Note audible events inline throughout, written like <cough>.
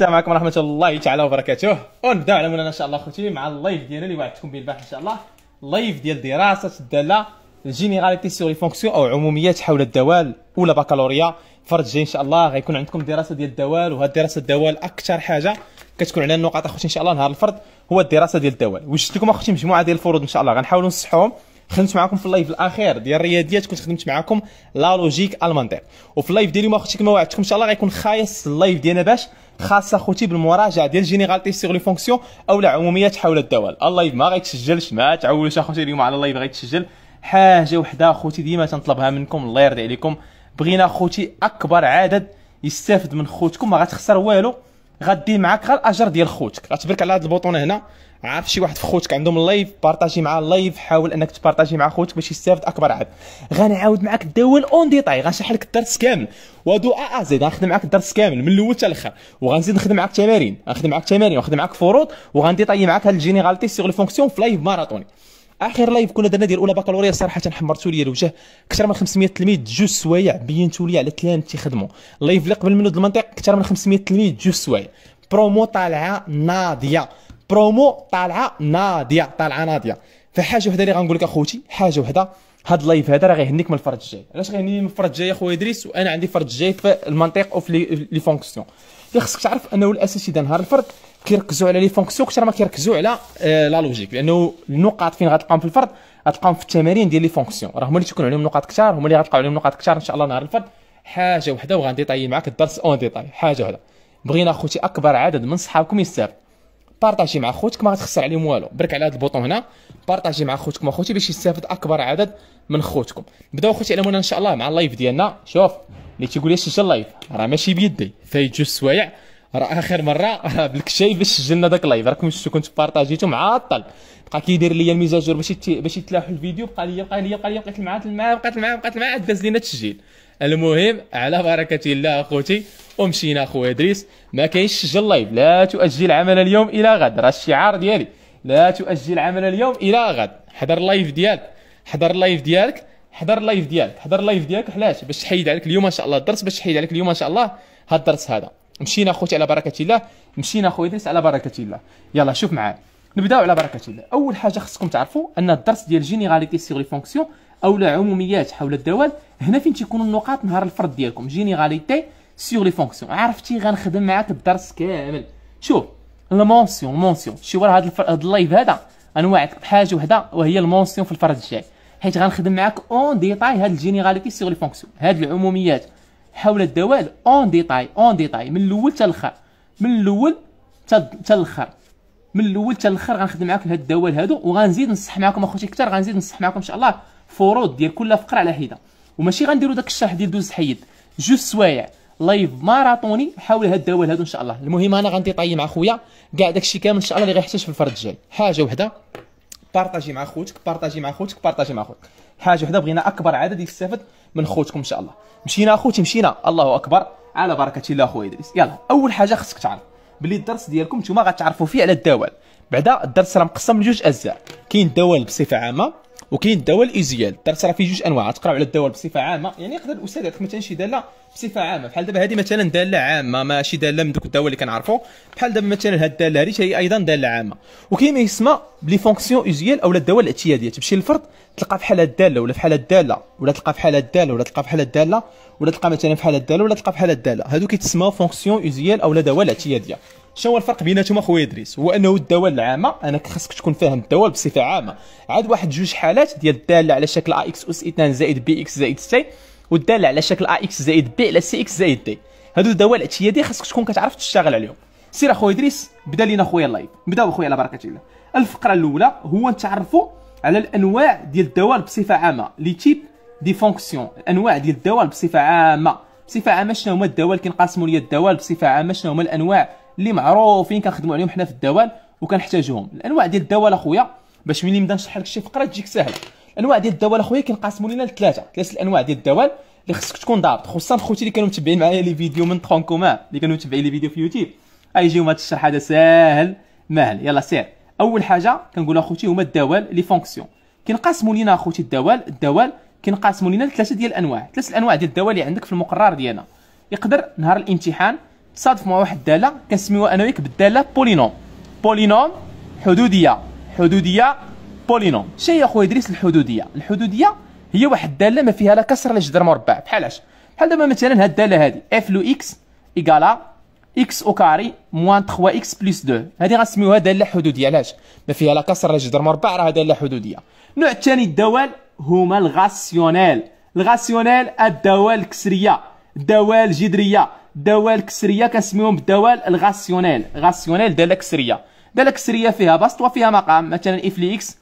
السلام عليكم ورحمه الله تعالى وبركاته ونبداو على مولانا ان شاء الله خوتي مع اللايف ديالنا اللي وعدتكم به البارح ان شاء الله اللايف ديال دراسه الداله الجينيراليتي سور لي فونكسيون او عموميات حول الدوال ولا بكالوريا فرد الجاي ان شاء الله غيكون عندكم دراسه ديال الدوال وهاد دراسه الدوال اكثر حاجه كتكون على النقاط اخوتي ان شاء الله نهار الفرد هو الدراسه ديال الدوال وجدت لكم اخوتي مجموعه ديال الفروض ان شاء الله غنحاولوا نصحوهم خدمت معكم في اللايف الاخير ديال الرياضيات كنت خدمت معكم لا لوجيك المنطق وفي اللايف ديال اليوم اخوتي كما وعدتكم ان شاء الله غيكون خايس اللايف ديالنا باش خاصه اخوتي بالمراجعه ديال جينيرال تي سيغ لي فونكسيون او العموميات حول الدوال اللايف ما غيتسجلش ما تعولوش اخوتي اليوم على اللايف غيتسجل حاجه وحده اخوتي ديما تنطلبها منكم الله يرضي عليكم بغينا اخوتي اكبر عدد يستافد من خوتكم ما غتخسر والو غادي معاك غير الاجر ديال خوتك غتبرك على هذا البوطون هنا عارف شي واحد في خوتك عندهم اللايف بارطاجي معاه اللايف حاول انك تبارطاجي مع خوتك باش يستافد اكبر عدد غنعاود معاك الدول اون ديتاي غنشرح لك الدرس كامل ودو ا ا زيد غنخدم معاك الدرس كامل من الاول حتى الاخر وغنزيد نخدم معاك تمارين غنخدم معاك تمارين وغنخدم معاك فروض وغنديطاي معاك هاد الجينيراليتي سيغ لو فونكسيون في لايف ماراطوني اخر لايف كنا درنا ديال اولى بكالوريا صراحه حمرتو ليا الوجه اكثر من 500 تلميذ جوج سوايع بينتو ليا على كلام تيخدموا اللايف اللي قبل منو المنطق اكثر من 500 تلميذ جوج سوايع برومو طالعه ناضيه برومو طالعه ناضيه طالعه ناضيه فحاجه وحده اللي غنقول لك اخوتي حاجه وحده هاد اللايف هذا راه غيهنيك من الفرد الجاي علاش غيهنيني من الفرد الجاي اخويا ادريس وانا عندي فرج الجاي في المنطق وفي لي فونكسيون اللي خصك تعرف انه الاساسي ديال نهار الفرد كيركزوا على لي فونكسيون اكثر ما كيركزوا على آه، لا لوجيك لانه النقاط فين غتلقاهم في الفرد غتلقاهم في التمارين ديال لي فونكسيون راه هما اللي تكون عليهم نقاط كثار هما اللي غتلقاو عليهم نقاط كثار ان شاء الله نهار الفرد حاجه وحده وغنديطاي معاك الدرس اون ديطاي حاجه وحده بغينا اخوتي اكبر عدد من صحابكم يستافد بارطاجي مع خوتك ما غتخسر عليهم والو برك على هذا البوطون هنا بارطاجي مع خوتكم اخوتي باش يستافد اكبر عدد من خوتكم نبداو اخوتي على ان شاء الله مع اللايف ديالنا شوف اللي تيقول لي سجل لايف راه ماشي بيدي فايت جوج سوايع راه اخر مره <laughs> راه بالكشاي باش سجلنا داك اللايف راكم شفتو كنت بارطاجيتو معطل بقى كيدير لي الميزاجور باش باش يتلاحوا الفيديو بقى لي بقى لي بقى لي بقيت معاه بقيت معاه بقيت معاه بقيت معاه داز لينا التسجيل المهم على بركه الله اخوتي ومشينا خويا ادريس ما كاينش سجل لايف لا تؤجل عمل اليوم الى غد راه الشعار ديالي لا تؤجل عمل اليوم الى غد حضر اللايف ديالك حضر اللايف ديالك حضر اللايف ديالك حضر اللايف ديالك علاش باش تحيد عليك اليوم ان شاء الله الدرس باش تحيد عليك اليوم ان شاء الله هاد الدرس هذا مشينا خوتي على بركه الله مشينا خويا ادريس على بركه الله يلا شوف معايا نبداو على بركه الله اول حاجه خصكم تعرفوا ان الدرس ديال جينيراليتي سيغ لي فونكسيون او لا عموميات حول الدوال هنا فين تيكونوا النقاط نهار الفرد ديالكم جينيراليتي سيغ لي فونكسيون عرفتي غنخدم معاك الدرس كامل شوف المونسيون المونسيون شتي ورا هذا هذا اللايف هذا غنوعدك بحاجه وحده وهي المونسيون في الفرد الجاي حيت غنخدم معاك اون ديتاي هاد الجينيراليتي سيغ لي فونكسيون هاد العموميات حول الدوال اون ديتاي اون ديتاي من الاول حتى الاخر من الاول حتى الاخر من الاول حتى الاخر غنخدم معاكم هاد الدوال هادو وغنزيد نصح معاكم اخوتي كثر غنزيد نصح معاكم ان شاء الله فروض ديال كل فقره على حده وماشي غنديروا داك الشرح ديال دوز حيد جوج سوايع لايف ماراطوني حول هاد الدوال هادو ان شاء الله المهم انا غنديطاي مع خويا كاع داكشي كامل ان شاء الله اللي غيحتاج في الفرد الجاي حاجه وحده بارطاجي مع خوتك بارطاجي مع خوتك بارطاجي مع خوتك حاجه وحده بغينا اكبر عدد يستافد من خوتكم ان شاء الله مشينا اخوتي مشينا الله اكبر على بركه الله خويا ادريس يلا اول حاجه خصك تعرف بلي الدرس ديالكم نتوما غتعرفوا فيه على الدوال بعدا الدرس راه مقسم لجوج اجزاء كاين الدوال بصفه عامه وكاين الدواء الايزيال الدرس راه فيه جوج انواع تقراو على الدواء بصفه عامه يعني يقدر الاستاذ يعطيك مثلا شي داله بصفه عامه بحال دابا هذه مثلا داله عامه ماشي داله من دوك الدواء اللي كنعرفوا بحال دابا مثلا هاد الداله هذه هي ايضا داله عامه وكاين ما يسمى بلي فونكسيون ايزيال اولا الدواء الاعتياديه تمشي للفرد تلقى في هاد الداله ولا في هاد الداله ولا تلقى في هاد الداله ولا تلقى في هاد الداله ولا تلقى مثلا في هاد الداله ولا تلقى في حاله الداله هادو كيتسموا فونكسيون ايزيال اولا دواء الاعتياديه شنو هو الفرق بيناتهم اخويا ادريس هو انه الدواء العامه انا خاصك تكون فاهم الدواء بصفه عامه عاد واحد جوج حالات ديال الداله على شكل ا اكس اس 2 زائد بي اكس زائد سي والداله على شكل ا اكس زائد بي على سي اكس زائد دي هادو الدواء الاعتيادي خاصك تكون كتعرف تشتغل عليهم سير اخويا ادريس بدا لينا اخويا اللايف بداو خويا على بركه الله الفقره الاولى هو نتعرفوا على الانواع ديال الدواء بصفه عامه لي تيب دي فونكسيون الانواع ديال الدواء بصفه عامه بصفه عامه شنو هما الدواء كينقسموا ليا الدواء بصفه عامه شنو هما الانواع اللي معروفين كنخدموا عليهم حنا في الدوال وكنحتاجوهم الانواع ديال الدوال اخويا باش ملي نبدا نشرح لك شي فقره تجيك ساهل الانواع ديال الدوال اخويا كينقسموا لينا لثلاثه ثلاثه الانواع ديال الدوال اللي خصك تكون ضابط خصوصا خوتي اللي كانوا متبعين معايا لي فيديو من ترونكو ما اللي كانوا متبعين لي فيديو في يوتيوب غيجيهم هذا الشرح هذا ساهل مهل يلا سير اول حاجه كنقول اخوتي هما الدوال لي فونكسيون كينقسموا لينا اخوتي الدوال الدوال كينقسموا لينا لثلاثه ديال الانواع ثلاثه الانواع ديال الدوال اللي عندك في المقرر ديالنا يقدر نهار الامتحان صادف مع واحد الداله كنسميوها انا وياك بالداله بولينوم بولينوم حدوديه حدوديه بولينوم شنو هي اخويا ادريس الحدوديه الحدوديه هي واحد الداله ما فيها لا كسر لا جذر مربع بحالاش بحال دابا مثلا هاد الداله هادي اف لو اكس ايكالا اكس او كاري موان 3 اكس بلس 2 هادي غنسميوها داله حدوديه علاش ما فيها لا كسر لا جذر مربع راه داله حدوديه النوع الثاني الدوال هما الغاسيونيل الغاسيونيل الدوال الكسريه الدوال الجذريه الدوال كسريه كنسميهم بالدوال الغاسيونيل غاسيونيل داله كسريه داله كسريه فيها بسط وفيها مقام مثلا اف لي اكس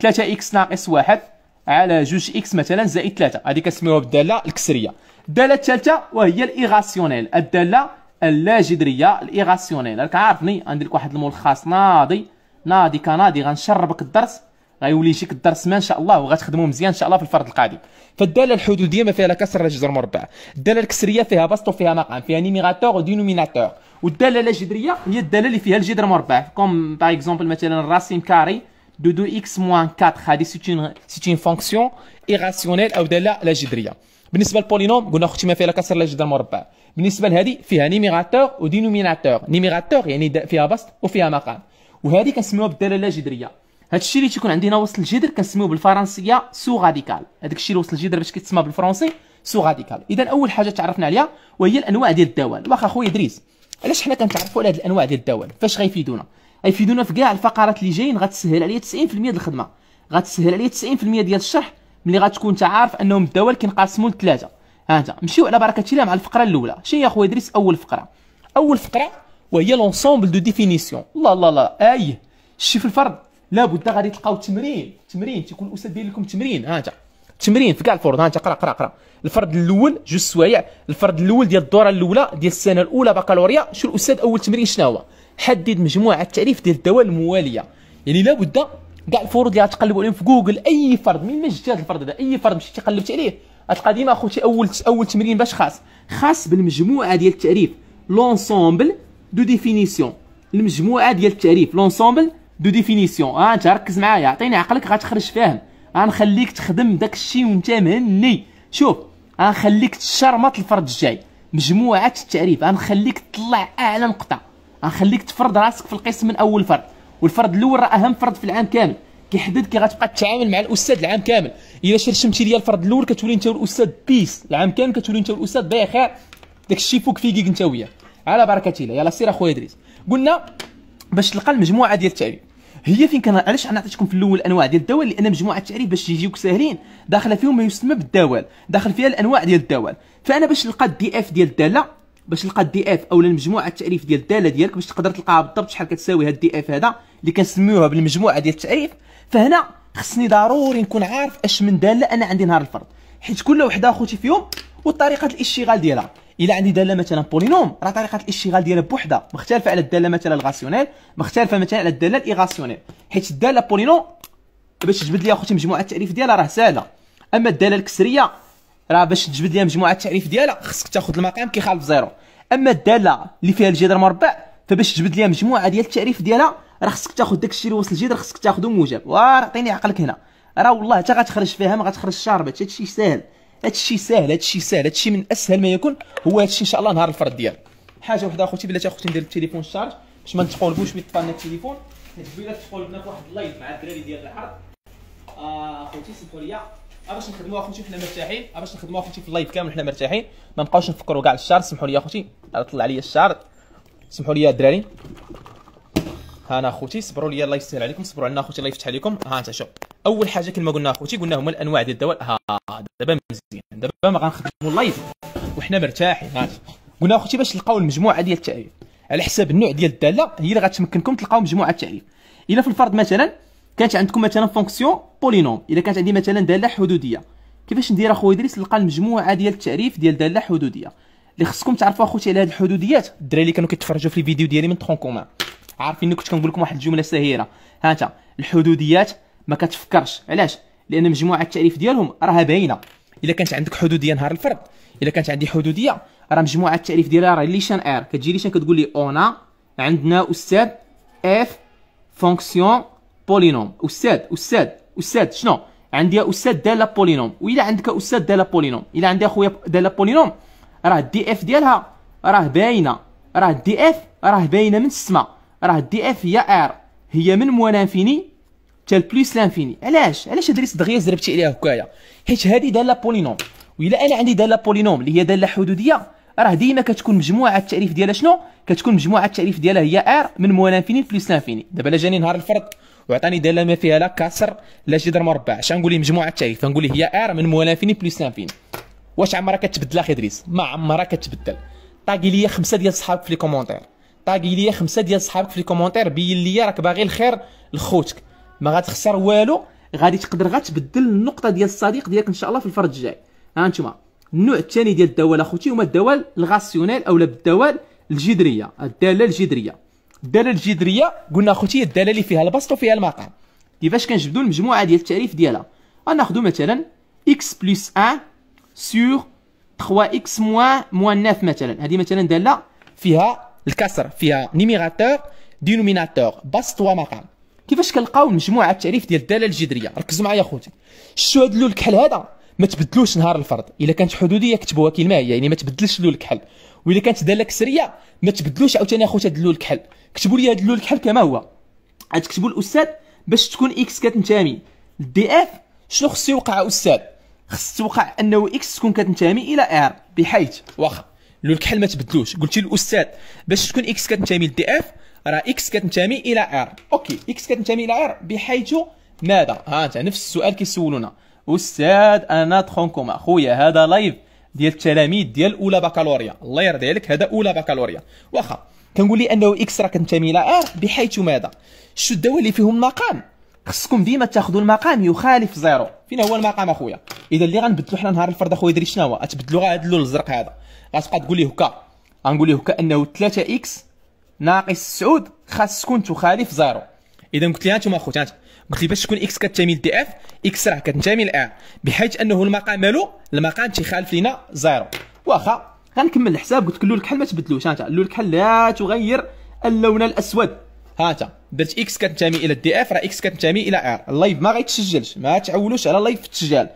3 اكس ناقص 1 على 2 اكس مثلا زائد 3 هذه كنسميوها بالداله الكسريه الداله الثالثه وهي الايغاسيونيل الداله اللا جذريه الايغاسيونيل راك عارفني غندير لك واحد الملخص ناضي ناضي كنادي غنشربك الدرس غيولي يجيك الدرس ما ان شاء الله وغتخدمو مزيان ان شاء الله في الفرد القادم فالداله الحدوديه ما فيها لا كسر لا جذر مربع الداله الكسريه فيها بسط وفيها مقام فيها نيميغاتور ودينوميناتور والداله الجذريه هي الداله اللي فيها الجذر مربع كوم باغ اكزومبل مثلا الراسين كاري دو دو اكس موان 4 هذه سي اون سي اون فونكسيون ايراسيونيل او داله لا جذريه بالنسبه للبولينوم قلنا اختي ما فيها لا كسر لا جذر مربع بالنسبه لهذه فيها نيميغاتور ودينوميناتور نيميغاتور يعني فيها بسط وفيها مقام وهذه كنسميوها بالداله لا جذريه هادشي اللي تيكون عندنا وسط الجدر كنسميوه بالفرنسيه سو غاديكال هذاك الشيء اللي وسط الجدر باش كيتسمى بالفرنسي سو غاديكال اذا اول حاجه تعرفنا عليها وهي الانواع ديال الدوال واخا خويا ادريس علاش حنا كنتعرفوا على هاد الانواع ديال الدوال فاش غيفيدونا غيفيدونا في كاع الفقرات اللي جايين غتسهل عليا 90% ديال الخدمه غتسهل عليا 90% ديال الشرح ملي غتكون انت عارف انهم الدوال كينقسموا لثلاثه ها انت نمشيو على بركه الله مع الفقره الاولى شنو يا خويا ادريس اول فقره اول فقره وهي لونسومبل دو ديفينيسيون الله الله الله اي شتي في الفرد لابد غادي تلقاو تمرين تمرين تيكون الاستاذ داير لكم تمرين ها انت تمرين في كاع الفروض ها انت قرا قرا قرا الفرد الاول جوج سوايع الفرد الاول ديال الدوره الاولى ديال السنه الاولى بكالوريا شو الاستاذ اول تمرين شنو هو حدد مجموعه التعريف ديال الدواء المواليه يعني لابد كاع الفروض اللي غتقلبوا عليهم في جوجل اي فرد من ما جات هذا الفرد هذا اي فرد مشيتي قلبت عليه غتلقى ديما اخوتي اول اول تمرين باش خاص خاص بالمجموعه ديال التعريف لونسومبل دو ديفينيسيون المجموعه ديال التعريف لونسومبل دو ديفينيسيون ها انت ركز معايا عطيني عقلك غتخرج فاهم غنخليك تخدم داك الشيء وانت مهني شوف غنخليك تشرمط الفرد الجاي مجموعه التعريف غنخليك تطلع اعلى نقطه غنخليك تفرض راسك في القسم من اول فرد والفرد الاول راه اهم فرد في العام كامل كيحدد كي غتبقى تتعامل مع الاستاذ العام كامل الا شرشمتي ليا الفرد الاول كتولي انت الاستاذ بيس العام كامل كتولي انت الاستاذ بخير داك الشيء فوق فيك انت وياه على بركه الله يلاه سير اخويا ادريس قلنا باش تلقى المجموعه ديال التعريف هي فين كان علاش انا عطيتكم في الاول انواع ديال الدول لان مجموعه التعريف باش يجيوك ساهلين داخله فيهم ما يسمى بالدول داخل فيها الانواع ديال الدول فانا باش نلقى الدي اف ديال الداله باش نلقى الدي اف اولا المجموعه التعريف ديال الداله ديالك باش تقدر تلقاها بالضبط شحال كتساوي هاد الدي اف هذا اللي كنسميوها بالمجموعه ديال التعريف فهنا خصني ضروري نكون عارف اش من داله انا عندي نهار الفرض حيت كل وحده اخوتي فيهم وطريقه الاشتغال ديالها الا عندي داله مثلا بولينوم راه طريقه الاشتغال ديالها بوحدها مختلفه على الداله مثلا الغاسيونيل مختلفه مثلا على الداله الايغاسيونيل حيت الداله بولينوم باش تجبد لي اختي مجموعه التعريف ديالها راه سهله اما الداله الكسريه راه باش تجبد لي مجموعه التعريف ديالها خصك تاخذ المقام كيخالف زيرو اما الداله اللي فيها الجذر مربع فباش تجبد لي مجموعه ديال التعريف ديالها راه خصك تاخذ الشيء اللي وصل الجذر خصك تاخذه موجب واعطيني عقلك هنا راه والله حتى غتخرج فيها ما غتخرجش شاربه شي ساهل هادشي ساهل هادشي ساهل هادشي من اسهل ما يكون هو هادشي ان شاء الله نهار الفرد ديالك حاجه وحده اخوتي بلاتي اخوتي ندير التليفون شارج باش ما نتقولبوش ملي طفانا التليفون حيت بلا بنا واحد اللايف مع الدراري ديال العرض آه، اخوتي سمحوا لي أه، باش نخدموا اخوتي حنا مرتاحين أه، باش نخدموا اخوتي في اللايف كامل حنا مرتاحين ما نبقاوش نفكروا كاع الشارج سمحوا لي اخوتي طلع لي الشارج سمحوا لي الدراري ها انا اخوتي صبروا لي الله يسهل عليكم صبروا علينا اخوتي الله يفتح عليكم ها انت شوف اول حاجه كما قلنا اخوتي قلنا هما الانواع ديال الدواء ها دابا مزيان دابا ما غنخدموا اللايف وحنا مرتاحين ها قلنا اخوتي باش تلقاو المجموعه ديال التعريف على حساب النوع ديال الداله هي اللي غتمكنكم تلقاو مجموعه التعريف الا في الفرض مثلا كانت عندكم مثلا فونكسيون بولينوم الا كانت عندي مثلا داله حدوديه كيفاش ندير اخويا ادريس نلقى المجموعه ديال التعريف ديال داله حدوديه اللي خصكم تعرفوا اخوتي على هاد الحدوديات الدراري اللي كانوا كيتفرجوا في الفيديو ديالي من ترون كومان عارفين كنت كنقول لكم واحد الجمله سهيره ها انت الحدوديات ما كتفكرش علاش لان مجموعه التعريف ديالهم راها باينه الا كانت عندك حدوديه نهار الفرد الا كانت عندي حدوديه راه مجموعه التعريف ديالها راه ليشان ار كتجي ليشان كتقول لي اونا عندنا استاذ اف فونكسيون بولينوم استاذ استاذ استاذ شنو عندي استاذ داله بولينوم والا عندك استاذ داله بولينوم الا عندي اخويا داله بولينوم راه الدي اف ديالها راه باينه راه الدي اف راه باينه من السما راه دي اف هي ار هي من موان انفيني حتى البليس لانفيني علاش علاش هاد دغيا زربتي عليها هكايا حيت هادي داله بولينوم وإلا انا عندي داله بولينوم اللي هي داله حدوديه راه ديما كتكون مجموعه التعريف ديالها شنو كتكون مجموعه التعريف ديالها هي ار من موان انفيني لبلوس لانفيني دابا الا جاني نهار الفرد وعطاني داله ما فيها لا كسر لا جذر مربع اش غنقول ليه مجموعه التعريف غنقول ليه هي ار من موان انفيني بليس لانفيني واش عمرها كتبدل اخي دريس ما عمرها كتبدل طاقي ليا خمسه ديال صحابك في لي كومونتير طاقي ليا خمسه ديال صحابك في الكومونتير بين ليا راك باغي الخير لخوتك ما غتخسر والو غادي تقدر غتبدل النقطه ديال الصديق ديالك ان شاء الله في الفرد الجاي ها انتما النوع الثاني ديال الدوال اخوتي هما الدوال الغاسيونيل اولا بالدوال الجذريه الداله الجذريه الداله الجذريه قلنا اخوتي الداله اللي فيها البسط وفيها المقام كيفاش كنجبدوا المجموعه ديال التعريف ديالها غناخذوا مثلا اكس بلس 1 سور 3 اكس موان موان 9 مثلا هذه مثلا داله فيها الكسر فيها نيميغاتور دينوميناتور بسط ومقام كيفاش كنلقاو المجموعه التعريف ديال الداله الجذريه ركزوا معايا خوتي شتو هاد اللول الكحل هذا ما تبدلوش نهار الفرد الا كانت حدوديه كتبوها كلمه هي يعني ما تبدلش اللول الكحل والا كانت داله كسريه ما تبدلوش عاوتاني اخوتي هاد اللول الكحل كتبوا لي هاد اللول الكحل كما هو غتكتبوا الاستاذ باش تكون اكس كتنتمي للدي اف شنو خصو يوقع استاذ خص توقع انه اكس تكون كتنتمي الى ار بحيث واخا لو الكحل ما تبدلوش قلتي للاستاذ باش تكون اكس كتنتمي لدي اف راه اكس كتنتمي الى ار اوكي اكس كتنتمي الى ار بحيث ماذا ها انت نفس السؤال كيسولونا استاذ انا تخونكم اخويا هذا لايف ديال التلاميذ ديال اولى بكالوريا الله يرضي عليك هذا اولى بكالوريا واخا كنقول لي انه اكس راه كتنتمي الى ار بحيث ماذا شو الدواء اللي فيهم مقام خصكم ديما تاخذوا المقام يخالف زيرو فين هو المقام اخويا اذا اللي غنبدلو حنا نهار الفرد اخويا دري شنو هو غتبدلو غير هذا اللون الازرق هذا غتبقى تقول لي هكا غنقول لي هكا انه 3 اكس ناقص 9 خاص تكون تخالف زيرو اذا قلت لي انتم اخوتي قلت لي باش تكون اكس كتنتمي لدي اف اكس راه كتنتمي ل بحيث انه المقام مالو المقام تيخالف لينا زيرو واخا غنكمل الحساب قلت لك اللون الكحل ما تبدلوش انت اللون الكحل لا تغير اللون الاسود هاتا درت اكس كتنتمي الى الدي اف راه اكس كتنتمي الى ار اللايف ما غيتسجلش ما تعولوش على لايف في التسجيل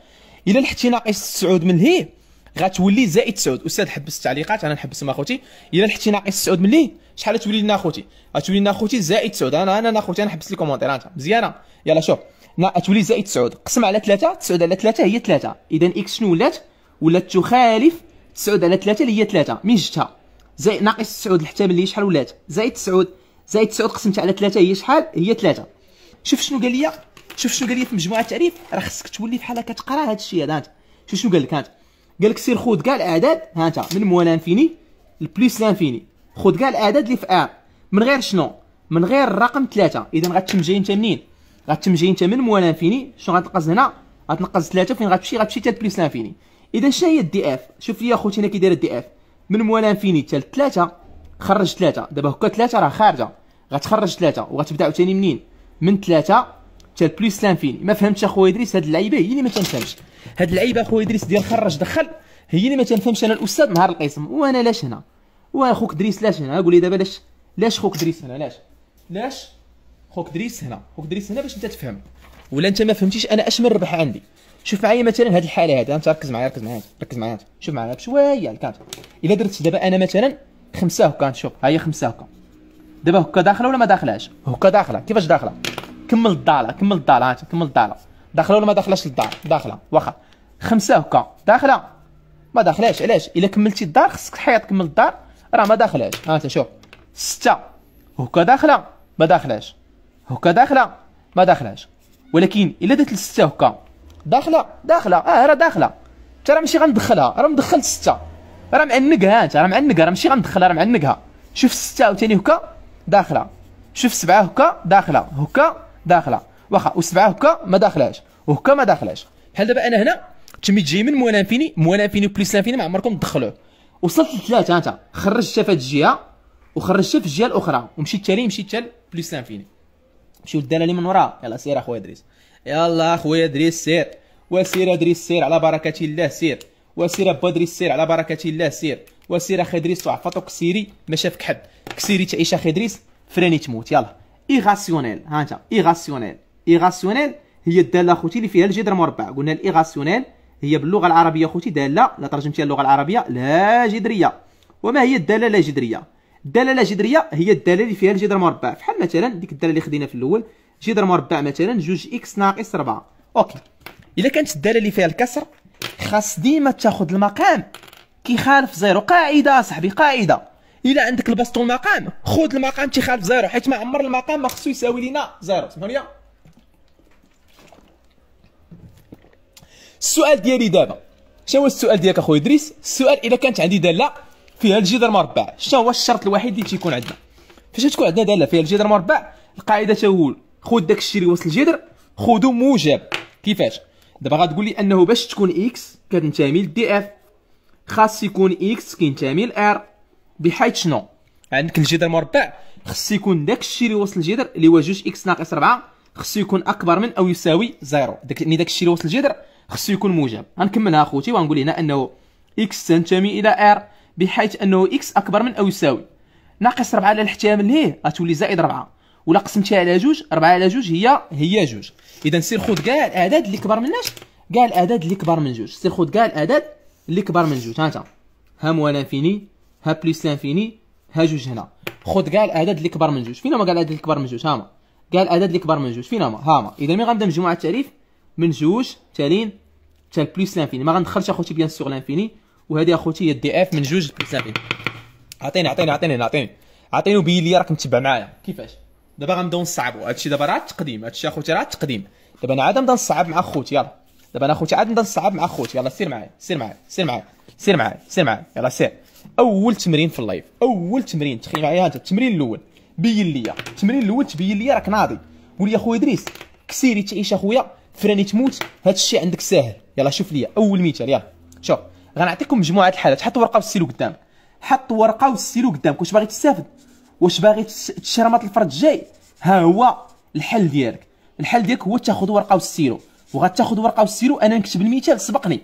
الى لحتي ناقص 9 من لهيه غتولي زائد 9 استاذ حبس التعليقات انا نحبس مع اخوتي الى لحتي ناقص 9 من لي شحال تولي لنا اخوتي غتولي لنا اخوتي زائد 9 انا انا اخوتي انا نحبس لي كومونتير انت مزيانه يلا شوف تولي زائد 9 قسم على 3 9 على 3 هي 3 اذا اكس شنو ولات ولات تخالف 9 على 3 اللي هي 3 من جهتها زائد ناقص 9 لحتى ملي شحال ولات زائد 9 زائد 9 قسمت على 3 هي شحال هي 3 شوف شنو قال لي شوف شنو قال لي في مجموعه التعريف راه خصك تولي بحال هكا تقرا هذا الشيء هذا شوف شنو قال لك هانت قال لك سير خذ كاع الاعداد ها انت من موال لانفيني لبليس لانفيني خذ كاع الاعداد اللي في ا من غير شنو من غير الرقم 3 اذا غتمجي انت منين غتمجي انت من موال لانفيني شنو غتنقص هنا غتنقص 3 فين غتمشي غتمشي حتى لبليس لانفيني اذا شنو هي الدي اف شوف لي اخوتي هنا كي داير الدي اف من موال لانفيني حتى 3 خرج 3 دابا هكا 3 راه خارجه غتخرج ثلاثه وغتبدا عاوتاني منين من ثلاثه حتى البليس لانفين ما فهمتش اخويا ادريس هاد اللعيبه هي اللي ما تنفهمش هاد اللعيبه اخويا ادريس ديال خرج دخل هي اللي ما تنفهمش انا الاستاذ نهار القسم وانا لاش هنا واخوك دريس لاش هنا قول لي دابا لاش لاش خوك دريس هنا لاش لاش خوك دريس هنا خوك دريس هنا باش انت تفهم ولا انت ما فهمتيش انا اش من ربح عندي شوف معايا مثلا هاد الحاله هذا انت ركز معايا ركز معايا ركز معايا شوف معايا بشويه الكات الا درت دابا انا مثلا خمسه هكا شوف ها هي خمسه هكا دابا هكا داخله ولا ما داخلاش هكا داخله كيفاش داخله كمل الضاله كمل الضاله هانت كمل الضاله داخله ولا ما داخلاش للدار داخله واخا خمسه هكا داخله ما داخلاش علاش الا كملتي الدار خصك تحيط كمل الدار راه ما داخلاش ها شوف سته هكا داخله ما داخلاش هكا داخله ما داخلاش ولكن الا درت السته هكا داخله داخله اه راه داخله انت راه ماشي غندخلها راه مدخل سته راه معنقها انت راه معنقها راه ماشي غندخلها راه معنقها شوف سته وثاني هكا داخله شوف سبعه هكا داخله هكا داخله واخا وسبعه هكا ما داخلاش وهكا ما داخلاش بحال دابا انا هنا تمي تجي من موان انفيني موان انفيني بليس انفيني ما عمركم تدخلوه وصلت لثلاثه انت خرجتها في هذه الجهه وخرجتها في الجهه الاخرى ومشيت تالي مشيت تال بليس انفيني مشيو اللي من وراء يلا سير اخويا ادريس يلا اخويا ادريس سير وسير ادريس سير على بركه الله سير وسير بدري السير على بركه الله سير وسير خدريس وعفطو سيري ما شافك حد كسيري تعيش خدريس فراني تموت يلا ايغاسيونيل ها انت ايغاسيونيل ايغاسيونيل هي الداله خوتي اللي فيها الجدر مربع قلنا الايغاسيونيل هي باللغه العربيه خوتي داله لا ترجمتيها اللغه العربيه لا جدريه وما هي الداله لا جدريه الداله لا جدريه هي الداله اللي فيها الجدر مربع فحال مثلا ديك الداله اللي خدينا في الاول جدر مربع مثلا جوج اكس ناقص 4 اوكي الا كانت الداله اللي فيها الكسر خاص ديما تاخذ المقام كيخالف زيرو قاعده صاحبي قاعده الا عندك البسط المقام خذ المقام تيخالف زيرو حيت ما عمر المقام ما خصو يساوي لينا زيرو سمعوني السؤال ديالي دابا شنو هو السؤال ديالك اخويا ادريس السؤال الا كانت عندي داله فيها الجذر مربع شنو هو الشرط الوحيد اللي تيكون عندنا فاش تكون عندنا داله فيها الجذر مربع القاعده تقول خذ داك الشيء اللي وسط الجذر خذو موجب كيفاش دابا غتقول لي انه باش تكون اكس كتنتمي للدي اف خاص يكون اكس كينتمي لار بحيث شنو عندك الجذر مربع خص يكون داك الشيء اللي وصل الجذر اللي هو جوج اكس ناقص 4 خصو يكون اكبر من او يساوي زيرو داك يعني داك الشيء اللي وصل الجذر خصو يكون موجب غنكملها اخوتي وغنقول هنا انه اكس تنتمي الى ار بحيث انه اكس اكبر من او يساوي ناقص 4 على الاحتمال ليه غتولي زائد 4 ولا قسمتيها على جوج 4 على جوج هي هي جوج اذا سير خذ كاع الاعداد اللي كبر مناش كاع الاعداد اللي كبر من جوج سير خذ كاع الاعداد اللي كبر من جوج ها انت ها موال انفيني ها بليس لانفيني ها جوج هنا خذ كاع الاعداد اللي كبر من جوج فين هما كاع الاعداد اللي كبر من جوج ها هما كاع الاعداد اللي كبر من جوج فين هما ها هما اذا مي غنبدا مجموعه التعريف من جوج تالين حتى البليس لانفيني ما غندخلش اخوتي بيان سور لانفيني وهذه اخوتي هي الدي اف من جوج البليس لانفيني عطيني عطيني عطيني عطيني عطيني وبين لي راك متبع معايا كيفاش دابا غنبدا نصعبو هادشي دابا راه التقديم هادشي اخوتي راه التقديم دابا انا عاد نبدا نصعب مع خوتي يلا دابا انا اخوتي عاد نبدا نصعب مع خوتي يلا سير معايا سير معايا سير معايا سير معايا سير معايا يلا سير اول تمرين في اللايف اول تمرين تخيل معايا انت التمرين الاول بين ليا التمرين الاول تبين ليا راك ناضي قول لي خويا ادريس كسيري تعيش اخويا فراني تموت هادشي عندك ساهل يلا شوف ليا اول مثال يلا شوف غنعطيكم مجموعه الحالات حط ورقه وسيلو قدامك حط ورقه وسيلو قدامك واش باغي تستافد واش باغي تشرمط الفرد الجاي ها هو الحل ديالك الحل ديالك هو تاخذ ورقه وستيلو وغتاخذ ورقه وستيلو انا نكتب المثال سبقني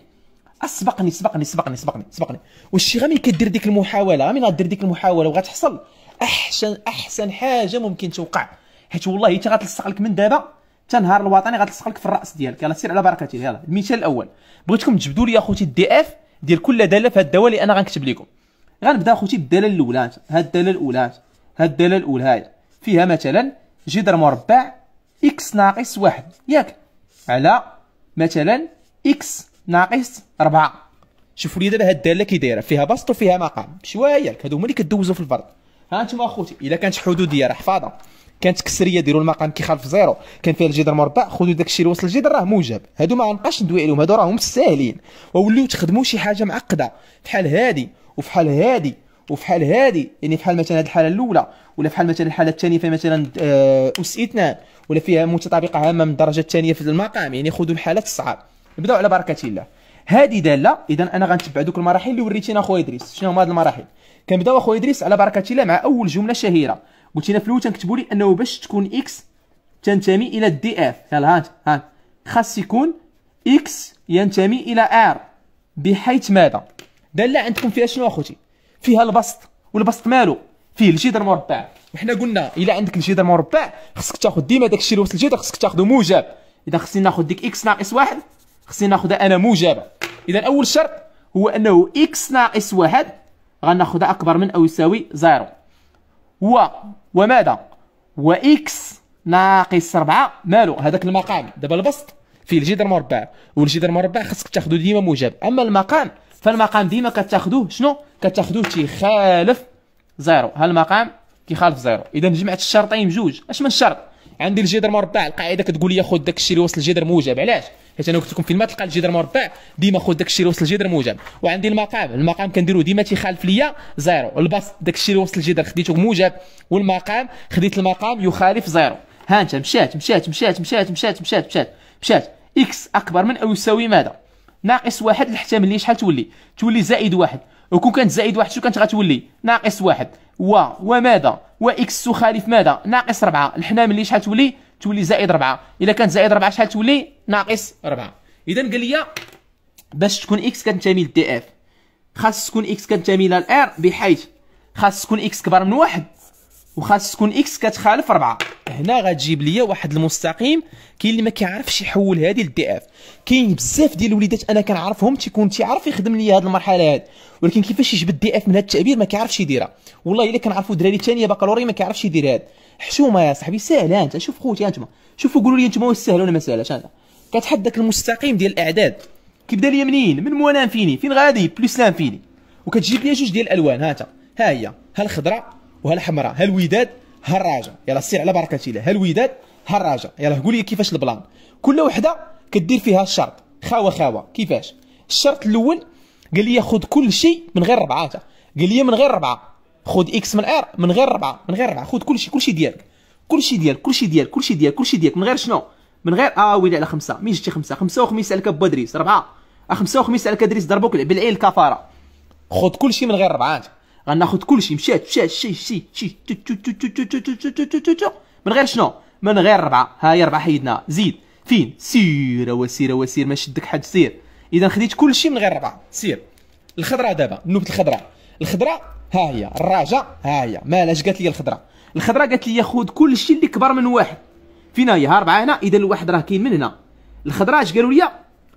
أه، سبقني سبقني سبقني سبقني سبقني واش غير غامي كدير ديك المحاوله غامي غدير ديك المحاوله وغتحصل احسن احسن حاجه ممكن توقع حيت والله حتى غتلصق لك من دابا حتى نهار الوطني غتلصق لك في الراس ديالك يلاه سير على بركه يلاه المثال الاول بغيتكم تجبدوا لي اخوتي الدي اف ديال كل داله في هاد الدواء اللي انا غنكتب لكم غنبدا اخوتي بالداله الاولى هاد الداله الاولى هاد الداله الاولى هاي فيها مثلا جذر مربع اكس ناقص واحد ياك على مثلا اكس ناقص أربعة شوفوا لي دابا هاد الداله كي دايره فيها بسط وفيها مقام شويه ياك هادو هما اللي كدوزوا في الفرض ها انتم اخوتي الا كانت حدوديه راه حفاظه كانت كسريه ديروا المقام كيخالف زيرو كان فيها الجدر مربع خذوا داك الشيء اللي وصل الجدر راه موجب هادو ما غنبقاش ندوي عليهم هادو راهم ساهلين ووليو تخدموا شي حاجه معقده بحال هادي وفحال هادي وفي حال هذه يعني في حال مثلا هذه الحاله الاولى ولا في حال مثلا الحاله الثانيه فيها مثلا آه، اس اثنان ولا فيها متطابقه هامه من الدرجه الثانيه في المقام يعني خذوا الحالات الصعاب نبداو على بركه الله هذه داله اذا انا غنتبع دوك المراحل اللي وريتينا خويا ادريس شنو هما هاد المراحل كنبداو خويا ادريس على بركه الله مع اول جمله شهيره قلت لنا في الاول تنكتبوا لي انه باش تكون اكس تنتمي الى الدي اف يلا هات هات خاص يكون اكس ينتمي الى ار بحيث ماذا داله عندكم فيها شنو اخوتي فيها البسط والبسط مالو فيه الجدر مربع وحنا قلنا الا عندك الجدر مربع خصك تاخذ ديما داك الشيء اللي وصل الجدر خصك تاخذه موجب اذا خصني ناخذ ديك اكس ناقص واحد خصني ناخذها انا موجبه اذا اول شرط هو انه اكس ناقص واحد غناخذها اكبر من او يساوي زيرو و وماذا واكس ناقص 4 مالو هذاك المقام دابا البسط فيه الجدر مربع والجدر مربع خصك تاخذه ديما موجب اما المقام فالمقام ديما كتاخذوه شنو كتاخذوه تيخالف زيرو هذا المقام كيخالف زيرو اذا جمعت الشرطين بجوج اش من شرط عندي الجذر مربع القاعده كتقول لي خذ داك الشيء اللي وصل الجذر موجب علاش حيت انا قلت لكم فين ما تلقى الجذر مربع ديما خذ داك الشيء اللي وصل الجذر موجب وعندي المقام المقام كنديرو ديما تيخالف ليا زيرو البسط داك الشيء اللي وصل الجذر خديته موجب والمقام خديت المقام يخالف زيرو ها انت مشات مشات مشات مشات مشات مشات مشات مشات اكس اكبر من او يساوي ماذا ناقص واحد الاحتماليه شحال تولي تولي زائد واحد وكون كانت زائد واحد شو كانت غتولي ناقص واحد و وماذا واكس تخالف ماذا ناقص ربعة الحنا ملي شحال تولي تولي زائد ربعة الا كانت زائد ربعة شحال تولي ناقص ربعة اذا قال لي باش تكون اكس كتنتمي للدي اف خاص تكون اكس كتنتمي للار بحيث خاص تكون اكس كبر من واحد وخاص تكون اكس كتخالف 4 هنا غتجيب ليا واحد المستقيم كاين اللي ما كيعرفش يحول هذه للدي اف كاين بزاف ديال الوليدات انا كنعرفهم تيكون تيعرف يخدم ليا هذه المرحله هذه ولكن كيفاش يجبد دي اف من هذا التعبير ما كيعرفش يديرها والله الا كنعرفوا دراري ثانيه بكالوريا ما كيعرفش يدير هذا حشومه يا صاحبي ساهله انت شوف خوتي انتما شوفوا قولوا لي انتما واش ساهل ولا ما ساهلش انا كتحط داك المستقيم ديال الاعداد كيبدا ليا منين من موان انفيني فين غادي بلس لانفيني وكتجيب ليا جوج ديال الالوان ها هي ها الخضراء وهالحمراء هالوداد الراجا يلا سير على بركه الله هالوداد الراجا يلا قول لي كيفاش البلان كل وحده كدير فيها الشرط خاوه خاوه كيفاش الشرط الاول قال لي خذ كل شيء من غير ربعه قال لي من غير ربعه خذ اكس من ار من غير ربعه من غير ربعه خذ كل شيء كل شيء ديالك كل شيء ديالك كل شيء ديالك كل شيء ديالك كل شيء ديالك من غير شنو من غير اه ويلي على خمسه مين جبتي خمسه خمسه وخميس عليك بودريس ربعه آه، خمسه وخميس عليك ادريس ضربوك بالعين إيه، الكفاره خذ كل شيء من غير ربعه غناخد كلشي مشات مشات شي شي شي من غير شنو من غير ربعه ها هي ربعه حيدنا زيد فين سير وسير وسير ما شدك حد سير اذا خديت كلشي من غير ربعه سير الخضره دابا نوبه الخضره الخضره ها هي الراجه ها هي مالاش قالت لي الخضره الخضره قالت لي خذ كلشي اللي كبر من واحد فينا هي ها ربعه هنا اذا الواحد راه كاين من هنا الخضره اش قالوا لي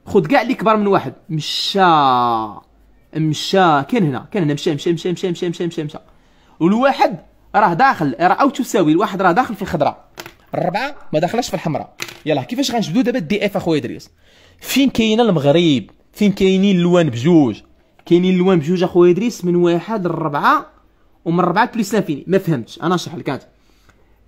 خذ كاع اللي كبر من واحد مشى مشى كان هنا كان هنا مشى مشى مشى مشى مشى مشى مشى مشى والواحد راه داخل راه او تساوي الواحد راه داخل في الخضراء الربعه ما داخلاش في الحمراء يلا كيفاش غنجبدو دابا الدي اف اخويا ادريس فين كاينه المغرب فين كاينين اللوان بجوج كاينين اللوان بجوج اخويا ادريس من واحد لربعه ومن ربعه بليس لانفيني ما فهمتش انا نشرح لك انت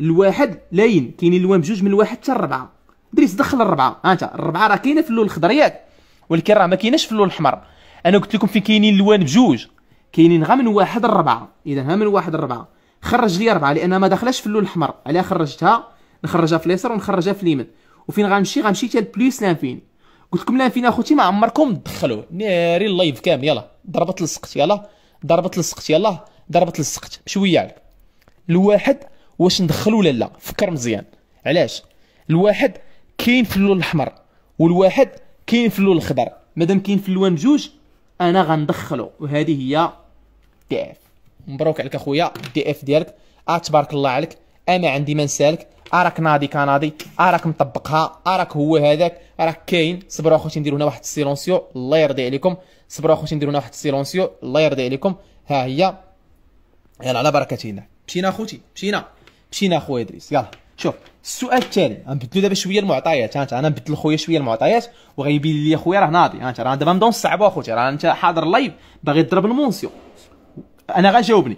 الواحد لاين كاينين اللوان بجوج من واحد حتى الربعه ادريس دخل الربعه انت الربعه راه كاينه في اللون الخضر ياك ولكن راه ما كايناش في اللون الاحمر انا قلت لكم فين كاينين الوان بجوج كاينين غا من واحد الربعة اذا ها من واحد الربعة خرج لي ربعه لانها ما داخلاش في اللون الاحمر علاه خرجتها نخرجها في اليسار ونخرجها في اليمين وفين غنمشي غنمشي حتى البليس لانفين قلت لكم لانفين اخوتي ما عمركم تدخلوه ناري اللايف كامل يلا ضربت لصقت يلا ضربت لصقت يلا ضربت لصقت شويه عليك يعني. الواحد واش ندخل ولا لا فكر مزيان علاش الواحد كاين في اللون الاحمر والواحد كاين في اللون الاخضر مادام كاين في اللون بجوج انا غندخلو وهذه هي دي اف مبروك عليك اخويا دي اف ديالك اتبارك آه، تبارك الله عليك انا عندي ما نسالك اراك نادي كنادي اراك مطبقها اراك هو هذاك راك كاين صبروا اخوتي نديرو هنا واحد السيلونسيو الله يرضي عليكم صبروا اخوتي نديرو هنا واحد السيلونسيو الله يرضي عليكم ها هي يلا على بركه الله مشينا اخوتي مشينا مشينا اخويا ادريس يلا شوف السؤال التالي غنبدلو دابا شويه المعطيات ها انت انا نبدل خويا شويه المعطيات وغيبين لي خويا راه ناضي ها انت راه دابا مدون صعبه اخوتي راه انت حاضر اللايف باغي تضرب المونسيون انا غجاوبني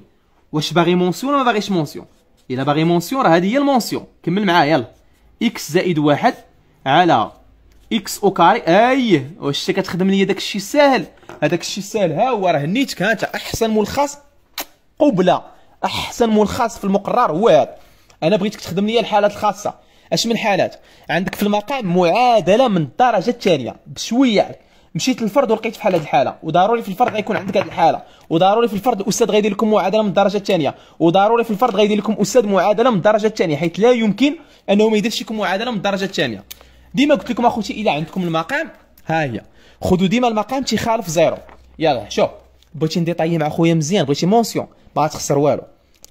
واش باغي مونسيون ولا ما باغيش مونسيون الا باغي مونسيون راه هذه هي المونسيون كمل معايا يلا اكس زائد واحد على اكس او كاري اي واش انت كتخدم لي داك الشيء الساهل هذاك الشيء الساهل ها هو راه هنيتك ها احسن ملخص قبله احسن ملخص في المقرر هو هذا انا بغيتك تخدم لي الحالات الخاصه اش من حالات عندك في المقام معادله من الدرجه الثانيه بشويه يعني. مشيت للفرد ولقيت في هذه الحاله وضروري في الفرد غيكون عندك هذه الحاله وضروري في الفرد الاستاذ غيدير لكم معادله من الدرجه الثانيه وضروري في الفرد غيدير لكم استاذ معادله من الدرجه الثانيه حيث لا يمكن انه ما يديرش لكم معادله من الدرجه الثانيه ديما قلت لكم اخوتي الا عندكم المقام ها هي خذوا ديما المقام تيخالف زيرو يلا شوف بغيتي نديطايي مع خويا مزيان بغيتي مونسيون ما تخسر والو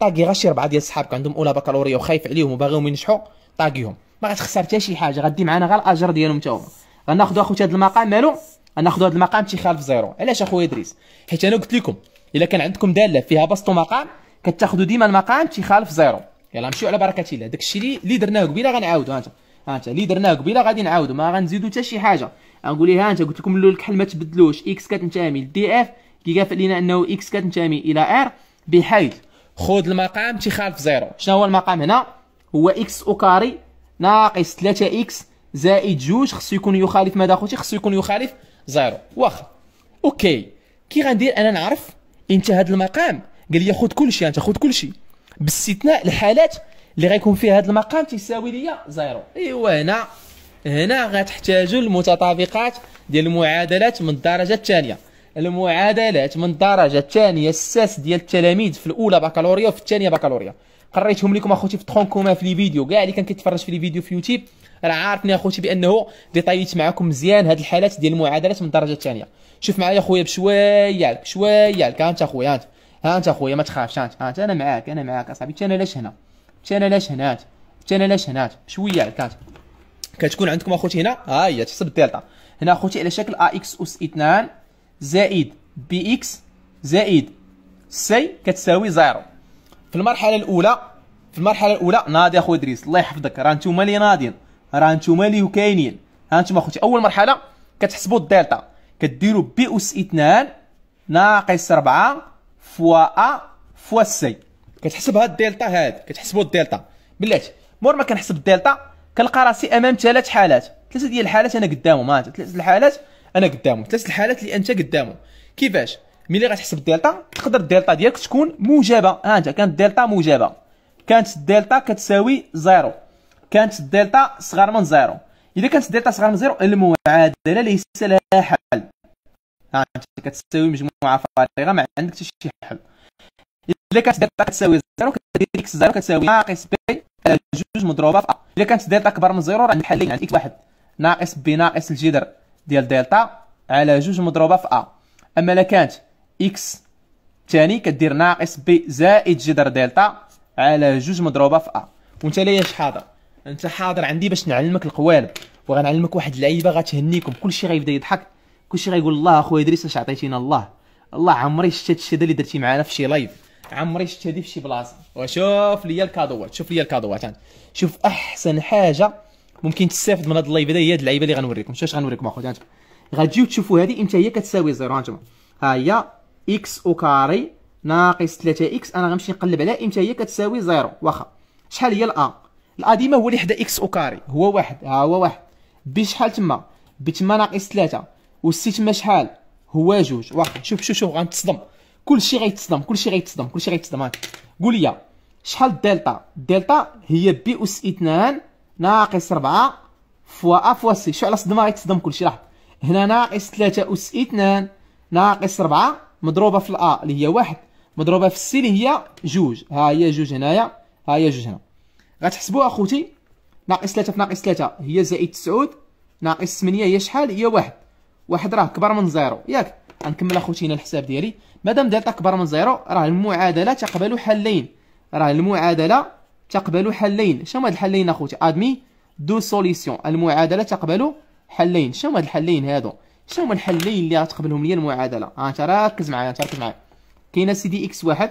طاقي غير شي ربعه ديال صحابك عندهم اولى بكالوريا وخايف عليهم وباغيهم ينجحوا طاقيهم ما غتخسر حتى شي حاجه غدي معنا غير الاجر ديالهم حتى هما غناخذوا اخوتي هذا المقام مالو غناخذوا هذا المقام تيخالف خالف زيرو علاش اخويا ادريس حيت انا قلت لكم الا كان عندكم داله فيها بسط مقام كتاخذوا ديما المقام تيخالف زيرو يلا نمشيو على بركه الله داك الشيء اللي درناه قبيله غنعاودو انت انت اللي درناه قبيله غادي نعاودو ما غنزيدو حتى شي حاجه غنقول لها انت قلت لكم الاول الكحل ما تبدلوش اكس كتنتمي لدي اف كيقال لنا انه اكس كتنتمي الى ار بحيث خذ المقام تيخالف زيرو شنو هو المقام هنا هو اكس او كاري ناقص 3 اكس زائد جوج خصو يكون يخالف ماذا اخوتي خصو يكون يخالف زيرو واخا اوكي كي غندير انا نعرف امتى هذا المقام قال لي خذ كلشي انت خذ كلشي باستثناء الحالات اللي غيكون فيها هذا المقام تيساوي ليا زيرو ايوا هنا هنا غتحتاجوا المتطابقات ديال المعادلات من الدرجه الثانيه المعادلات من الدرجه الثانيه الساس ديال التلاميذ في الاولى بكالوريا وفي الثانيه بكالوريا قريتهم لكم اخوتي في ترونكوما في لي فيديو كاع اللي كان كيتفرج في لي فيديو في يوتيوب راه عارفني اخوتي بانه ديطايت معكم مزيان هاد الحالات ديال المعادلات من الدرجه الثانيه شوف معايا اخويا بشويه بشويه شويه لك ها انت اخويا انت ها انت اخويا ما تخافش ها انت انا معاك انا معاك اصاحبي انا لاش هنا انا لاش هنا انا لاش هنا شويه لك انت كتكون عندكم اخوتي هنا ها هي تحسب الدلتا هنا اخوتي على شكل ا اكس اس 2 زائد بي اكس زائد سي كتساوي زيرو في المرحله الاولى في المرحله الاولى ناضي اخو ادريس الله يحفظك راه نتوما اللي ناضين راه نتوما اللي كاينين ها نتوما اخوتي اول مرحله كتحسبوا الدلتا كديروا بي اس 2 ناقص 4 فوا ا فوا سي كتحسب هاد الدلتا هاد كتحسبوا الدلتا بلاتي مور ما كنحسب الدلتا كنلقى راسي امام ثلاث حالات ثلاثه ديال الحالات انا قدامهم ها ثلاثه الحالات انا قدامه ثلاث الحالات اللي انت قدامه كيفاش ملي غتحسب الدلتا تقدر الدلتا ديالك تكون موجبه ها انت كانت الدلتا موجبه كانت الدلتا كتساوي زيرو كانت الدلتا صغر من زيرو اذا كانت الدلتا صغر من زيرو المعادله ليس لها حل ها انت كتساوي مجموعه فارغه ما عندك حتى شي حل اذا كانت الدلتا كتساوي زيرو كدير اكس زيرو كتساوي ناقص بي على جوج مضروبه في ا اذا كانت الدلتا كبر من زيرو راه عندك حلين عندك اكس واحد ناقص بي ناقص الجذر ديال دلتا على جوج مضروبه في ا اما الا كانت اكس الثاني كدير ناقص بي زائد جذر دلتا على جوج مضروبه في ا وانت ليش حاضر انت حاضر عندي باش نعلمك القوالب وغنعلمك واحد اللعيبه غتهنيكم كلشي غيبدا يضحك كلشي غيقول الله اخويا ادريس اش عطيتينا الله الله عمري شفت هادشي هذا اللي درتي معانا في شي لايف عمري شفت هادي في شي بلاصه وشوف ليا الكادوات شوف ليا الكادوات شوف احسن حاجه ممكن تستافد من هاد اللايف هذا هي هاد اللعيبه اللي غنوريكم شاش غنوريكم اخويا انتم غتجيو تشوفوا هذه امتى هي كتساوي زيرو انتما ها هي اكس او كاري ناقص 3 اكس انا غنمشي نقلب عليها امتى هي كتساوي زيرو واخا شحال هي الا الا ديما هو اللي حدا اكس او كاري هو واحد ها هو واحد بي شحال تما بي تما ناقص 3 وسي تما شحال هو جوج واخا شوف شوف شوف غنتصدم كلشي غيتصدم كلشي غيتصدم كلشي غيتصدم قول لي شحال الدلتا الدلتا هي بي اس 2 ناقص 4 فوا ا فوا سي شو على صدمه غيتصدم كلشي لاحظ هنا ناقص 3 اس 2 ناقص 4 مضروبه في الا اللي هي 1 مضروبه في السي اللي هي جوج ها هي جوج هنايا ها هي جوج هنا غتحسبوها اخوتي ناقص 3 في ناقص 3 هي زائد 9 ناقص 8 هي شحال هي 1 واحد راه كبر من زيرو ياك غنكمل اخوتي هنا الحساب ديالي مادام دلتا كبر من زيرو راه المعادله تقبل حلين راه المعادله تقبل حلين شنو هاد الحلين اخوتي ادمي دو سوليسيون المعادله تقبل حلين شنو هاد الحلين هادو شنو هما الحلين اللي غتقبلهم ليا المعادله ها انت ركز معايا انت ركز معايا كاينه سيدي اكس واحد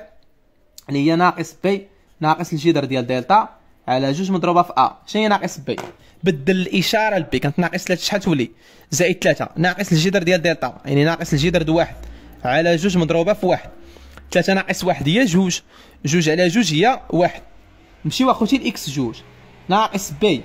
اللي هي ناقص بي ناقص الجذر ديال دلتا على جوج مضروبه في ا شنو هي ناقص بي بدل الاشاره لبي كانت ناقص 3 شحال تولي زائد 3 ناقص الجذر ديال دلتا يعني ناقص الجذر د واحد على جوج مضروبه في واحد 3 ناقص واحد هي جوج جوج على جوج هي واحد نمشيو اخوتي لاكس جوج ناقص بي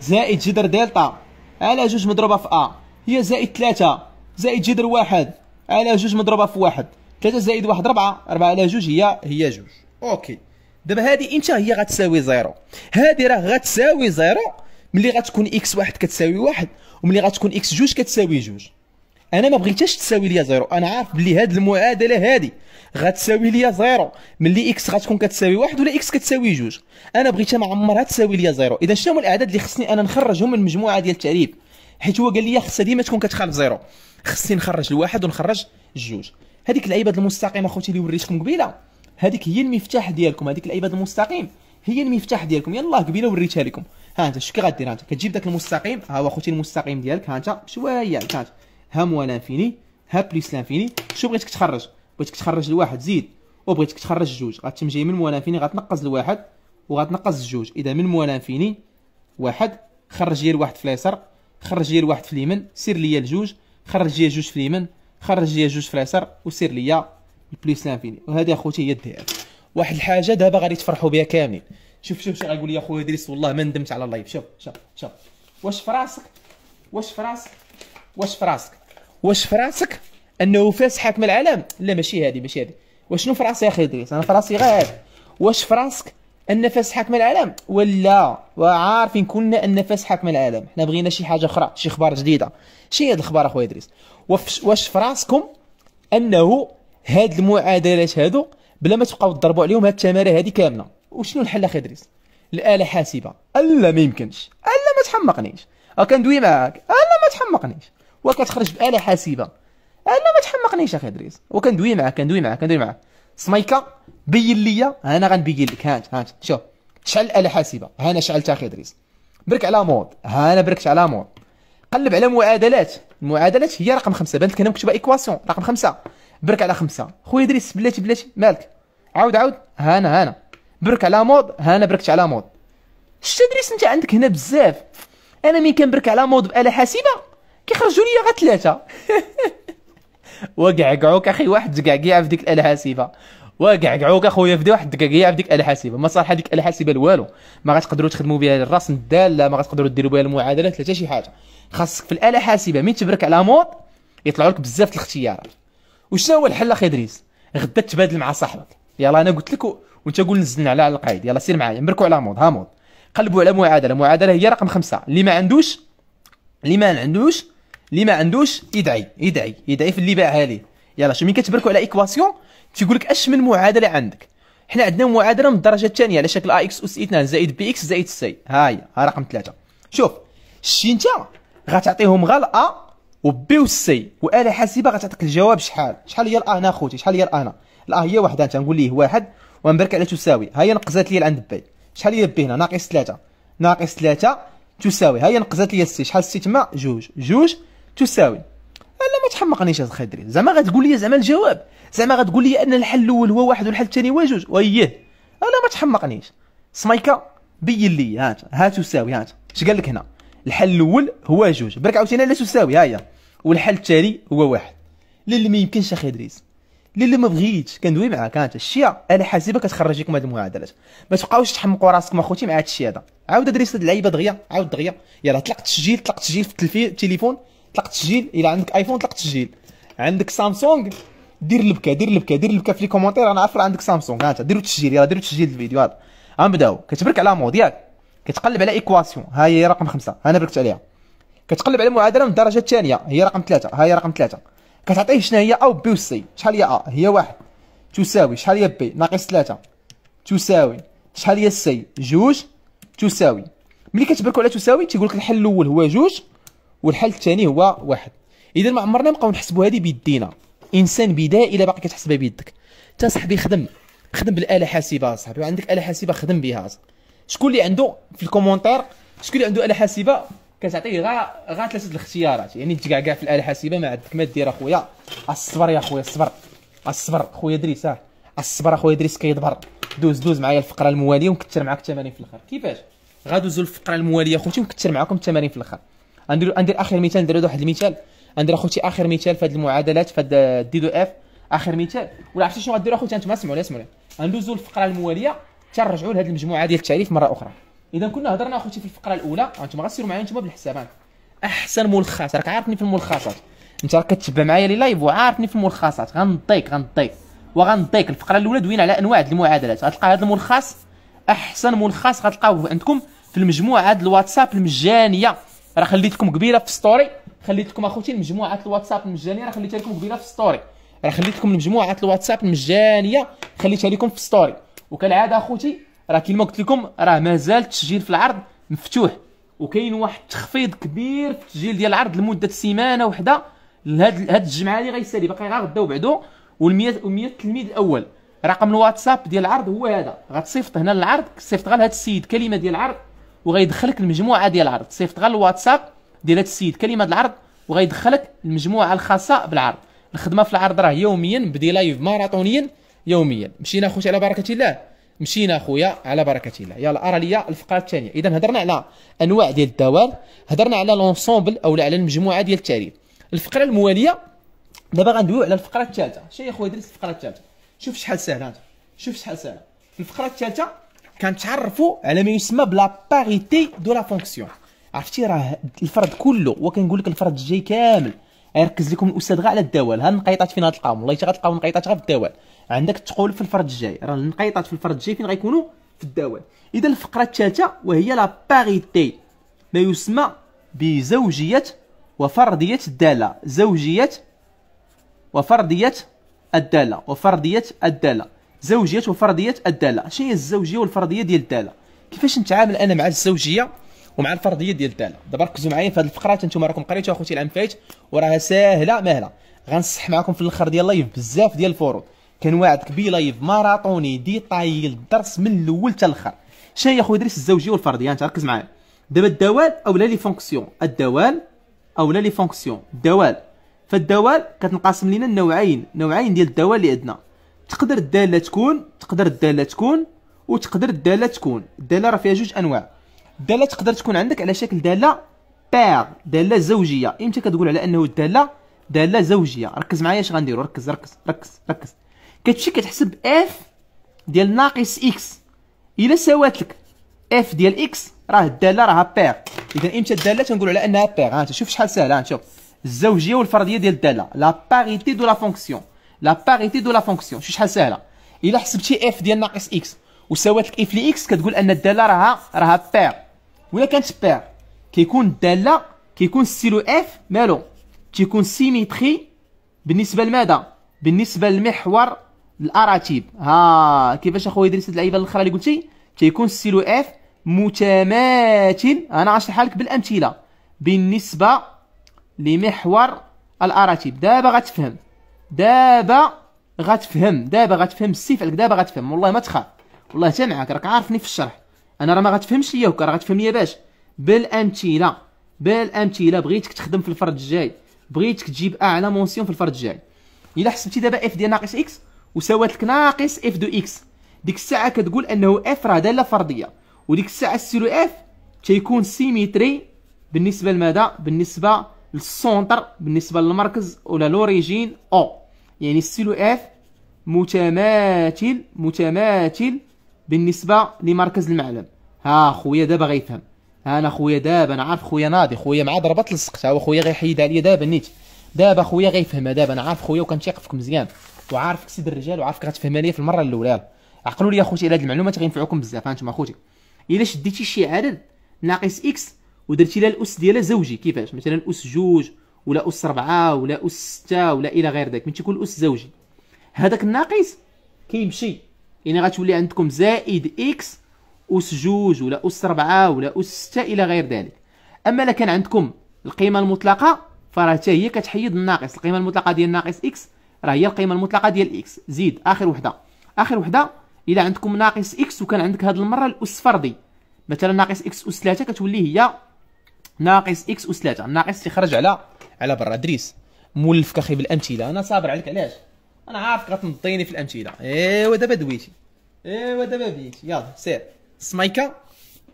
زائد جذر دلتا على جوج مضروبه في ا هي زائد ثلاثة زائد جذر واحد على جوج مضروبه في واحد ثلاثة زائد واحد ربعة ربعة على جوج هي هي جوج اوكي دابا هذه امتى هي غتساوي زيرو هذه راه غتساوي زيرو ملي غتكون اكس واحد كتساوي واحد وملي غتكون اكس جوج كتساوي جوج انا ما بغيتهاش تساوي ليا زيرو انا عارف بلي هاد المعادله هادي غتساوي ليا زيرو ملي اكس غتكون كتساوي واحد ولا اكس كتساوي جوج انا بغيتها ما عمرها تساوي ليا زيرو اذا شنو هما الاعداد اللي خصني انا نخرجهم من المجموعه ديال التعريف حيت هو قال لي خصها ديما تكون كتخالف زيرو خصني نخرج الواحد ونخرج الجوج هذيك العباد المستقيمه اخوتي اللي وريتكم قبيله هذيك هي المفتاح ديالكم هذيك العباد المستقيم هي المفتاح ديالكم يلاه قبيله وريتها لكم ها انت شكي غدير ها انت كتجيب داك المستقيم ها هو اخوتي المستقيم ديالك ها انت شويه ها ها موال انفيني ها بليس لانفيني شو بغيتك تخرج بغيتك تخرج الواحد زيد وبغيتك تخرج جوج غتمشي جاي من موالان فيني غتنقص الواحد وغتنقص الجوج اذا من موالان فيني واحد خرج ليا الواحد في اليسار خرج ليا الواحد في اليمين سير ليا الجوج خرج ليا جوج في اليمين خرج ليا جوج في اليسار وسير ليا البليس لانفيني وهذه اخوتي هي الذئاب واحد الحاجه دابا غادي تفرحوا بها كاملين شوف شوف شنو غايقول لي خويا ادريس والله ما ندمت على اللايف شوف شوف شوف واش فراسك واش فراسك واش فراسك واش فراسك انه فاس حاكم العالم لا ماشي هذه ماشي هذه وشنو في راسي اخي ادريس انا في راسي غير هذا واش في راسك ان فاس حاكم العالم ولا وعارفين كلنا ان فاس حاكم العالم حنا بغينا شي حاجه اخرى شي اخبار جديده شي هاد الاخبار اخويا ادريس واش في راسكم انه هاد المعادلات هادو بلا ما تبقاو تضربوا عليهم هاد التماره هادي كامله وشنو الحل اخي ادريس الاله حاسبه الا ما يمكنش الا ما تحمقنيش كندوي معاك الا ما تحمقنيش وكتخرج باله حاسبه انا ما تحمقنيش اخي ادريس وكندوي معاه كندوي معاه كندوي معاه سمايكا بين ليا انا غنبين لك هانت هانت شوف شعل الاله حاسبه انا شعلت اخي ادريس برك على مود انا بركت على مود قلب على معادلات المعادلات هي رقم خمسة بانت لك مكتوبه ايكواسيون رقم خمسة برك على خمسة خويا ادريس بلاتي بلاتي مالك عاود عاود هانا هانا برك على مود هانا بركت على مود شتي ادريس انت عندك هنا بزاف انا مين كنبرك على مود باله حاسبه كيخرجوا لي غير ثلاثه <laughs> وقعقعوك اخي واحد دقعقيعه في ديك الاله حاسبه وقعقعوك اخويا في واحد دقعقيعه في ديك الاله حاسبه ما صالحه هذيك الاله حاسبه لوالو ما غتقدروا تخدموا بها الراس الداله ما غتقدروا ديروا بها المعادلات لا حتى شي حاجه خاصك في الاله حاسبه من تبرك على موط يطلعوا لك بزاف الاختيارات وشنو هو الحل اخي ادريس غدا تبادل مع صاحبك يلا انا قلت لك وانت قول نزلنا على القايد يلا سير معايا نبركوا على موض ها موض قلبوا على معادله معادله هي رقم خمسة اللي ما عندوش اللي ما عندوش اللي ما عندوش يدعي يدعي يدعي في اللي باعها ليه يلا شوف مين كتبركوا على ايكواسيون تيقول لك اش من معادله عندك حنا عندنا معادله من الدرجه الثانيه على شكل ا اكس اس 2 زائد بي اكس زائد سي ها هي ها رقم ثلاثه شوف شتي انت غتعطيهم غير ا وبي وسي واله حاسبه غتعطيك الجواب شحال شحال هي الا هنا خوتي شحال هي الا هنا هي واحده تنقول ليه واحد ونبرك على تساوي ها هي نقزات لي عند بي شحال هي بي هنا ناقص ثلاثه ناقص ثلاثه تساوي ها هي نقزات لي السي شحال السي تما جوج جوج تساوي لا ما تحمقنيش الخدري زعما غتقول لي زعما الجواب زعما غتقول لي ان الحل الاول هو واحد والحل الثاني هو جوج وايه لا ما تحمقنيش سمايكا بين لي هات ها تساوي هات اش قال لك هنا الحل الاول هو جوج برك عاوتاني لا تساوي ها هي والحل الثاني هو واحد اللي ما يمكنش اخي ادريس اللي ما بغيتش كندوي معاك انت الشيا على حاسبه لكم هاد المعادلات ما تبقاوش تحمقوا راسكم اخوتي مع هاد الشيء هذا عاود ادريس هاد اللعيبه دغيا عاود دغيا يلاه طلق تسجيل طلق تسجيل في التليفون طلق تسجيل الا عندك ايفون طلق تسجيل عندك سامسونج دير البكا دير البكا دير البكا في لي كومونتير انا عارف عندك سامسونج هانت ديروا التسجيل يلاه ديروا التسجيل الفيديو هذا غنبداو كتبرك على مود ياك كتقلب على ايكواسيون ها هي رقم خمسة انا بركت عليها كتقلب على معادله من الدرجه الثانيه هي رقم ثلاثة ها هي رقم ثلاثة كتعطيه شنو هي او بي وسي شحال هي ا هي واحد تساوي شحال هي بي ناقص ثلاثة تساوي شحال هي سي جوج تساوي ملي كتبركوا على تساوي تيقول لك الحل الاول هو جوج والحل الثاني هو واحد اذا ما عمرنا نبقاو نحسبوا هذه بيدينا انسان بدائي الا باقي كتحسبها بيدك انت صاحبي خدم خدم بالاله حاسبه صاحبي عندك اله حاسبه خدم بها شكون اللي عنده في الكومونتير شكون اللي عنده اله حاسبه كتعطيه غا غا ثلاثه الاختيارات يعني تكعكع كاع في الاله حاسبه ما عندك ما دير اخويا الصبر يا اخويا الصبر الصبر خويا دريس اه الصبر اخويا دريس كيدبر دوز دوز معايا الفقره المواليه ونكثر معاك التمارين في الاخر كيفاش غادوزو الفقره المواليه اخوتي ونكثر معاكم التمارين في الاخر غندير ندير اخر مثال ندير واحد المثال غندير اخوتي اخر مثال في هذه المعادلات في هاد الدي دو اف اخر مثال ولا عرفتي شنو غديروا اخوتي انتم اسمعوا لي اسمعوا لي غندوزوا الفقره المواليه تنرجعوا لهذه المجموعه ديال التعريف مره اخرى اذا كنا هضرنا اخوتي في الفقره الاولى انتم غسيروا معايا انتم بالحساب احسن ملخص راك عارفني في الملخصات انت راك كتبع معايا لي لايف وعارفني في الملخصات غنطيك غنطيك وغنطيك الفقره الاولى دوينا على انواع المعادلات غتلقى هذا الملخص احسن ملخص غتلقاوه عندكم في المجموعه هاد الواتساب المجانيه راه خليت لكم قبيله في ستوري خليت لكم اخوتي مجموعه الواتساب المجانيه راه خليتها لكم قبيله في ستوري راه خليت لكم الواتساب المجانيه خليتها لكم في ستوري وكالعاده اخوتي راه كيما قلت لكم راه مازال التسجيل في العرض مفتوح وكاين واحد التخفيض كبير في التسجيل ديال العرض لمده سيمانه وحده لهاد هاد الجمعه اللي غيسالي باقي غير غدا وبعدو وال100 و100 تلميذ الاول رقم الواتساب ديال العرض هو هذا غتصيفط هنا للعرض صيفط غير لهاد السيد كلمه ديال العرض وغيدخلك المجموعه ديال العرض صيفط غير الواتساب ديال هذا السيد كلمه العرض وغيدخلك المجموعه الخاصه بالعرض الخدمه في العرض راه يوميا بدي لايف ماراطونيا يوميا مشينا خوتي على بركه الله مشينا خويا على بركه الله يلا ارى ليا الفقره الثانيه اذا هضرنا على انواع ديال الدوال هضرنا على لونسومبل او على المجموعه ديال التعريف الفقره المواليه دابا غندويو على الفقره الثالثه شي يا خويا درت الفقره الثالثه شوف شحال سهله شوف شحال سهله الفقره الثالثه كنتعرفوا على ما يسمى بلا باريتي دو لا فونكسيون عرفتي راه الفرد كله وكنقول لك الفرد الجاي كامل غيركز لكم الاستاذ غير على الدوال ها النقيطات فين غتلقاهم والله حتى غتلقاو النقيطات غير في الدوال عندك تقول في الفرد الجاي راه النقيطات في الفرد الجاي فين غيكونوا في الدوال اذا الفقره الثالثه وهي لا باريتي ما يسمى بزوجيه وفرديه الداله زوجيه وفرديه الداله وفرديه الداله زوجيه وفرضيات الداله شنو هي الزوجيه والفرضيه ديال الداله كيفاش نتعامل انا مع الزوجيه ومع الفرضيه ديال الداله دابا ركزوا معايا في هذه الفقره حتى راكم قريتوها اخوتي العام فايت وراها ساهله مهله غنصح معكم في الاخر ديال لايف بزاف ديال الفروض كنوعدك بي لايف ماراطوني طايل الدرس من الاول حتى الاخر شنو هي اخويا دريس الزوجيه والفرديه انت ركز معايا دابا الدوال اولا لي فونكسيون الدوال اولا لي فونكسيون الدوال فالدوال كتنقسم لينا نوعين نوعين ديال الدوال اللي عندنا تقدر الداله تكون تقدر الداله تكون وتقدر الداله تكون الداله راه فيها جوج انواع الداله تقدر تكون عندك على شكل داله بير داله زوجيه امتى كتقول على انه الداله داله زوجيه ركز معايا اش غنديرو ركز ركز ركز ركز كتمشي كتحسب اف ديال ناقص اكس الا سوات لك اف ديال اكس راه الداله راها بير اذا امتى الداله تنقول على انها بير ها شوف شحال ساهله ها شوف الزوجيه والفرديه ديال الداله لا باريتي دو لا فونكسيون لا باريتي دو لا فونكسيون شي شحال ساهله الا حسبتي اف ديال ناقص اكس وساوات اف لي اكس كتقول ان الداله راها راها بير ولا كانت بير كيكون الداله كيكون ستيلو اف مالو تيكون سيميتري بالنسبه لماذا بالنسبه للمحور الاراتيب ها كيفاش اخويا ادريس هاد اللعيبه الاخرى اللي قلتي تيكون ستيلو اف متماثل انا غنشرح لك بالامثله بالنسبه لمحور الاراتيب دابا غتفهم دابا غتفهم دابا غتفهم السيف عليك دابا غتفهم والله ما تخاف والله حتى معاك راك عارفني في الشرح انا راه ما غتفهمش ليا وكا راه غتفهم ليا باش بالامثله بالامثله بغيتك تخدم في الفرد الجاي بغيتك تجيب اعلى مونسيون في الفرد الجاي الا حسبتي دابا اف ديال ناقص اكس وساوات لك ناقص اف دو اكس ديك الساعه كتقول انه اف راه داله فرديه وديك الساعه السيرو اف تيكون سيميتري بالنسبه لماذا بالنسبه للسونتر بالنسبه للمركز ولا لوريجين او يعني اف متماثل متماثل بالنسبه لمركز المعلم ها خويا دابا غيفهم انا خويا دابا انا عارف خويا ناضي خويا مع ضربات لصقت هو خويا غيحيد عليا دابا نيت دابا خويا غيفهمها دابا انا عارف خويا وكنتيق فيك مزيان وعارفك سيد الرجال وعارفك غتفهمها عليا في المره الاولى عقلوا لي اخوتي على هاد المعلومات غينفعوكم بزاف هانتوما اخوتي الا شديتي شي عدد ناقص اكس ودرتي لها الاس ديالها زوجي كيفاش مثلا اس جوج ولا اس 4 ولا اس 6 ولا الى غير ذلك من تيكون الاس زوجي هذاك الناقص كيمشي يعني غتولي عندكم زائد اكس اس جوج ولا اس 4 ولا اس 6 الى غير ذلك اما الا كان عندكم القيمه المطلقه فراه حتى هي كتحيد الناقص القيمه المطلقه ديال ناقص اكس راه هي القيمه المطلقه ديال اكس زيد اخر وحده اخر وحده الا عندكم ناقص اكس وكان عندك هذه المره الاس فردي مثلا ناقص اكس اس 3 كتولي هي ناقص اكس اس 3 الناقص تيخرج على على برا ادريس مولفك اخي بالامثله انا صابر عليك علاش انا عارفك غتنطيني في الامثله ايوا دابا دويتي ايوا دابا بيتي يلا سير سمايكا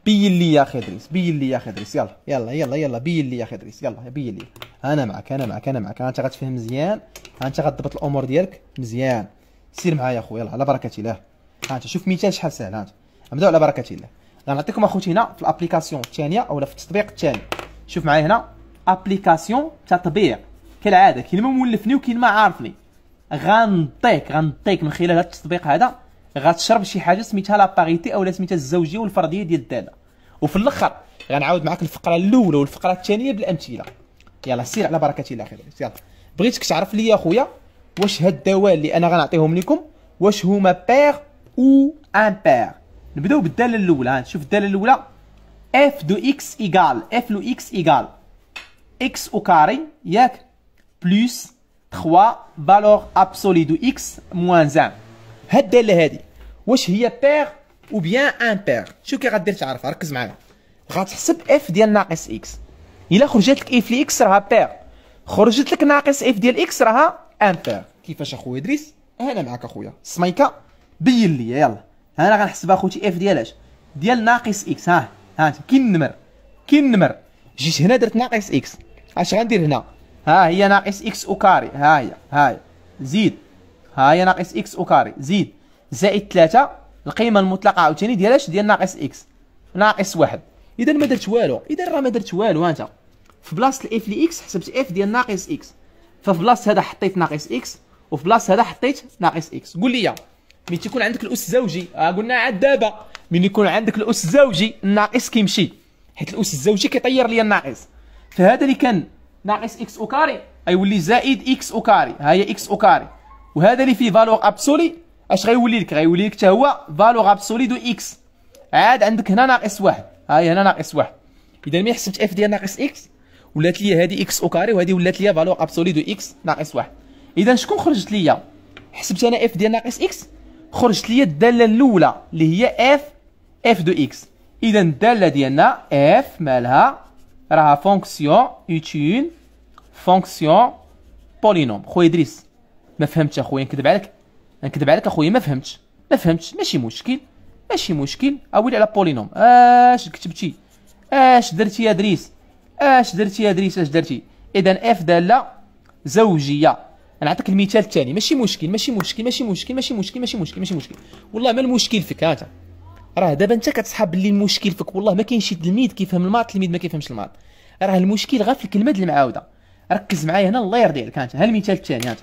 بين لي يا اخي ادريس بين لي يا اخي ادريس يلا يلا يلا يلا بين لي يا اخي ادريس يلا بين لي انا معك انا معك انا معك انت غتفهم مزيان انت غتضبط الامور ديالك مزيان سير معايا اخويا يلا على بركه الله انت شوف مثال شحال سهل انت نبداو على بركه الله غنعطيكم اخوتي هنا في الابليكاسيون الثانيه اولا في التطبيق الثاني شوف معايا هنا ابليكاسيون تطبيق كالعاده ما مولفني وكلمه عارفني غنطيك غنطيك من خلال هذا التطبيق هذا غتشرب شي حاجه سميتها لاباريتي اولا سميتها الزوجيه والفرديه ديال الداله وفي الاخر غنعاود معاك الفقره الاولى والفقره الثانيه بالامثله يلا سير على بركه الله خير يلا بغيتك تعرف لي يا خويا واش هاد الدوال اللي انا غنعطيهم لكم واش هما بير او امبير نبداو بالداله الاولى نشوف الداله الاولى اف دو اكس ايغال اف لو اكس ايغال x au carré ياك بلس 3 فالور ابسولي دو اكس موان 1 هاد الداله هادي واش هي بير او بيان امبير شو كي غدير تعرفها ركز معايا غتحسب اف ديال ناقص اكس الا خرجت لك اف لاكس راها بير خرجت لك ناقص اف ديال اكس راها امبير كيفاش اخويا ادريس انا معاك اخويا سميكه بين لي يلا انا غنحسب اخوتي اف ديال اش ديال ناقص اكس ها ها كي النمر كي النمر جيت هنا درت ناقص اكس اش غندير هنا ها هي ناقص اكس او كاري ها هي ها هي زيد ها هي ناقص اكس او كاري زيد زائد 3 القيمه المطلقه عاوتاني ديال اش ديال ناقص اكس ناقص واحد اذا ما درت والو اذا راه ما درت والو انت في بلاصه الاف لاكس حسبت اف ديال ناقص اكس ففي بلاصه هذا حطيت ناقص اكس وفي بلاصه هذا حطيت ناقص اكس قول لي ملي تيكون عندك الاس زوجي آه قلنا عاد دابا ملي يكون عندك الاس زوجي الناقص كيمشي حيت الاس الزوجي كيطير لي الناقص فهذا اللي كان ناقص اكس او كاري غيولي زائد اكس او كاري ها هي اكس او كاري وهذا اللي فيه فالور ابسولي اش غيولي لك غيولي لك حتى هو فالور ابسولي دو اكس عاد عندك هنا ناقص واحد ها هي هنا ناقص واحد اذا ملي حسبت اف ديال ناقص اكس ولات لي هذه اكس او كاري وهذه ولات لي فالور ابسولي دو اكس ناقص واحد اذا شكون خرجت لي حسبت انا اف ديال ناقص اكس خرجت لي الداله الاولى اللي هي اف اف دو اكس اذا الداله ديالنا اف مالها راها فونكسيون اوتيل فونكسيون بولينوم خويا ادريس ما فهمتش اخويا نكذب عليك نكذب عليك اخويا ما فهمتش ما فهمتش ماشي مشكل ماشي مشكل اولي على بولينوم اش كتبتي اش درتي يا ادريس اش درتي يا ادريس اش درتي اذا اف داله زوجيه نعطيك المثال الثاني ماشي مشكل ماشي مشكل ماشي مشكل ماشي مشكل ماشي مشكل ماشي مشكل والله ما المشكل فيك هاتا راه دابا انت كتصحاب باللي المشكل فيك والله ما كاين شي تلميذ كيفهم الماط تلميذ ما كيفهمش الماط راه المشكل غير في الكلمه ديال المعاوده ركز معايا هنا الله يرضي عليك ها المثال الثاني ها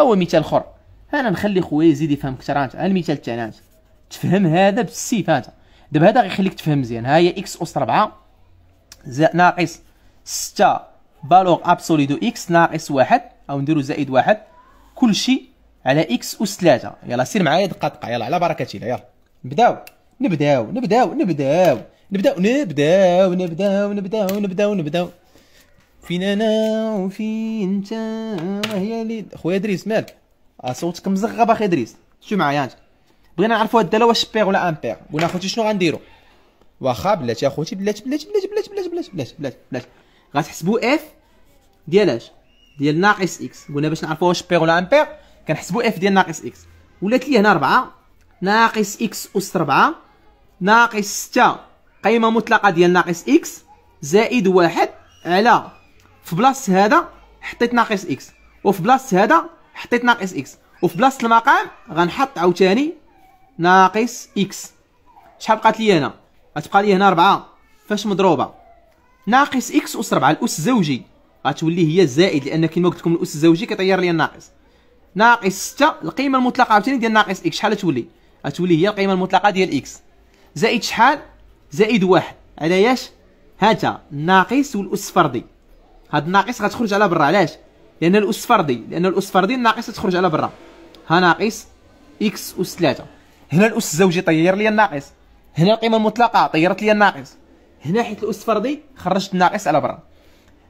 هو مثال اخر انا نخلي خويا يزيد يفهم اكثر ها المثال الثاني انت تفهم هذا بالسيف هذا دابا هذا غيخليك تفهم مزيان ها هي اكس اس 4 زائد ناقص 6 بالوغ ابسولي دو اكس ناقص 1 او نديرو زائد 1 كلشي على اكس اس 3 يلا سير معايا دقه دقه يلا على بركه الله يلا نبداو نبداو نبداو نبداو نبداو نبداو نبداو نبداو نبداو نبداو فين انا وفين انت وهي لي خويا ادريس مالك آه، صوتك مزغب اخي ادريس شو معايا انت بغينا نعرفوا هاد الداله واش بيغ ولا امبيغ قلنا اخوتي شنو غنديرو واخا بلاتي اخوتي بلاتي بلاتي بلاتي بلاتي بلاتي بلاتي بلاتي بلاتي بلاتي غتحسبوا اف ديال اش ديال ناقص اكس قلنا باش نعرفوا واش بيغ ولا امبيغ كنحسبوا اف ديال ناقص اكس ولات لي هنا 4 ناقص اكس اس 4 ناقص ستة قيمة مطلقة ديال ناقص إكس زائد واحد على في بلاصة هذا حطيت ناقص إكس وفي بلاصة هذا حطيت ناقص إكس وفي بلاصة المقام غنحط عاوتاني ناقص إكس شحال بقات لي هنا غتبقى لي هنا ربعة فاش مضروبة ناقص إكس أس ربعة الأس الزوجي غتولي هي زائد لأن كيما قلت لكم الأس الزوجي كيطير لي الناقص ناقص ستة القيمة المطلقة عاوتاني ديال ناقص إكس شحال تولي غتولي هي القيمة المطلقة ديال إكس زائد شحال زائد واحد على ياش هاتا الناقص والاس فردي هاد الناقص غتخرج على برا علاش لان الاس فردي لان الاس فردي الناقص تخرج على برا ها ناقص اكس اس 3 هنا الاس الزوجي طير لي الناقص هنا القيمه المطلقه طيرت لي الناقص هنا حيت الاس فردي خرجت الناقص على برا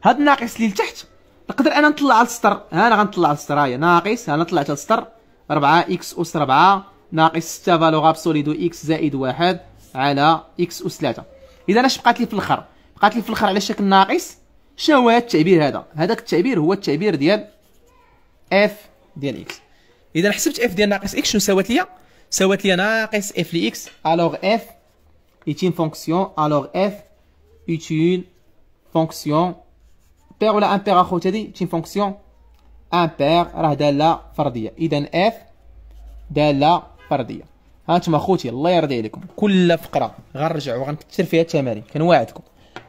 هاد الناقص اللي لتحت نقدر انا نطلع على السطر ها انا غنطلع على السطر هاهي ناقص انا طلعت على السطر 4 اكس اس 4 ناقص 6 فالوغ ابسوليدو اكس زائد 1 على اكس اس 3 اذا اش بقات لي في الاخر بقات لي في الاخر على شكل ناقص شنو هو التعبير هذا هذاك التعبير هو التعبير ديال اف ديال اكس اذا حسبت اف ديال ناقص اكس شنو ساوت لي ساوت لي ناقص اف لي اكس الوغ اف est فونكسيون الوغ اف f فونكسيون بير ولا امبير اخوتي تادي est فونكسيون امبير راه داله فرديه اذا اف داله فرديه هانتم اخوتي الله يرضي عليكم كل فقره غنرجع وغنكثر فيها التمارين كنواعدكم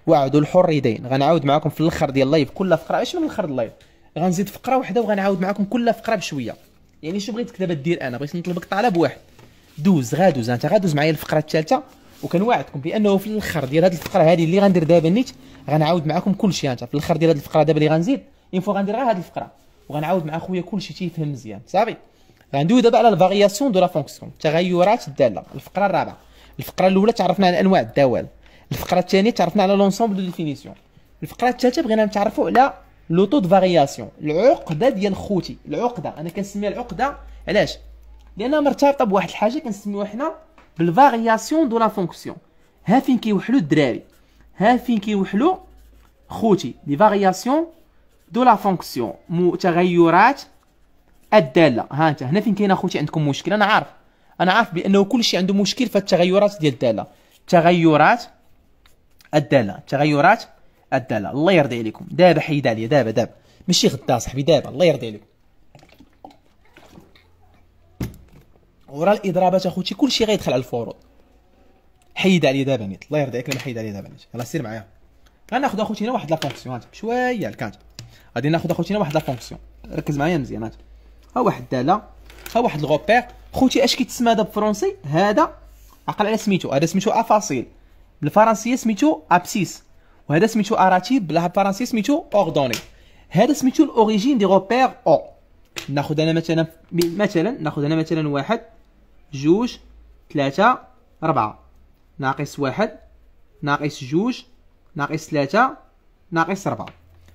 وعدوا الحر يدين غنعاود معكم في الاخر ديال اللايف كل فقره اش من الاخر اللايف غنزيد فقره واحده وغنعاود معكم كل فقره بشويه يعني شو بغيتك دابا دير انا بغيت نطلبك طلب واحد دوز غادوز انت غادوز معايا الفقره الثالثه وكنواعدكم بانه في الاخر ديال هذه الفقره هذه اللي غندير دابا نيت غنعاود معكم كل شيء انت في الاخر ديال هذه الفقره دابا اللي غنزيد انفو غندير غير هذه الفقره وغنعاود مع خويا كل شيء تيفهم مزيان صافي غندوي دابا على الفارياسيون دو لا فونكسيون تغيرات الداله الفقره الرابعه الفقره الاولى تعرفنا على انواع الدوال الفقره الثانيه تعرفنا على لونسومبل دو ديفينيسيون الفقره الثالثه بغينا نتعرفوا على لوطو دو فارياسيون العقده ديال خوتي العقده انا كنسميها العقده علاش لانها مرتبطه بواحد الحاجه كنسميوها حنا بالفارياسيون دو لا فونكسيون ها فين كيوحلوا الدراري ها فين كيوحلوا خوتي لي فارياسيون دو لا فونكسيون تغيرات الداله ها انت هنا فين كاين اخوتي عندكم مشكل انا عارف انا عارف بانه كل شيء عنده مشكل في التغيرات ديال الداله تغيرات الداله تغيرات الداله الله يرضي عليكم دابا حيد عليا دابا دابا ماشي غدا صاحبي دابا الله يرضي عليكم ورا الاضرابات اخوتي كلشي غيدخل على الفروض حيد عليا دابا نيت الله يرضي عليك حيد عليا دابا نيت يلاه سير معايا غناخذ اخوتي هنا واحد لا فونكسيون بشويه الكات غادي ناخذ اخوتي هنا واحد لا فونكسيون ركز معايا مزيان هانت ها واحد الداله ها واحد الغوبير خوتي اش كيتسمى هذا بالفرنسي هذا عقل على سميتو هذا سميتو افاصيل بالفرنسيه سميتو ابسيس وهذا سميتو اراتيب بالفرنسيه سميتو اوردوني هذا سميتو الاوريجين دي غوبير او ناخذ انا مثلا مثلا ناخذ انا مثلا واحد جوج ثلاثة أربعة ناقص واحد ناقص جوج ناقص ثلاثة ناقص أربعة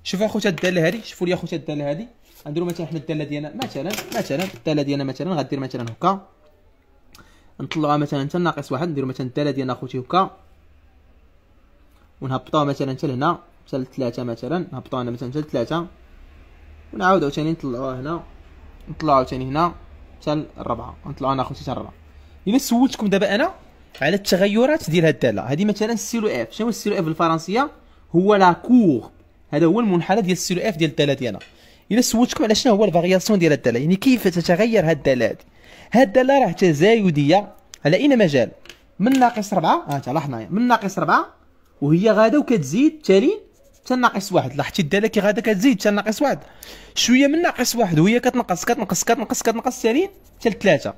شوفوا اخوتي الدالة هذه شوفوا لي اخوتي الدالة هذه غنديرو مثلا حنا الداله ديالنا مثلا مثلا الداله ديالنا مثلا غدير مثلا هكا نطلعوها مثلا حتى ناقص واحد نديرو مثلا الداله ديالنا اخوتي هكا ونهبطوها مثلا حتى لهنا حتى لثلاثه مثلا نهبطوها هنا مثلا حتى لثلاثه ونعاود عاوتاني نطلعوها هنا نطلعوها عاوتاني هنا حتى لربعه نطلعوها هنا اخوتي حتى لربعه الا سولتكم دابا انا على التغيرات ديال هاد الداله هادي مثلا السيلو اف شنو هو السيلو اف بالفرنسيه هو لا كور هذا هو المنحنى ديال السيلو اف ديال الداله ديالنا الا سولتكم على شنو هو الفارياسيون ديال الداله يعني كيف تتغير هاد الداله هادي هاد الداله راه تزايديه على اين مجال من ناقص 4 ها انت لاحظنا من ناقص 4 وهي غادا وكتزيد تالي حتى ناقص واحد لاحظتي الداله كي غادا كتزيد حتى ناقص واحد شويه من ناقص واحد وهي كتنقص كتنقص كتنقص كتنقص تالي حتى 3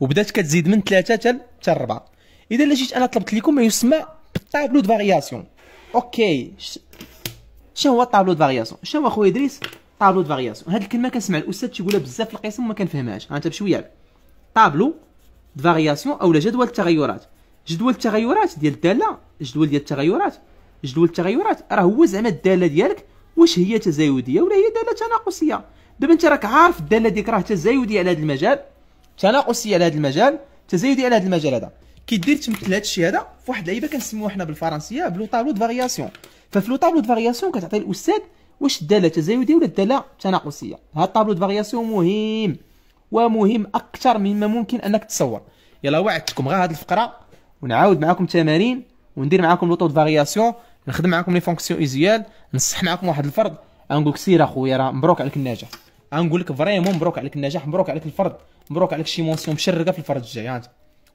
وبدات كتزيد من ثلاثه حتى حتى لربعه اذا الا جيت انا طلبت لكم ما يسمى بالطابلو دو فارياسيون اوكي شنو هو الطابلو دو فارياسيون شنو هو خويا ادريس طابلو دو فارياسيون هاد الكلمه كنسمع الاستاذ تيقولها بزاف في القسم وما كنفهمهاش انت بشويه طابلو دو فارياسيون اولا جدول التغيرات جدول التغيرات ديال الداله جدول ديال التغيرات جدول التغيرات راه هو زعما الداله ديالك واش هي تزايديه ولا هي داله تناقصيه دابا انت راك عارف الداله ديك راه تزايديه على هذا المجال تناقصيه على هذا المجال تزايديه على هذا المجال هذا كيدير تمثل هذا الشيء هذا فواحد اللعيبه كنسموها حنا بالفرنسيه بلو طابلو دو فارياسيون ففلو طابلو دو فارياسيون كتعطي الاستاذ واش الداله تزايديه ولا الداله تناقصيه هاد الطابلو دو فارياسيون مهم ومهم اكثر مما ممكن انك تتصور يلا وعدتكم غير هاد الفقره ونعاود معكم تمارين وندير معكم لوطو دو فارياسيون نخدم معكم لي فونكسيون ايزيال نصح معكم واحد الفرض أنقول لك سير اخويا راه مبروك عليك النجاح أنقول لك فريمون مبروك عليك النجاح مبروك عليك الفرض مبروك عليك شي مونسيون مشرقه في الفرد الجاي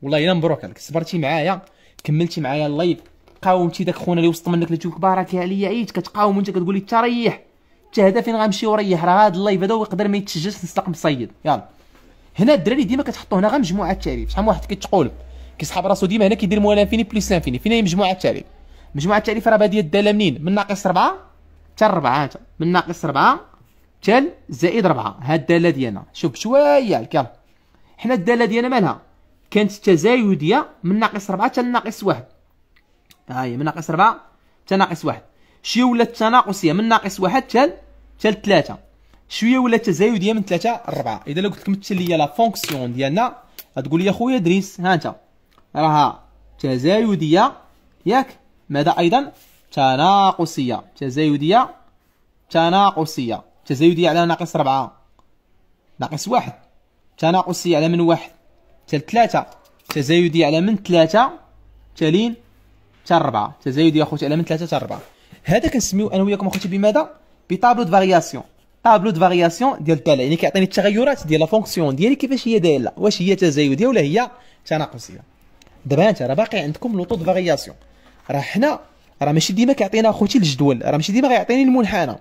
والله الا مبروك عليك صبرتي معايا كملتي معايا اللايف كتقاوم تي داك خونا اللي وسط منك اللي تشوف بارك عليا عييت كتقاوم وانت كتقول لي حتى ريح حتى هذا فين غنمشي وريح راه هذا اللايف هذا يقدر ما يتسجلش نسلق مصيد يلا هنا الدراري ديما كتحطوا هنا غير مجموعه التعريف شحال من واحد كتقول كيسحب راسو ديما هنا كيدير موال انفيني بليس انفيني فين هي مجموعه التعريف مجموعه التعريف راه باديه الداله منين من ناقص 4 حتى 4 من ناقص 4 حتى زائد 4 هاد الداله ديالنا شوف بشويه يلا حنا الداله ديالنا مالها كانت تزايديه من ناقص 4 حتى ناقص 1 ها هي من ناقص 4 حتى ناقص 1 شويه ولات تناقصيه من ناقص 1 حتى حتى 3 شويه ولات تزايديه من 3 ل 4 اذا لو قلت لك مثل لي لا فونكسيون ديالنا غتقول لي خويا دريس ها انت راها تزايديه ياك ماذا ايضا تناقصيه تزايديه تناقصيه تزايديه على ناقص 4 ناقص 1 تناقصيه على من 1 حتى 3 تزايديه على من 3 تالين حتى 4 تزايد يا خوتي على من 3 حتى 4 هذا كنسميو انا وياكم اخوتي بماذا بطابلو دو فارياسيون طابلو دو فارياسيون ديال الداله يعني كيعطيني التغيرات ديال لا فونكسيون ديالي كيفاش هي دايره واش هي تزايديه ولا هي تناقصيه دابا انت راه باقي عندكم لوطو دو فارياسيون راه حنا راه ماشي ديما كيعطينا اخوتي الجدول راه ماشي ديما غيعطيني المنحنى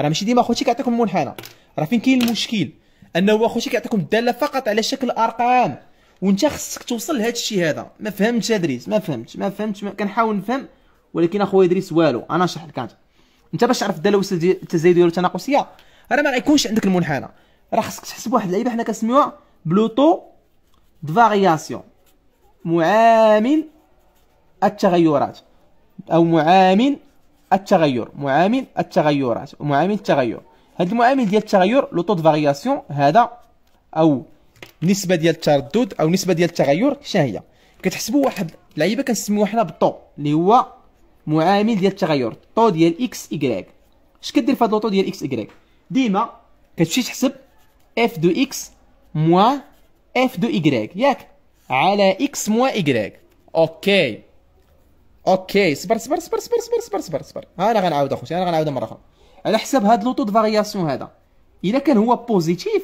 راه ماشي ديما اخوتي كيعطيكم المنحنى راه فين كاين المشكل انه اخوتي كيعطيكم الداله فقط على شكل ارقام وانت خصك توصل لهذا الشيء هذا ما فهمتش ادريس ما فهمتش ما فهمتش ما كنحاول نفهم ولكن اخويا ادريس والو انا نشرح لك انت انت باش تعرف الدلاوس التزايديه ولا التناقصيه راه ما غيكونش عندك المنحنى راه خصك تحسب واحد اللعيبه حنا كنسميوها بلوطو دفارياسيون معامل التغيرات او معامل التغير معامل التغيرات معامل التغير هذا المعامل ديال التغير لوطو دفارياسيون هذا او النسبه ديال التردد او النسبه ديال التغير شنو هي كتحسبوا واحد لعيبة كنسميوها حنا بالطو اللي هو معامل ديال التغير طو ديال اكس ايكغيك اش كدير في لوطو ديال اكس ايكغيك ديما كتمشي تحسب اف دو اكس موان اف دو ايكغيك ياك على اكس موان ايكغيك اوكي اوكي صبر صبر صبر صبر صبر صبر صبر صبر ها انا غنعاود اخوتي انا غنعاود مره اخرى على حساب هاد لوطو د فارياسيون هذا الا كان هو بوزيتيف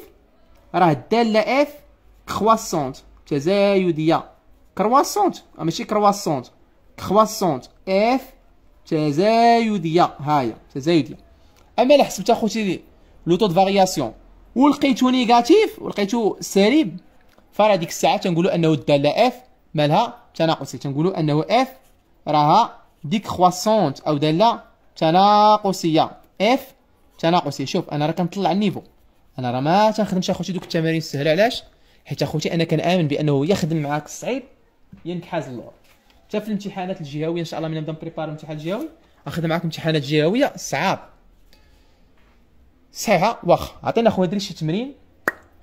راه الداله اف كرواسونت تزايدية كرواسونت ماشي كرواسونت كرواسونت اف تزايدية هاهي تزايدية اما الا حسبت اخوتي لي لو طو فارياسيون ولقيتو نيجاتيف ولقيتو سالب فراه ديك الساعه تنقولوا انه الداله اف مالها تناقصي تنقولوا انه اف راها ديك كرواسونت او داله تناقصيه اف تناقصيه شوف انا راه كنطلع النيفو انا راه ما تنخدمش اخوتي دوك التمارين السهله علاش حيت اخوتي انا كنامن بانه يخدم معاك الصعيب ينكحاز اللور حتى في الامتحانات الجهويه ان شاء الله من نبدا بريبار الامتحان الجهوي اخذ معاك امتحانات جهويه صعاب صحيحه واخا عطينا اخويا دري شي تمرين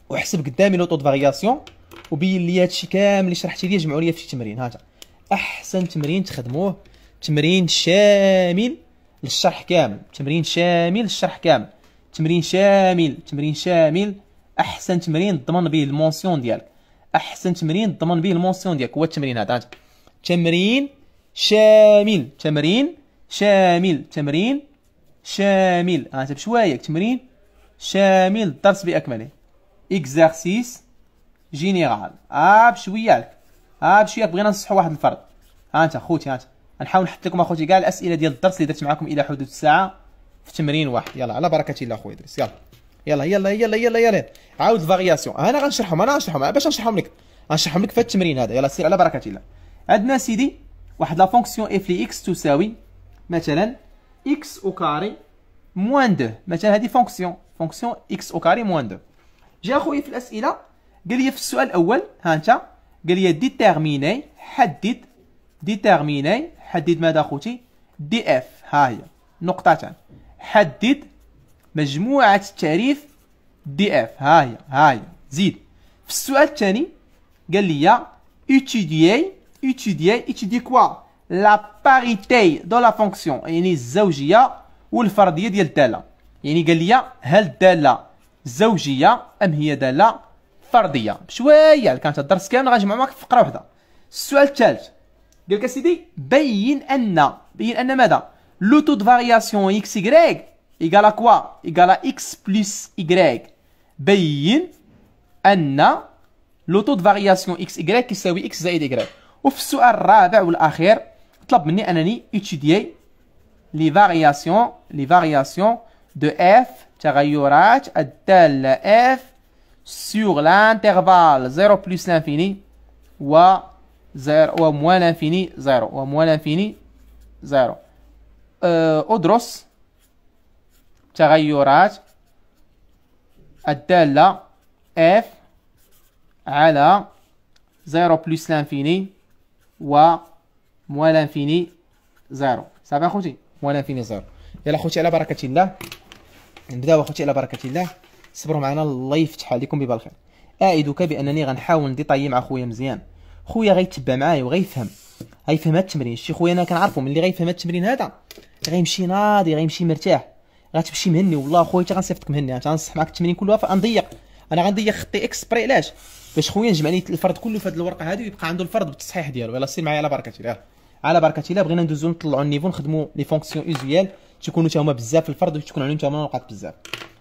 وحسب قدامي لو طوط فارياسيون وبين لي هادشي كامل اللي شرحتي لي جمعوا لي في شي تمرين هاجا احسن تمرين تخدموه تمرين شامل للشرح كامل تمرين شامل للشرح كامل تمرين شامل تمرين شامل احسن تمرين تضمن به المونسيون ديالك احسن تمرين تضمن به المونسيون ديالك هو التمرين هذا تمرين شامل تمرين شامل تمرين شامل هانت آه، بشويه تمرين شامل الدرس باكمله اكزارسيس جينيرال ها بشويه لك ها بشويه بغينا نصحوا واحد الفرد ها انت خوتي ها نحاول نحط لكم اخوتي كاع الاسئله ديال الدرس اللي درت معكم الى حدود الساعه في تمرين واحد يلا على بركه الله خويا ادريس يلا يلا يلا يلا يلا يلا عاود فارياسيون انا غنشرحهم انا غنشرحهم باش نشرحهم لك غنشرحهم لك في التمرين هذا يلا سير على بركه الله عندنا سيدي واحد لا فونكسيون اف لي اكس تساوي مثلا اكس او كاري موان 2 مثلا هذه فونكسيون فونكسيون اكس او كاري موان 2 جا خويا في الاسئله قال لي في السؤال الاول ها انت قال لي ديتيرميني حدد ديتيرميني حدد ماذا اخوتي دي اف ها هي نقطتان حدد مجموعة التعريف دي اف ها هي ها هي زيد في السؤال الثاني قال لي اتيدي اتيدي اتيدي كوا لا باريتي دو لا فونكسيون يعني الزوجية والفردية ديال الدالة يعني قال لي هل الدالة زوجية ام هي دالة فردية بشوية يعني كانت الدرس كامل غنجمع معاك في فقرة واحدة السؤال الثالث قال لك سيدي بين ان بين ان ماذا لو تو دو فارياسيون اكس إيكغريك إيقال أكوا إيقال X plus Y بيّن أن لطو دو فارياسيون إكس Y كيساوي إكس زائد Y وفي السؤال الرابع والأخير طلب مني أنني إتشيدياي لي فارياسيون لي فارياسيون دو F تغيرات الدالة F سيغ لانتيغفال زيرو بلوس لانفيني و زيرو و موان لانفيني زيرو و موان لانفيني زيرو أه أدرس تغيرات الدالة f على 0 بلس لانفيني و موال لانفيني 0 صافي اخوتي موال لانفيني 0 يلا اخوتي على بركة الله نبداو اخوتي على بركة الله صبروا معنا الله يفتح عليكم ببال خير اعدك بانني غنحاول نديطاي مع خويا مزيان خويا غيتبع معايا وغيفهم غيفهم هاد التمرين شتي خويا انا كنعرفو ملي غيفهم هاد التمرين هذا غيمشي ناضي غيمشي مرتاح غتمشي مهني والله خويا حتى غنصيفطك مهني غنصح معاك التمرين كلها فغنضيق انا غنضيق خطي اكسبري علاش باش خويا نجمع لي الفرد كله في هذه الورقه هذه ويبقى عنده الفرد بالتصحيح ديالو يلاه سير معايا على بركه الله على بركه الله بغينا ندوزو نطلعوا النيفو نخدموا لي فونكسيون اوزيال تيكونوا حتى هما بزاف في الفرد وتكون عليهم حتى هما نقاط بزاف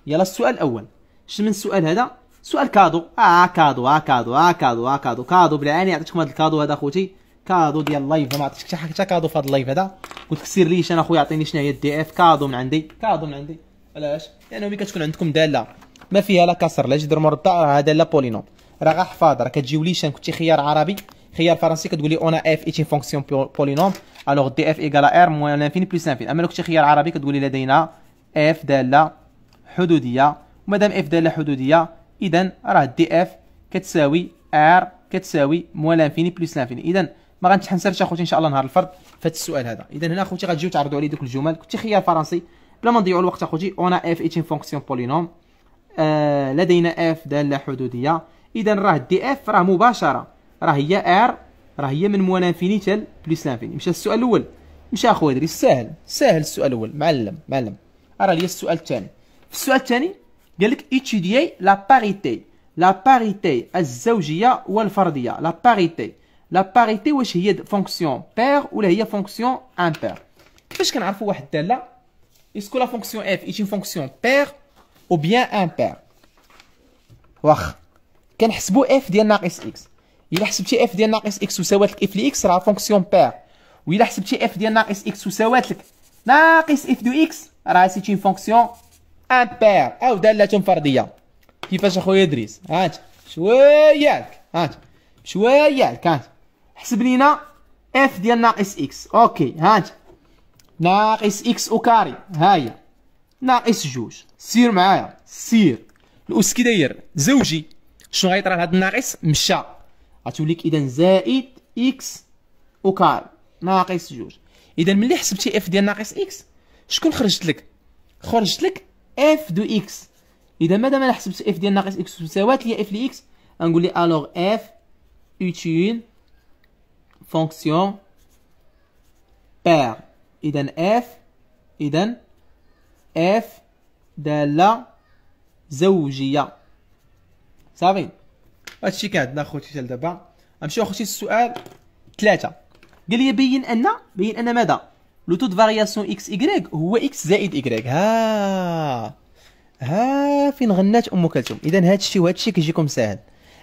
يلاه السؤال الاول شنو من السؤال هذا سؤال كادو اه كادو اه كادو اه كادو اه كادو كادو بالعاني عطيتكم هذا الكادو هذا اخوتي كادو ديال اللايف ما عطيتش حتى كادو في اللايف هذا قلت لك سير ليش انا خويا عطيني شنو هي الدي اف كادو من عندي كادو من عندي علاش لانه ملي كتكون عندكم داله ما فيها لا كسر لا جذر مربع راه داله بولينوم راه حفاظ راه كتجيو شان كنتي خيار عربي خيار فرنسي كتقول لي اون اف ايتين فونكسيون بولينوم الوغ دي اف ايكال ار موان انفيني بلس انفيني اما لو كنتي خيار عربي كتقول لي لدينا اف داله حدوديه ومادام اف داله حدوديه اذا راه دي اف كتساوي ار كتساوي موان انفيني بلس انفيني اذا ما غنتحنسرش اخوتي ان شاء الله نهار الفرد في السؤال هذا اذا هنا اخوتي غتجيو تعرضوا عليه دوك الجمل كنتي خيار فرنسي بلا ما نضيعوا الوقت اخوتي اون اف ايتين فونكسيون بولينوم آه لدينا اف داله حدوديه اذا راه الدي اف راه مباشره راه هي ار راه هي من موال انفينيتال تال بليس لانفيني مشى السؤال الاول مشى اخويا دري ساهل ساهل السؤال الاول معلم معلم راه ليا السؤال الثاني في السؤال الثاني قال لك ايتيدي لا باريتي لا باريتي الزوجيه والفرديه لا باريتي لا باريتي واش هي فونكسيون بير ولا هي فونكسيون امبير كيفاش كنعرفوا واحد الداله اسكو لا فونكسيون اف ايتين فونكسيون بير او بيان امبير واخا كنحسبوا اف ديال ناقص اكس الا حسبتي اف ديال ناقص اكس وساوات لك اف اكس راه فونكسيون بير والا حسبتي اف ديال ناقص اكس وساوات لك ناقص اف دو اكس راه سيتي فونكسيون امبير او داله فرديه كيفاش اخويا ادريس هات شويه هات شويه هات حسب لينا اف ديال ناقص اكس اوكي هانت ناقص اكس او كاري ها هي ناقص جوج سير معايا سير الاس كي داير زوجي شنو غيطرى لهاد الناقص مشى غتولي اذا زائد اكس او كاري ناقص جوج اذا ملي حسبتي اف ديال ناقص اكس شكون خرجت لك خرجت لك اف دو اكس اذا مادام انا حسبت اف ديال ناقص اكس مساوات ليا اف لي اكس غنقول لي الوغ اف اوتيل فونكسيون بير إذا اف إذا اف دالة زوجية صافي هادشي كان عندنا اخوتي حتى دابا نمشيو اخوتي السؤال ثلاثة قال لي بين أن بين أن ماذا لو تو فارياسيون اكس ايكغيك هو اكس زائد ايكغيك ها ها فين غنات ام كلثوم اذا هادشي وهادشي كيجيكم ساهل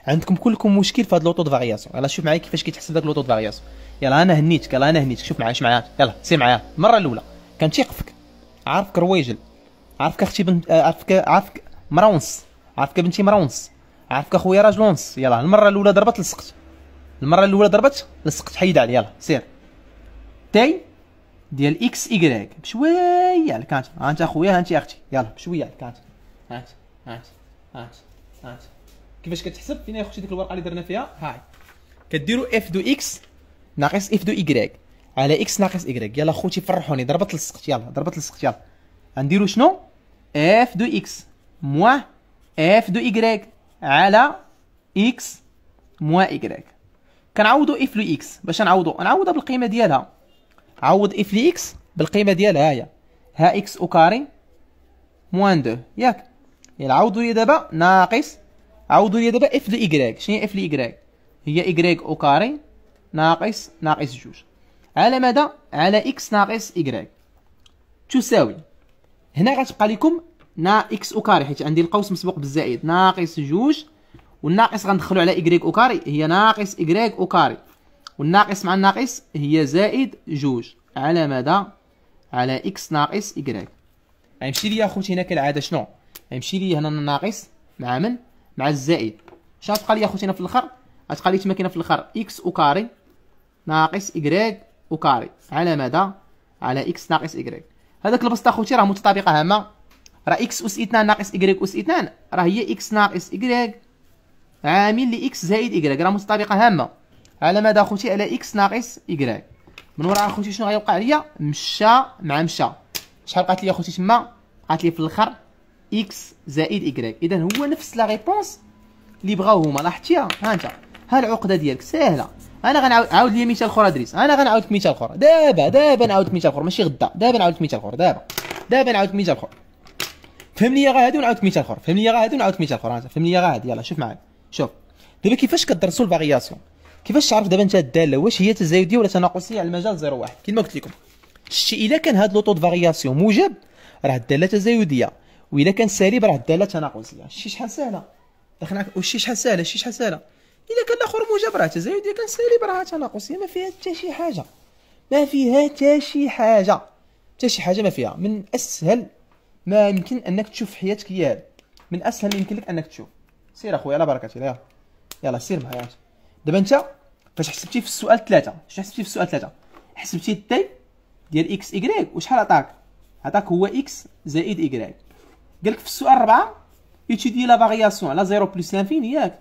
عندكم كلكم مشكل في هاد لوطو فارياسيون يلاه شوف معايا كيفاش كيتحسب داك لوطو فارياسيون يلا انا هنيتك يلا انا هنيتك شوف معايا شوف معايا يلا سي معايا المره الاولى كان تيقفك عارفك رويجل عارفك اختي بنت آه، عارفك عارفك مراونس عارفك بنتي مراونس عارفك اخويا راجل ونص يلا المره الاولى ضربت لصقت المره الاولى ضربت لصقت حيد علي يلا سير تي ديال اكس ايكغيك بشويه لك انت اخويا انت اختي يلا بشويه لك هانت هانت هانت هانت كيفاش كتحسب فين يا ديك الورقه اللي درنا فيها هاي كديروا اف دو اكس ناقص اف دو ايغريك على اكس ناقص ايغريك يلا خوتي فرحوني ضربت لصقت يلا ضربت لصقت يلا غنديروا شنو اف دو اكس موا اف دو ايغريك على اكس موا ايغريك كنعوضوا اف لو اكس باش نعوضوا نعوضها بالقيمه ديالها عوض اف لي اكس بالقيمه ديالها هي ها اكس او كاري موان دو ياك يلا عوضوا لي دابا ناقص عوضوا لي دابا اف دو ايكغيك شنو هي اف دو ايكغيك هي ايكغيك او كاري ناقص ناقص جوج على ماذا على اكس ناقص ايكغيك تساوي هنا غتبقى لكم نا اكس او كاري حيت عندي القوس مسبوق بالزائد ناقص جوج والناقص غندخلو على ايكغيك او كاري هي ناقص ايكغيك او كاري والناقص مع الناقص هي زائد جوج على مدى على اكس ناقص ايكغيك غيمشي ليا اخوتي هنا كالعاده شنو غيمشي ليا هنا الناقص مع من مع الزائد شنو تبقى لي اخوتينا في الاخر غتبقى لي تما في الاخر اكس او كاري ناقص ايكغيك او كاري على ماذا على اكس ناقص ايكغيك هذاك البسطه اخوتي راه متطابقه هامه راه اكس اس 2 ناقص ايكغيك اس 2 راه هي اكس ناقص ايكغيك عامل لاكس زائد ايكغيك راه متطابقه هامه على ماذا اخوتي على اكس ناقص ايكغيك من وراء اخوتي شنو غيوقع ليا مشى مع مشى شحال بقات لي اخوتي تما بقات لي في الاخر اكس زائد ايكغيك اذا هو نفس لا ريبونس اللي بغاو هما لاحظتيها ها انت ها العقده ديالك ساهله انا غنعاود عاود لي مثال اخر ادريس انا غنعاودك مثال اخر دابا دابا نعاودك مثال اخر ماشي غدا دابا نعاودك مثال اخر دابا دابا نعاودك مثال اخر فهم لي غا هادو لك مثال اخر فهم لي غا هادو لك مثال اخر فهم لي غا هادي يلاه شوف معايا شوف دابا كيفاش كدرسوا الفارياسيون كيفاش تعرف دابا انت الداله واش هي تزايديه ولا تناقصيه على المجال 0 1 كما قلت لكم شتي الا كان هاد لوطو فارياسيون موجب راه الداله تزايديه واذا كان سالب راه الداله تناقصيه شي شحال سهله دخلنا وشي شحال سهله شي شحال سهله اذا كان الاخر موجب راه تزايد اذا كان سالب راه تناقصيه ما فيها حتى شي حاجه ما فيها حتى شي حاجه حتى شي حاجه ما فيها من اسهل ما يمكن انك تشوف في حياتك هي هذا من اسهل ما يمكن لك انك تشوف سير اخويا على بركه الله يلا يلا سير معايا دابا انت فاش حسبتي في السؤال ثلاثة شنو حسبتي في السؤال ثلاثة حسبتي الدي ديال اكس ايكغيك وشحال عطاك عطاك هو اكس زائد ايكغيك قالك في السؤال 4 ايتيدي لا فارياسيون على 0 بلس لانفيني ياك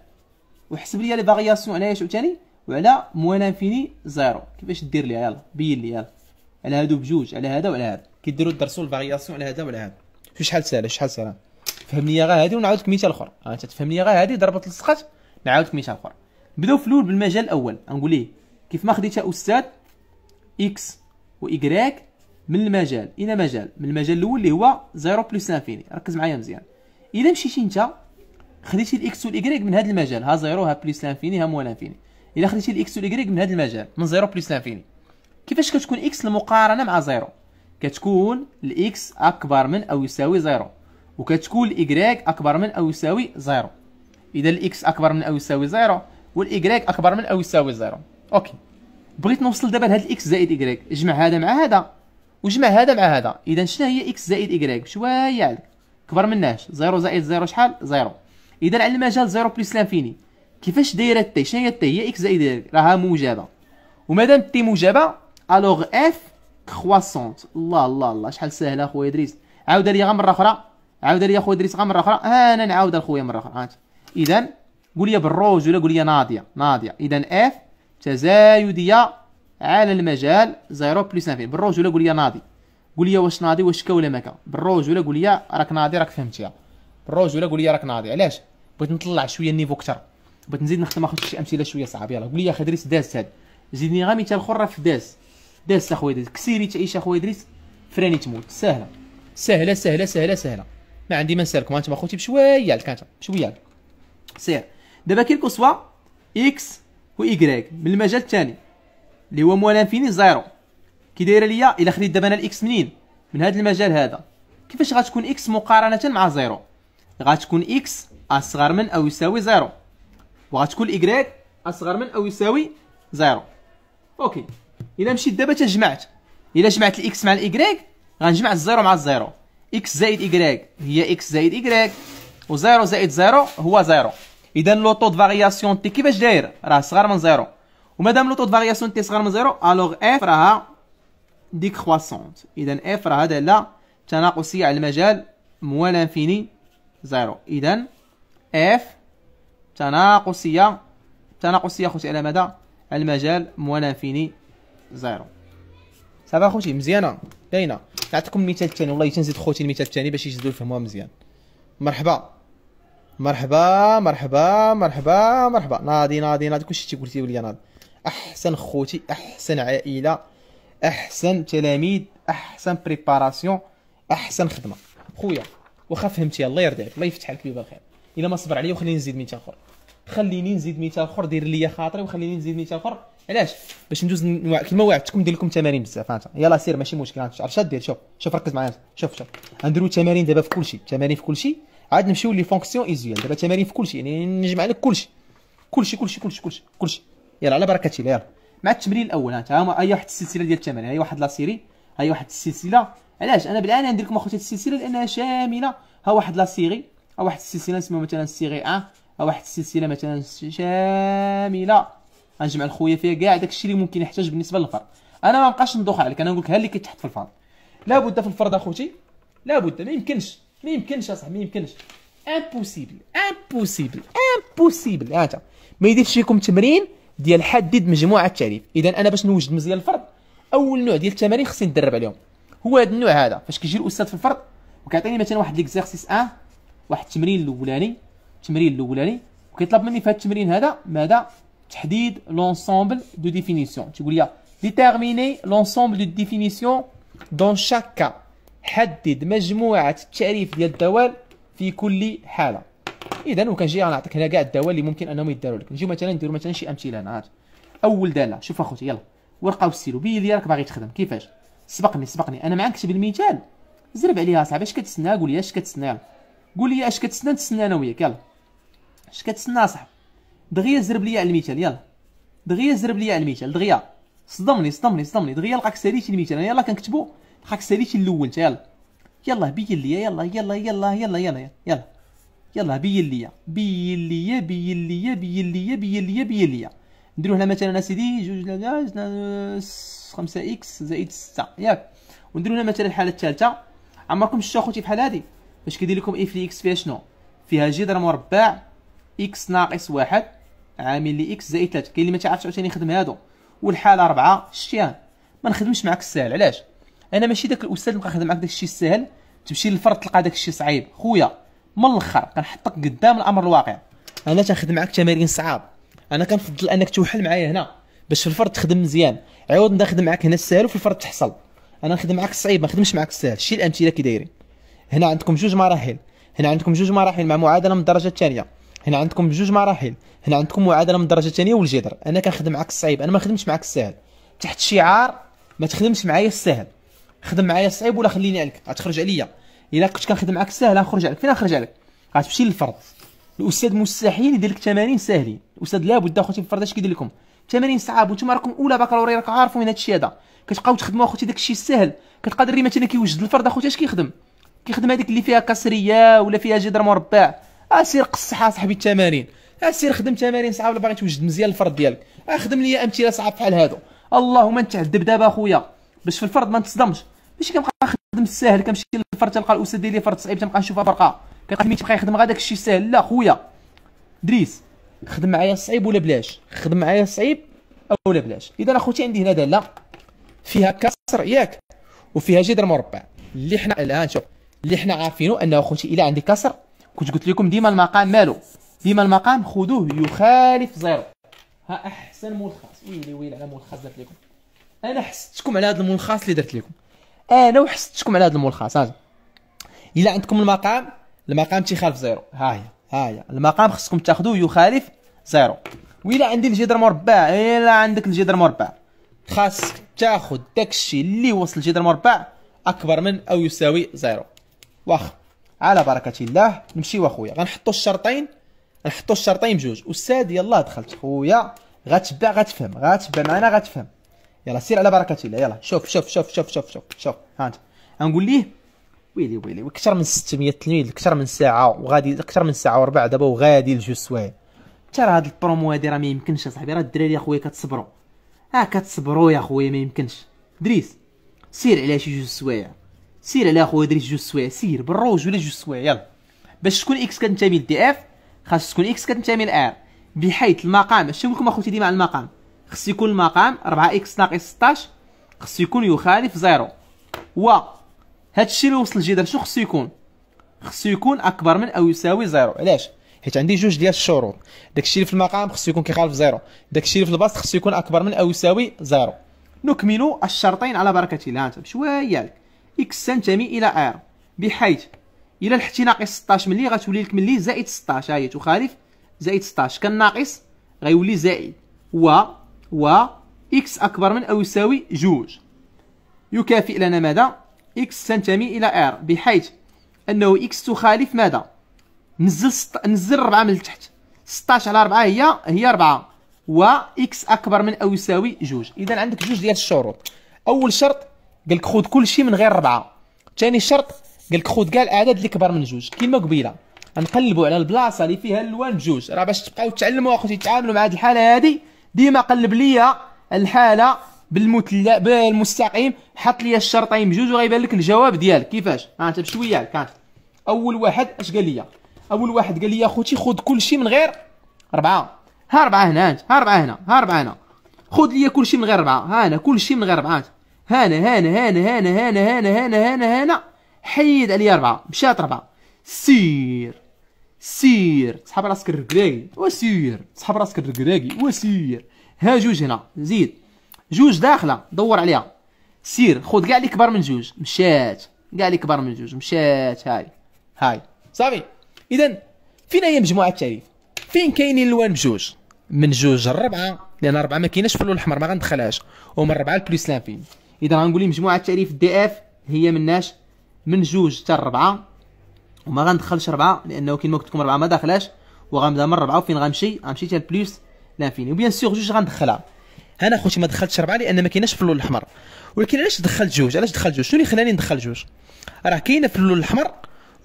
وحسب لي لي فارياسيون على ايش عاوتاني وعلى موان لانفيني زيرو كيفاش دير ليها يلا بين لي يلا على هادو بجوج على هذا وعلى هذا كيديروا الدرسوا الفارياسيون على هذا وعلى هذا شو شحال ساهله شحال ساهله فهمني غا هادي ونعاود لك مثال اخر آه، انت تفهمني غا هادي ضربت لصقات نعاود لك مثال اخر نبداو في الاول بالمجال الاول نقول ليه كيف ما خديتها استاذ اكس وايكغيك من المجال الى مجال من المجال الاول اللي هو زيرو بلس انفيني ركز معايا مزيان اذا مشيتي انت خديتي الاكس والاي من هذا المجال ها زيرو ها بلس انفيني ها موال انفيني الى خديتي الاكس والاي من هذا المجال من زيرو بلس انفيني كيفاش كتكون اكس المقارنه مع زيرو كتكون الاكس اكبر من او يساوي زيرو وكتكون الاي اكبر من او يساوي زيرو اذا الاكس اكبر من او يساوي زيرو والاي اكبر من او يساوي زيرو اوكي بغيت نوصل دابا لهاد الاكس زائد اي جمع هذا مع هذا وجمع هذا مع هذا اذا شنو هي اكس زائد ايكغيك شويه عليك كبر مناش زيرو زائد زيرو شحال زيرو اذا على المجال زيرو بلس لانفيني كيفاش دايره تي شنو هي تي هي اكس زائد ايكغيك راها موجبه ومادام تي موجبه الوغ اف كرواسونت الله الله الله شحال ساهله خويا ادريس عاود لي غير مره اخرى عاود لي خويا ادريس غير مره اخرى انا نعاودها اخويا مره اخرى هات اذا قول لي بالروج ولا قول لي ناضيه ناضيه اذا اف تزايديه على المجال زيرو بلس انفيني بالرجوله قول لي ناضي قول لي واش ناضي واش كا ولا ماكا بالرجوله قول لي راك ناضي راك فهمتيها بالرجوله قول لي راك ناضي علاش بغيت نطلع شويه النيفو اكثر بغيت نزيد نخدم اخذ شي امثله شويه صعاب يلاه قول لي اخي دريس داز هاد زيدني غير مثال اخر في داز داز اخويا دريس كسيري تعيش اخويا دريس فراني تموت سهله سهله سهله سهله سهله ما عندي ما نسالكم انتم اخوتي بشويه عليك انت بشويه عليك سير دابا كيلكو سوا اكس و من المجال الثاني اللي هو مو لانفيني زيرو كي دايره ليا الا خديت دابا انا الاكس منين من هذا المجال هذا كيفاش غتكون اكس مقارنه مع زيرو غتكون اكس اصغر من او يساوي زيرو وغتكون ايكغيك اصغر من او يساوي زيرو اوكي الا مشيت دابا تجمعت الا جمعت الاكس مع الايكغيك غنجمع الزيرو مع الزيرو اكس زائد ايكغيك هي اكس زائد ايكغيك وزيرو زائد زيرو هو زيرو اذا لو طو دو فارياسيون تي كيفاش داير راه صغر من زيرو ومادام لو طو فارياسيون تي صغر من زيرو الوغ اف راها ديكرواسونت اذا اف راها داله تناقصيه على المجال موال انفيني زيرو اذا اف تناقصيه تناقصيه خوتي على مدى على المجال موال انفيني زيرو صافي خوتي مزيانه باينه نعطيكم المثال الثاني والله تنزيد خوتي المثال الثاني باش يجدو يفهموها مزيان مرحبا مرحبا مرحبا مرحبا مرحبا ناضي ناضي ناضي كلشي تيقول لي ناضي احسن خوتي احسن عائله احسن تلاميذ احسن بريباراسيون احسن خدمه خويا واخا فهمتي الله يرضي عليك الله يفتح عليك بيبا الخير الا ما صبر عليا وخليني نزيد 200 اخر خليني نزيد 200 اخر دير ليا خاطري وخليني نزيد 200 اخر علاش باش ندوز نوع... كيما وعدتكم ندير لكم تمارين بزاف انت يلا سير ماشي مشكل انت عرفت دير شوف شوف ركز معايا شوف شوف غنديروا تمارين دابا في كل شيء تمارين في كل شيء عاد نمشيو لي فونكسيون ايزيال دابا تمارين في كل شيء يعني نجمع لك كل شيء كل شيء كل شيء يلا على بركه الله يلا مع التمرين الاول ها هما هي واحد السلسله ديال التمارين هي واحد لا سيري هي واحد السلسله علاش انا بالان ندير لكم اخوتي السلسله لانها شامله ها واحد لا سيري ها واحد السلسله نسميها مثلا سيري ا ها واحد السلسله مثلا شامله غنجمع الخويا فيها كاع داكشي اللي ممكن يحتاج بالنسبه للفرد انا ما ندوخ عليك انا نقول لك ها اللي كيتحط في الفرد لابد في الفرد اخوتي لابد ما يمكنش ما يمكنش اصاحبي ما يمكنش امبوسيبل امبوسيبل امبوسيبل هاتا ما يديرش لكم تمرين ديال حدد مجموعه التعريف اذا انا باش نوجد مزيان الفرد اول نوع ديال التمارين خصني ندرب عليهم هو هذا النوع هذا فاش كيجي الاستاذ في الفرد وكيعطيني مثلا واحد ليكزيرسيس ان آه، واحد التمرين الاولاني التمرين الاولاني وكيطلب مني في هذا التمرين هذا ماذا تحديد لونسومبل دو ديفينيسيون تيقول لي ديتيرميني لونسومبل دو ديفينيسيون دون شاك كا حدد مجموعه التعريف ديال الدوال في كل حاله اذا وكنجي غنعطيك هنا كاع الدواء اللي ممكن انهم يداروا لك نجيو مثلا نديروا مثلا شي امثله هنا اول داله شوف اخوتي يلا ورقه وستيلو لي راك باغي تخدم كيفاش سبقني سبقني انا معاك كتب المثال زرب عليها صاحبي اش كتسنى قول لي اش كتسنى قول لي اش كتسنى تسنى انا وياك يلا اش كتسنى صاحبي دغيا زرب ليا على المثال يلا دغيا زرب ليا على المثال دغيا صدمني صدمني صدمني دغيا لقاك ساليتي المثال انا يلا كنكتبو لقاك ساليتي الاول انت يلا يلا بين ليا يلا يلا يلا يلا يلا يلا, يلا, يلا, يلا, يلا, يلا, يلا, يلا, يلا يلا بين ليا بين ليا بين ليا بين ليا بين ليا بين ليا نديرو هنا مثلا اسيدي جوج جوج خمسة اكس زائد ستة ياك ونديرو هنا مثلا الحالة الثالثة عمركم شتو اخوتي بحال هادي باش كيدير لكم اف لي اكس فيها شنو فيها جدر مربع اكس ناقص واحد عامل لي اكس زائد ثلاثة كاين اللي ما تعرفش عاوتاني يخدم هادو والحالة أربعة شتيها ما نخدمش معاك الساهل علاش انا ماشي داك الاستاذ اللي نبقى نخدم معاك داك الشيء الساهل تمشي للفرد تلقى داك الشيء صعيب خويا من الاخر كنحطك قدام الامر الواقع انا تاخذ معك تمارين صعاب انا كنفضل انك توحل معايا هنا باش في الفرد تخدم مزيان عوض ناخذ معاك هنا الساهل وفي الفرد تحصل انا نخدم معاك الصعيب ما نخدمش معاك الساهل شي الامثله كي دايرين هنا عندكم جوج مراحل هنا عندكم جوج مراحل مع معادله من الدرجه الثانيه هنا عندكم جوج مراحل هنا عندكم معادله من الدرجه الثانيه والجذر انا كنخدم معاك الصعيب انا ما نخدمش معاك الساهل تحت شعار ما تخدمش معايا الساهل خدم معايا الصعيب ولا خليني عليك غتخرج عليا الا كنت كنخدم معاك ساهله نخرج عليك فين نخرج عليك غتمشي للفرض الاستاذ مستحيل يدير لك تمارين ساهلين الاستاذ لابد اخوتي في الفرض اش كيدير لكم تمارين صعاب وانتم راكم اولى بكالوريا راكم عارفين هذا الشيء هذا كتبقاو تخدموا اخوتي داك الشيء السهل كتقاد الري مثلا كيوجد الفرض اخوتي اش كيخدم كيخدم هذيك اللي فيها كسريه ولا فيها جدر مربع اسير قصح صاحبي التمارين اسير خدم تمارين صعاب ولا باغي توجد مزيان الفرض ديالك اخدم لي امثله صعاب بحال هادو اللهم انت عذب دابا اخويا باش في الفرض ما تصدمش ماشي كنبقى نخدم الساهل كنمشي للفرد تلقى الاستاذ ديالي فرد صعيب تنبقى نشوفها برقه كنقول تبقى يخدم غير الشيء ساهل لا خويا دريس خدم معايا صعيب ولا بلاش خدم معايا صعيب اولا بلاش اذا اخوتي عندي هنا داله فيها كسر ياك وفيها جذر مربع اللي حنا الان شوف اللي حنا عارفينه انه اخوتي الا عندي كسر كنت قلت لكم ديما المقام مالو ديما المقام خذوه يخالف زيرو ها احسن ملخص ويلي إيه، ويلي على ملخص درت لكم انا حسدتكم على هذا الملخص اللي درت لكم انا وحسدتكم على هذا الملخص هذا الا عندكم المقام المقام تيخالف زيرو ها هي ها هي المقام خصكم تاخذوه يخالف زيرو وإلا عندي الجدر مربع إلا عندك الجدر مربع خاصك تاخذ داكشي اللي وصل الجدر مربع اكبر من او يساوي زيرو واخا على بركه الله نمشيو اخويا غنحطوا الشرطين نحطوا الشرطين بجوج استاذ يلاه دخلت خويا غتبع غتفهم غتبع معنا غتفهم يلا سير على بركه الله يلا شوف شوف شوف شوف شوف شوف شوف ها انت غنقول ليه ويلي ويلي اكثر من 600 تلميذ اكثر من ساعه وغادي اكثر من ساعه وربع دابا وغادي لجو سوايع حتى راه هاد البرومو هادي راه ما يمكنش اصاحبي راه الدراري اخويا كتصبروا ها كتصبروا يا اخويا ما يمكنش دريس سير على شي جوج سوايع سير على اخويا دريس جوج سوايع سير بالروج ولا جوج سوايع يلا باش تكون اكس كتنتمي للدي اف خاص تكون اكس كتنتمي لار بحيث المقام اش نقول لكم اخوتي ديما على المقام خص يكون المقام 4 اكس ناقص 16 خص يكون يخالف زيرو و هادشي اللي وصل الجدار شنو خصو يكون خصو يكون اكبر من او يساوي زيرو علاش حيت عندي جوج ديال الشروط داكشي اللي في المقام خصو يكون كيخالف زيرو داكشي اللي في البسط خصو يكون اكبر من او يساوي زيرو نكمل الشرطين على بركه الله بشويه لك اكس تنتمي الى ار بحيث الى لحتي ناقص 16 ملي غتولي لك ملي زائد 16 ها هي تخالف زائد 16 كان ناقص غيولي زائد و و إكس أكبر من أو يساوي جوج يكافئ لنا ماذا؟ إكس تنتمي إلى إر بحيث أنه إكس تخالف ماذا؟ نزل ست... نزل 4 من تحت 16 على 4 هي هي 4 و إكس أكبر من أو يساوي جوج إذا عندك جوج ديال الشروط أول شرط قال لك خذ كل شيء من غير 4 ثاني شرط قال لك خذ كاع الأعداد اللي كبر من جوج كيما قبيله غنقلبوا على البلاصه اللي فيها الالوان جوج راه باش تبقاو تتعلموا اخوتي تتعاملوا مع هذه الحاله هذه ديما قلب ليا الحاله بالمتل... بالمستقيم حط لي الشرطين بجوج وغيبان لك الجواب ديالك كيفاش ها انت بشويه كانت اول واحد اش قال لي اول واحد قال لي اخوتي خذ كلشي من غير اربعه ها اربعه هنا انت ها اربعه هنا ها اربعه هنا خذ لي كلشي من غير اربعه ها انا كلشي من غير اربعه انت هانا هانا هانا هانا هانا هانا هانا هانا هانا حيد عليا اربعه مشات اربعه سير سير سحب راسك الركراكي وسير سحب راسك الركراكي وسير ها جوج هنا زيد جوج داخله دور عليها سير خذ كاع اللي كبر من جوج مشات كاع اللي كبر من جوج مشات هاي هاي صافي اذا فين هي مجموعه التعريف فين كاينين الوان بجوج من جوج لربعه لان ربعه ما كايناش في اللون الاحمر ما غندخلهاش ومن ربعه لبلوس لانفين اذا غنقول مجموعه التعريف دي اف هي مناش من جوج حتى الربعه وما غندخلش ربعه لانه كيما قلت لكم ربعه ما داخلاش وغنبدا من ربعه وفين غنمشي غنمشي حتى البلس لانفيني وبيان سور جوج غندخلها هنا خوتي ما دخلتش ربعه لان ما كايناش في اللون الاحمر ولكن علاش دخلت جوج علاش دخلت جوج شنو اللي خلاني ندخل جوج راه كاينه في اللون الاحمر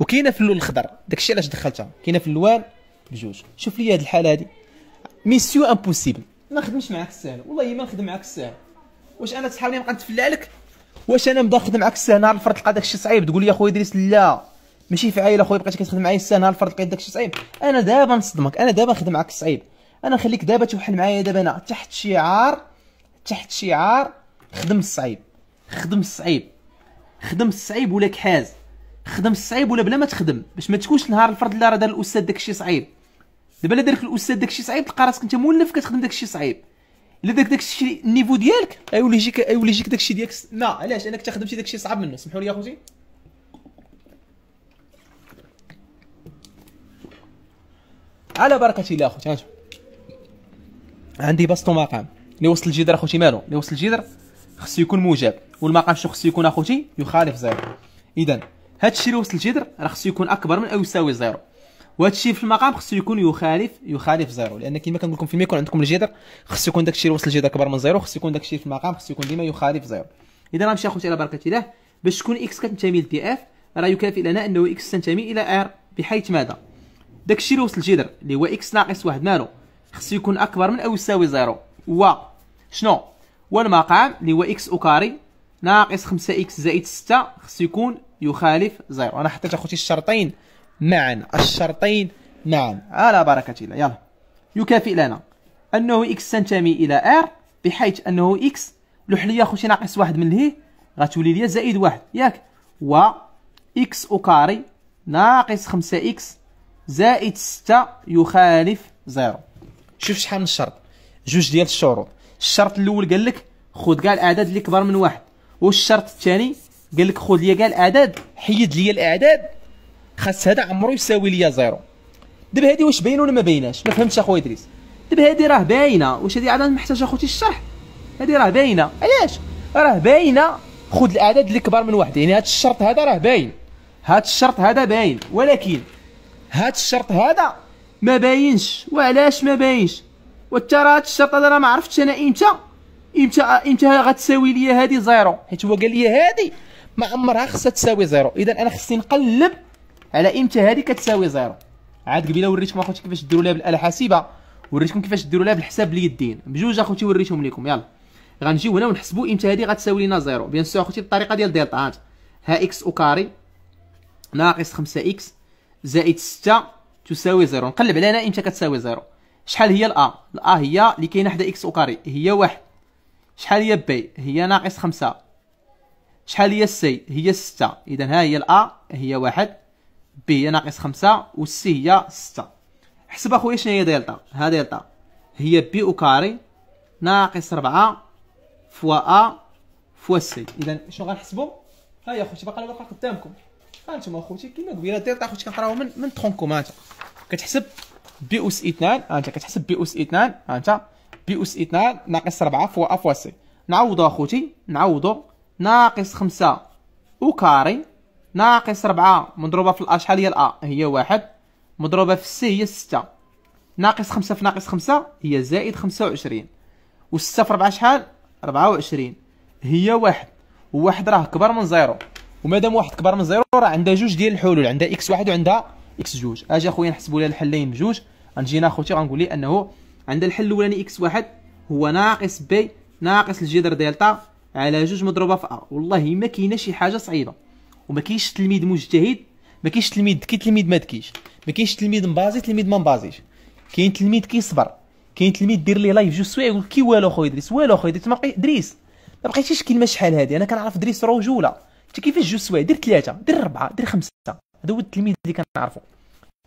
وكاينه في اللون الاخضر داكشي علاش دخلتها كاينه في الوان بجوج شوف لي هاد الحاله هادي ميسيو امبوسيبل ما نخدمش معاك السهل والله ما نخدم معاك السهل واش انا تحاولني نبقى نتفلع لك واش انا نبدا نخدم معاك السهل نهار الفرد تلقى داكشي صعيب تقول لي اخويا ادريس لا ماشي في عائله خويا بقيتي كتخدم معايا السنه الفرد لقيت داكشي صعيب انا دابا نصدمك انا دابا نخدم معاك صعيب انا نخليك دابا توحل معايا دابا انا تحت شعار تحت شعار خدم الصعيب خدم الصعيب خدم الصعيب ولا كحاز خدم الصعيب ولا بلا ما تخدم باش ما تكونش نهار الفرد لا راه دار الاستاذ داكشي صعيب دابا الا دارك الاستاذ داكشي صعيب تلقى راسك انت مولف كتخدم داكشي صعيب الا داك داكشي النيفو ديالك ايولي يجيك ايولي يجيك داكشي ديالك لا علاش انا كنت خدمتي داكشي صعب منه سمحوا لي اخوتي على بركه الله اخوتي هانتوما عندي بسط مقام اللي وسط الجدر اخوتي مالو اللي وسط الجدر خصو يكون موجب والمقام شنو خصو يكون اخوتي يخالف زيرو اذا هادشي اللي وسط الجدر راه خصو يكون اكبر من او يساوي زيرو وهذا الشيء في المقام خصو يكون يخالف يخالف زيرو لان كما كنقول لكم في الميكون عندكم الجدر خصو يكون داك الشيء اللي وصل الجدر اكبر من زيرو خصو يكون داك الشيء في المقام خصو يكون ديما يخالف زيرو اذا غنمشي اخوتي على بركه الله باش تكون اكس كتنتمي لدي اف راه يكافئ لنا انه اكس تنتمي الى ار بحيث ماذا داكشي اللي وصل الجدر اللي هو اكس ناقص واحد مالو خصو يكون اكبر من او يساوي زيرو و شنو والمقام اللي هو اكس اوكاري ناقص 5 اكس زائد 6 خصو يكون يخالف زيرو انا حطيت اخوتي الشرطين معا الشرطين معا على آه، بركه الله يلا يكافئ لنا انه اكس تنتمي الى ار بحيث انه اكس لوح لي اخوتي ناقص واحد من لهيه غتولي لي زائد واحد ياك و اكس اوكاري ناقص 5 اكس زائد 6 يخالف 0 شوف شحال من الشرط جوج ديال الشروط الشرط الاول قال لك خذ كاع الاعداد اللي كبر من واحد والشرط الثاني قال لك خذ ليا كاع الاعداد حيد ليا الاعداد خاص هذا عمرو يساوي ليا زيرو دابا هذه واش باينه ولا ما بايناش ما فهمتش اخويا ادريس دابا هذه راه باينه واش هذه عاد محتاج اخوتي الشرح هذه راه باينه علاش راه باينه خذ الاعداد اللي كبر من واحد يعني هذا الشرط هذا راه باين هذا الشرط هذا باين ولكن هاد الشرط هذا ما باينش وعلاش ما باينش وانت راه هاد الشرط هذا راه ما عرفتش انا امتى امتى امتى غتساوي ليا هادي زيرو حيت هو قال لي هادي ما عمرها خصها تساوي زيرو اذا انا خصني نقلب على امتى هادي كتساوي زيرو عاد قبيله وريتكم اخوتي كيفاش ديروا لها بالاله الحاسبه وريتكم كيفاش ديروا لها بالحساب اليدين بجوج اخوتي وريتهم لكم يلا غنجيو هنا ونحسبوا امتى هادي غتساوي لينا زيرو بيان سو اخوتي الطريقه ديال دلتا هات ها اكس او كاري ناقص 5 اكس زائد 6 تساوي زيرو نقلب علينا امتى كتساوي زيرو شحال هي الا الا هي اللي كاينه حدا اكس او كاري هي واحد شحال هي بي هي ناقص خمسة شحال هي سي هي ستة اذا ها هي الا هي واحد بي هي ناقص خمسة والسي هي ستة حسب اخويا شنو هي دلتا ها دلتا هي بي او كاري ناقص ربعة فوا ا فوا سي اذا شنو غنحسبو ها هي خوتي باقا الورقه قدامكم انتم اخوتي كيما قبيله دير اخوتي كنقراو من من ترونكوم انت كتحسب بي اس اثنان انت كتحسب بي اس اثنان انت بي اس اثنان ناقص 4 فوا ا فوا سي نعوضو اخوتي نعوضو ناقص 5 او كاري ناقص 4 مضروبه في الاش هي ا هي واحد مضروبه في السي هي 6 ناقص 5 في ناقص 5 هي زائد 25 و6 في 4 شحال 24 هي واحد وواحد راه كبر من 0 ومادام واحد كبر من زيرو راه عندها جوج ديال الحلول عندها اكس واحد وعندها اكس جوج اجي اخويا نحسبوا لها الحلين بجوج غنجينا اخوتي غنقول لي انه عند الحل الاولاني اكس واحد هو ناقص بي ناقص الجذر دلتا على جوج مضروبه في ا والله ما كاينه شي حاجه صعيبه وما كاينش تلميذ مجتهد ما كاينش تلميذ ذكي تلميذ ما ذكيش ما كاينش تلميذ مبازي تلميذ ما مبازيش كاين تلميذ كيصبر كاين تلميذ دير ليه لايف جوج سوايع يقول كي والو خويا ادريس والو خويا ادريس ما دريس ما بقيتيش كلمه شحال هذه انا كنعرف دريس رجوله انت كيفاش جوج سوايع دير ثلاثه دير اربعه دير خمسه هذا هو التلميذ اللي كنعرفو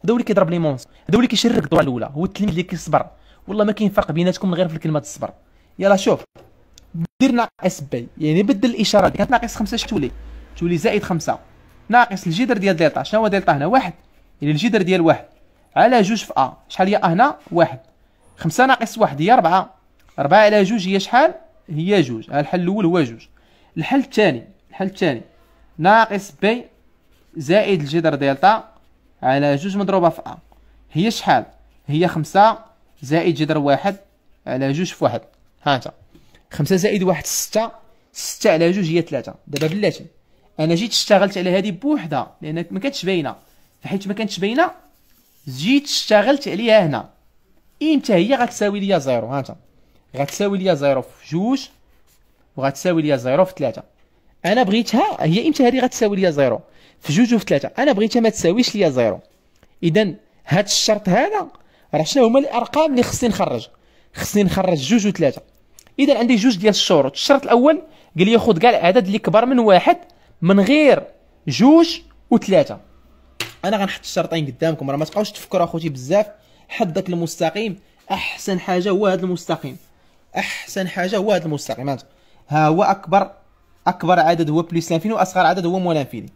هذا هو اللي كيضرب لي مونس هذا هو اللي كيشرك الدوره الاولى هو التلميذ اللي كيصبر والله ما كاين فرق بيناتكم غير في كلمه الصبر يلا شوف دير ناقص بي يعني بدل الاشاره اللي كانت ناقص خمسه تولي تولي زائد خمسه ناقص الجدر ديال دلتا شنو هو دلتا هنا واحد يعني الجدر ديال واحد على جوج في ا شحال هي ا هنا واحد خمسه ناقص واحد هي اربعه اربعه على جوج هي شحال هي جوج الحل الاول هو جوج الحل الثاني الحل الثاني ناقص بي زائد الجذر دلتا على جوج مضروبة في أ هي شحال هي خمسة زائد جذر واحد على جوج في واحد ها انت خمسة زائد واحد ستة ستة على جوج هي ثلاثة دابا بلاتي انا جيت اشتغلت على هذه بوحدها لان ما كانتش باينه فحيت ما كانتش باينه جيت اشتغلت عليها هنا امتى هي غتساوي ليا زيرو ها انت غتساوي ليا زيرو في جوج وغتساوي ليا زيرو في ثلاثة انا بغيتها هي امتى هذه غتساوي ليا زيرو في جوج وفي ثلاثه انا بغيتها ما تساويش ليا زيرو اذا هذا الشرط هذا راه شنو هما الارقام اللي خصني نخرج خصني نخرج جوج وثلاثه اذا عندي جوج ديال الشروط الشرط الاول قال لي خذ كاع العدد اللي كبر من واحد من غير جوج وثلاثه انا غنحط الشرطين قدامكم راه ما تبقاوش تفكروا اخوتي بزاف حط داك المستقيم احسن حاجه هو هذا المستقيم احسن حاجه هو هذا المستقيم ها هو اكبر اكبر عدد هو بلس لانفيني واصغر عدد هو مول انفيني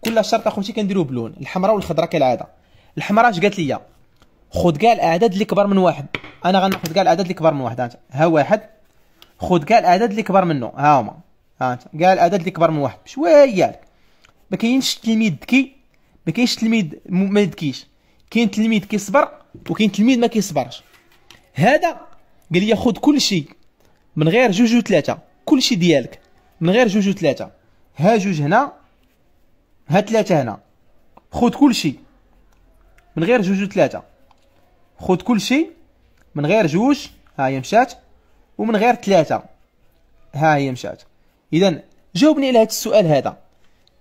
كل شرط اخوتي كنديرو بلون الحمراء والخضراء كالعاده الحمراء اش قالت لي خذ كاع الاعداد اللي كبر من واحد انا غناخذ كاع الاعداد اللي كبر من واحد ها واحد خذ كاع الاعداد اللي كبر منه ها هما ها انت كاع الاعداد اللي كبر من واحد بشويه لك ما كاينش تلميذ ذكي ما كاينش تلميذ ما ذكيش كاين تلميذ كيصبر وكاين تلميذ ما كيصبرش هذا قال لي خذ كل شيء من غير جوج وثلاثه كل شيء ديالك من غير جوج وثلاثه ها جوج هنا ها ثلاثه هنا خذ كلشي من غير جوج وثلاثه خذ كلشي من غير جوج ها هي مشات ومن غير ثلاثه ها هي مشات اذا جاوبني على هذا السؤال هذا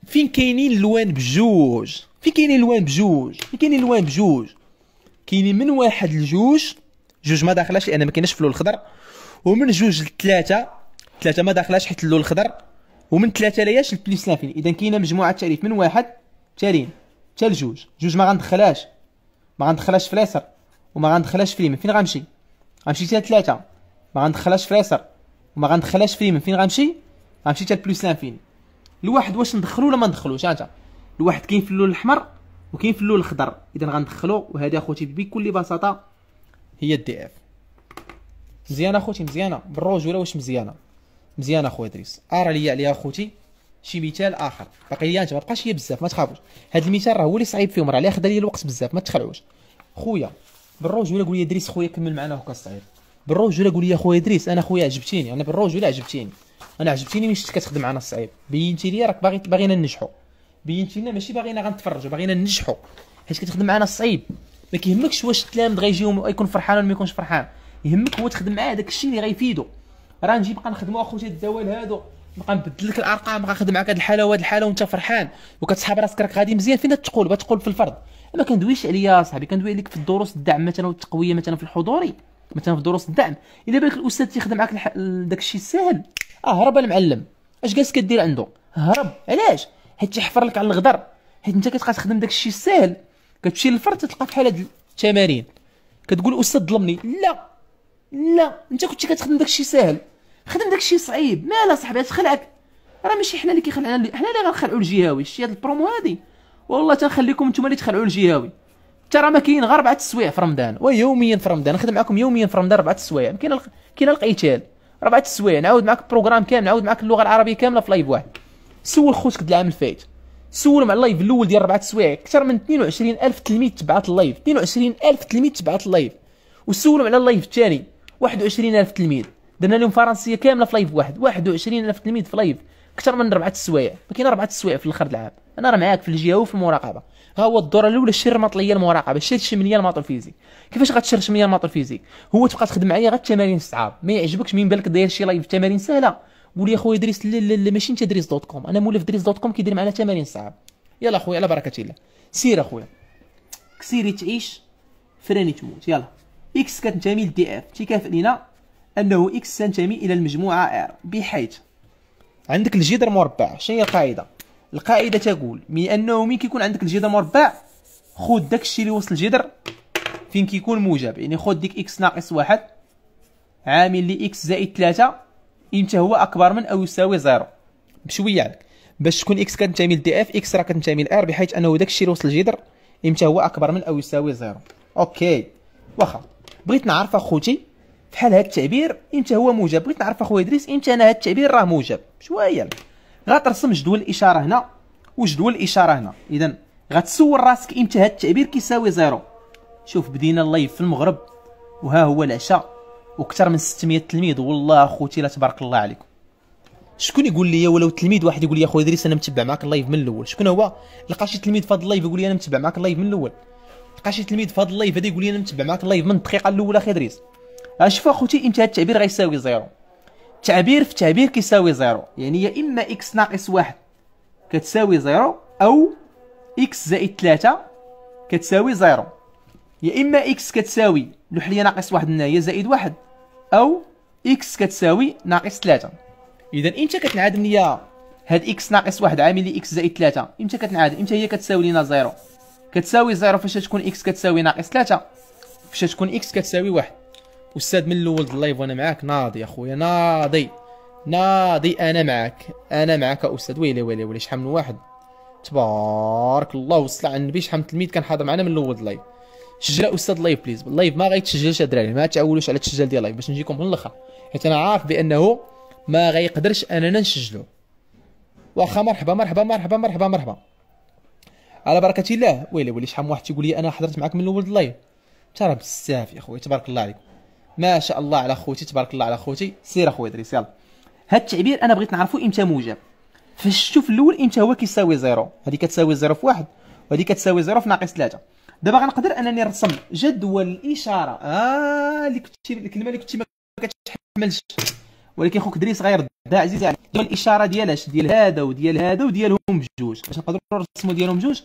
فين كاينين اللوان بجوج فين كاينين اللوان بجوج فين كاينين اللوان بجوج كاينين من واحد لجوج جوج ما داخلاش لان ما كايناش اللون الخضر ومن جوج لثلاثه ثلاثه ما داخلاش حيت اللون الخضر ومن ثلاثه لياش لافين اذا كاينه مجموعه تعريف من واحد تالين تال جوج لجوج جوج ما غندخلاش ما غندخلاش في اليسر وما غندخلاش في اليمين فين غنمشي غنمشي حتى ثلاثه ما غندخلاش في اليسر وما غندخلاش في اليمين فين غنمشي غنمشي حتى لافين الواحد واش ندخلو ولا ما ندخلوش انت الواحد كاين في اللون الاحمر وكاين في اللون الاخضر اذا غندخلو وهذا اخوتي بكل بساطه هي الدي اف مزيانه اخوتي مزيانه بالرجوله واش مزيانه مزيان اخويا ادريس ارى لي عليها اخوتي شي مثال اخر باقي لي انت ما بقاش هي بزاف ما تخافوش هذا المثال راه هو اللي صعيب فيهم راه عليه خدا لي الوقت بزاف ما تخلعوش خويا بالرجوله قول لي ادريس خويا كمل معنا هكا الصعيب بالرجوله قول لي خويا ادريس انا خويا عجبتيني انا بالرجوله عجبتيني انا عجبتيني ملي كتخدم معنا الصعيب بينتي لي راك باغي باغينا ننجحوا بينتي لنا ماشي باغينا غنتفرجوا باغينا ننجحوا حيت كتخدم معنا الصعيب ما كيهمكش واش التلامذ غيجي يكون فرحان ولا ما يكونش فرحان يهمك هو تخدم معاه داك الشيء اللي غيفيدو راه نجي نبقى نخدموا اخوتي الدوال هادو نبقى نبدل لك الارقام نخدم معاك هاد الحاله وهاد الحاله وانت فرحان وكتسحب راسك راك غادي مزيان فين تقول تقول في الفرض ما كندويش عليا صاحبي كندوي عليك في الدروس الدعم مثلا والتقويه مثلا في الحضوري مثلا في دروس الدعم الا بالك الاستاذ تيخدم معاك الح... داك الشيء الساهل آه، المعلم اش جالس كدير عنده هرب علاش حيت تيحفر لك على الغدر حيت انت كتبقى تخدم داك الشيء الساهل كتمشي للفرد تلقى في حاله التمارين كتقول الاستاذ ظلمني لا لا انت كنتي كتخدم داك الشيء ساهل خدم داكشي صعيب مالا صاحبي تخلعك راه ماشي حنا اللي كيخلعنا حنا اللي غنخلعوا الجهاوي شتي هاد البرومو هادي والله تنخليكم نتوما اللي تخلعوا الجهاوي حتى راه ما كاين غير اربعه السوايع في رمضان ويوميا في رمضان نخدم معكم يوميا في رمضان اربعه السوايع كاين ال... كاين القتال اربعه السوايع نعاود معاك البروغرام كامل نعاود معاك اللغه العربيه كامله في لايف واحد سول خوتك العام الفايت سولهم على اللايف الاول ديال اربعه السوايع اكثر من 22000 تلميذ تبعات اللايف 22000 تلميذ تبعات اللايف وسولهم على اللايف الثاني 21000 تلميذ درنا لهم فرنسيه كامله في لايف واحد 21000 تلميذ في لايف اكثر من اربعه السوايع ما كاين اربعه السوايع في الاخر العام انا راه معاك في الجهه وفي المراقبه ها هو الدوره الاولى الشر المطليه المراقبه شير الشمليه الماط الفيزيك كيفاش غتشر الشمليه الماط الفيزيك هو تبقى تخدم معايا غير التمارين الصعاب ما يعجبكش من بالك داير شي لايف تمارين سهله قول لي خويا دريس لا لا ماشي انت دريس دوت كوم انا مولف دريس دوت كوم كيدير معنا تمارين صعاب يلا اخويا على بركه الله سير اخويا كسيري تعيش فراني تموت يلا اكس كتنتمي للدي اف تيكافئ لينا انه اكس تنتمي الى المجموعه ار بحيث عندك الجذر مربع شنو هي القاعده القاعده تقول من انه من كيكون عندك الجذر مربع خذ داك الشيء اللي وسط الجذر فين كيكون موجب يعني خذ ديك اكس ناقص واحد عامل لي اكس زائد ثلاثة امتى هو اكبر من او يساوي زيرو بشويه عليك يعني. باش تكون اكس كتنتمي لدي اف اكس راه كتنتمي لار بحيث انه داك الشيء اللي وسط الجذر امتى هو اكبر من او يساوي زيرو اوكي واخا بغيت نعرف اخوتي بحال هاد التعبير امتى هو موجب بغيت نعرف اخويا ادريس امتى انا هاد التعبير راه موجب شويه غترسم جدول الاشاره هنا وجدول الاشاره هنا اذا غتسول راسك امتى هاد التعبير كيساوي زيرو شوف بدينا اللايف في المغرب وها هو العشاء وكثر من 600 تلميذ والله اخوتي لا تبارك الله عليكم شكون يقول لي ولو تلميذ واحد يقول لي اخويا ادريس انا متبع معاك اللايف من الاول شكون هو لقى شي تلميذ في اللايف يقول لي انا متبع معاك اللايف من الاول لقى شي تلميذ في اللايف هذا يقول لي انا متبع معاك اللايف من الدقيقه الاولى اخي ادريس اشوف اخوتي امتى هذا التعبير غيساوي زيرو التعبير في تعبير كيساوي زيرو يعني يا اما اكس ناقص واحد كتساوي زيرو او اكس زائد ثلاثة كتساوي زيرو يا اما اكس كتساوي لوحليه ناقص واحد هنايا زائد واحد او اكس كتساوي ناقص ثلاثة اذا امتى كتنعاد ليا هاد اكس ناقص واحد عامل اكس زائد ثلاثة امتى كتنعاد امتى هي كتساوي لينا زيرو كتساوي زيرو فاش تكون اكس كتساوي ناقص ثلاثة فاش تكون اكس كتساوي واحد استاذ من الاول اللايف وانا معاك ناضي اخويا ناضي ناضي انا معاك انا معاك استاذ ويلي ويلي ويلي شحال من واحد تبارك الله وصل على النبي شحال من تلميذ كان حاضر معنا من الاول اللايف شجل استاذ لايف بليز اللايف ما غيتسجلش دراري ما تعولوش على التسجيل ديال لايف باش نجيكم من الاخر حيت انا عارف بانه ما غيقدرش اننا نسجلو واخا مرحبا مرحبا مرحبا مرحبا مرحبا على بركه الله ويلي ويلي شحال من واحد تيقول لي انا حضرت معاك من الاول اللايف ترى بزاف يا خويا تبارك الله عليك ما شاء الله على خوتي تبارك الله على خوتي سير اخويا ادريس يلا هاد التعبير انا بغيت نعرفو امتى موجب فشفتو في الاول امتى هو كيساوي زيرو هذه كتساوي زيرو في واحد وهذه كتساوي زيرو في ناقص ثلاثة دابا غنقدر انني نرسم جدول الاشاره اه اللي كنتي الكلمه اللي كنتي ما كتحملش ولكن خوك دريس غير دا عزيز عليك يعني. الاشاره ديال اش ديال هذا وديال هذا وديالهم بجوج باش نقدروا نرسموا ديالهم بجوج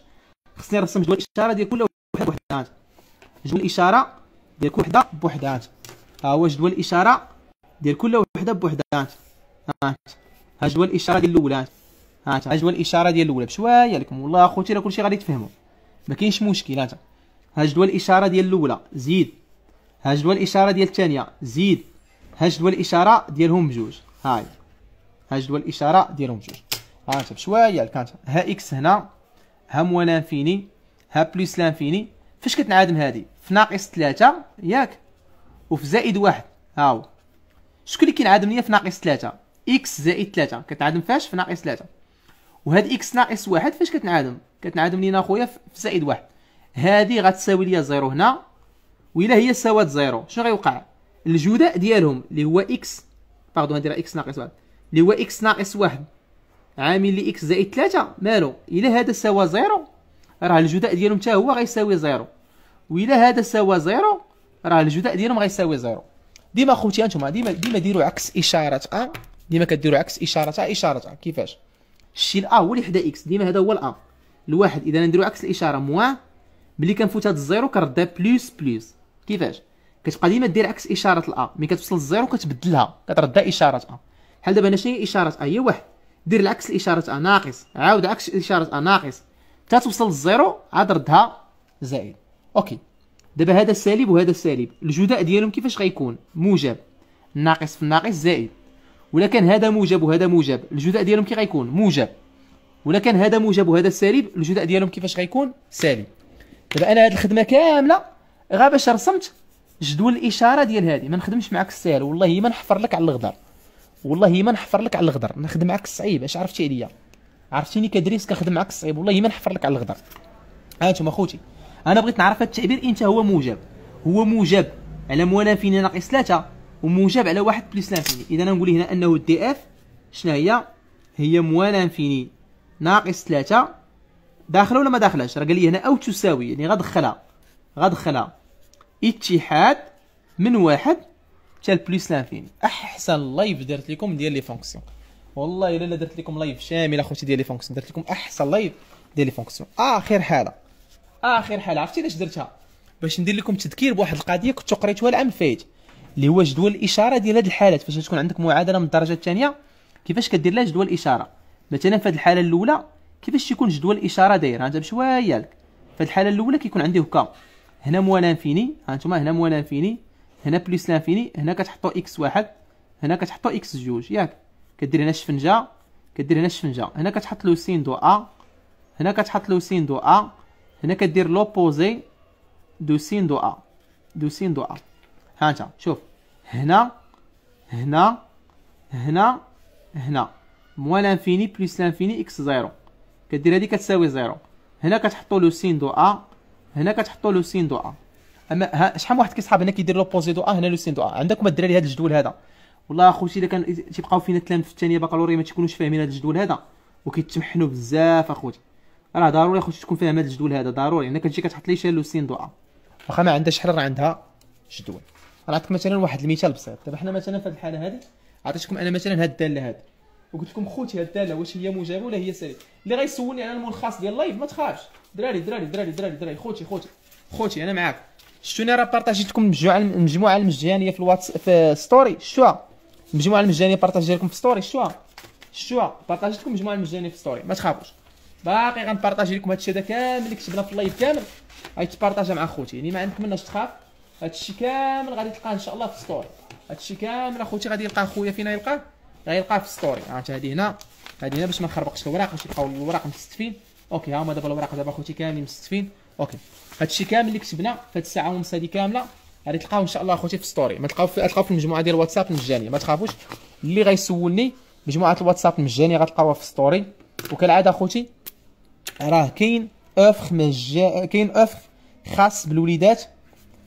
خصني نرسم جدول الاشاره ديال كل واحد بوحدات جدول الاشاره ديال كل وحده بوحدات ها آه، هو جدول الاشاره ديال كل وحده بوحدها هانت هانت ها جدول الاشاره ديال الاولى هانت ها جدول الاشاره ديال الاولى بشويه لكم والله اخوتي راه كلشي غادي تفهموا ما كاينش مشكل هانت ها جدول الاشاره ديال الاولى زيد ها جدول الاشاره ديال الثانيه زيد ها جدول الاشاره ديالهم بجوج هاي ها جدول الاشاره ديالهم بجوج هانت بشويه لك هانت ها اكس هنا ها موال لانفيني ها بلس لانفيني فاش كتنعدم هذه في ناقص 3 ياك وفي زائد واحد هاو شكون اللي كينعدم ليا في ناقص ثلاثة اكس زائد ثلاثة كتنعدم فاش في ناقص ثلاثة وهاد اكس ناقص واحد فاش كتنعدم كتنعدم لينا اخويا في زائد واحد هادي غتساوي ليا زيرو هنا وإلا هي ساوات زيرو شنو غيوقع الجداء ديالهم اللي هو اكس باردون نديرها اكس ناقص واحد اللي هو اكس ناقص واحد عامل لي اكس زائد ثلاثة مالو إلا هذا ساوى زيرو راه الجداء ديالهم حتى هو غيساوي زيرو وإلا هذا ساوى زيرو راه الجداء ديالهم غيساوي زيرو ديما خوتي انتم ديما ديما ديروا عكس اشاره ا ديما كديروا عكس اشاره ا اشاره ا كيفاش الشيء ا هو اللي حدا اكس ديما هذا هو الا الواحد اذا نديروا عكس الاشاره موان ملي كنفوت هاد الزيرو كنرد بلس بلس كيفاش كتبقى ديما دير عكس اشاره الا ملي كتوصل للزيرو كتبدلها كتردها اشاره ا بحال دابا هنا شنو هي اشاره ا هي واحد دير العكس الاشاره ا ناقص عاود عكس الاشاره ا ناقص حتى توصل للزيرو عاد ردها زائد اوكي دابا هذا السالب وهذا السالب الجداء ديالهم كيفاش غيكون موجب ناقص في الناقص زائد ولا كان هذا موجب وهذا موجب الجداء ديالهم كي غيكون موجب ولا كان هذا موجب وهذا سالب الجداء ديالهم كيفاش غيكون سالب دابا انا هاد الخدمه كامله غا باش رسمت جدول الاشاره ديال هذه ما نخدمش معاك الساهل والله ما نحفر لك على الغدر والله ما نحفر لك على الغدر نخدم معاك الصعيب اش عرفتي عليا عرفتيني كدريس كنخدم معاك الصعيب والله ما نحفر لك على الغدر ها انتم اخوتي انا بغيت نعرف هذا التعبير امتى هو موجب هو موجب على موالان فينا ناقص 3 وموجب على 1 بلس لانفيني اذا نقول هنا انه الدي اف شنو هي هي موالان فيني ناقص 3 داخله ولا ما داخلاش راه قال لي هنا او تساوي يعني غدخلها غدخلها اتحاد من واحد حتى بليس لانفيني احسن لايف درت لكم ديال لي فونكسيون والله الا درت لكم لايف شامل اخوتي ديال لي فونكسيون درت لكم احسن لايف ديال لي فونكسيون اخر حاله اخر حاله عرفتي علاش درتها باش ندير لكم تذكير بواحد القضيه كنت قريتها العام الفايت اللي هو جدول الاشاره ديال هاد الحالات فاش تكون عندك معادله من الدرجه الثانيه كيفاش كدير لها جدول الاشاره مثلا في هاد الحاله الاولى كيفاش تيكون جدول الاشاره داير انت بشويه لك في هاد الحاله الاولى كيكون عندي هكا هنا موال انفيني هانتوما هنا موال انفيني هنا بلس لانفيني هنا كتحطوا اكس واحد هنا كتحطوا اكس جوج ياك كدير هنا الشفنجه كدير هنا الشفنجه هنا كتحط لو سين دو ا هنا كتحط لو سين دو ا هنا كدير لوبوزي دو سين دو ا دو سين دو ا ها انت شوف هنا هنا هنا هنا موان لانفيني بلس لانفيني اكس زيرو كدير هادي كتساوي زيرو هنا كتحطو لو سين دو ا هنا كتحطو لو سين دو ا اما شحال واحد كيصحاب هنا كيدير لوبوزي دو ا هنا لو سين دو ا عندكم الدراري هاد الجدول هذا والله اخوتي الا كان تيبقاو فينا التلامذة في الثانيه بكالوريا ما تيكونوش فاهمين هاد الجدول هذا وكيتمحنوا بزاف اخوتي راه ضروري خصك تكون فاهم هذا الجدول هذا ضروري انا كتجي كتحط لي شال وسين دوعه واخا ما عندها شحال راه عندها جدول نعطيك مثلا واحد المثال بسيط دابا طيب حنا مثلا في هذه الحاله هذه عطيتكم انا مثلا هاد الداله هذه وقلت لكم خوتي هاد الداله واش هي موجبه ولا هي سالبه اللي غيسولني على الملخص ديال اللايف ما تخافش دراري دراري دراري دراري دراري خوتي خوتي خوتي انا معاك شتوني راه بارطاجيت لكم المجموعه المجموعه المجانيه في الواتس في ستوري شتوها المجموعه المجانيه بارطاجيت لكم في ستوري شتوها شتوها بارطاجيت لكم المجموعه المجانيه في ستوري ما تخافوش باقي غنبارطاجي لكم هادشي هذا كامل اللي كتبنا في اللايف كامل غيتبارطاجا مع خوتي يعني ما عندك مناش تخاف هادشي كامل غادي تلقاه ان شاء الله في ستوري هادشي كامل اخوتي غادي يلقاه خويا فينا يلقاه غيلقاه في السطوري ها هادي هنا هادي هنا باش ما نخربقش الوراق باش يبقاو الوراق مستفين اوكي ها هما دابا الوراق دابا اخوتي كاملين مستفين اوكي هادشي كامل اللي كتبنا في هاد الساعه ونص هادي كامله غادي تلقاوه ان شاء الله اخوتي في ستوري ما تلقاو في تلقاو في المجموعه ديال الواتساب المجانيه ما تخافوش اللي غيسولني مجموعه الواتساب المجانيه غتلقاوها في ستوري وكالعاده اخوتي راه كاين اوفر مجا كاين اوفر خاص بالوليدات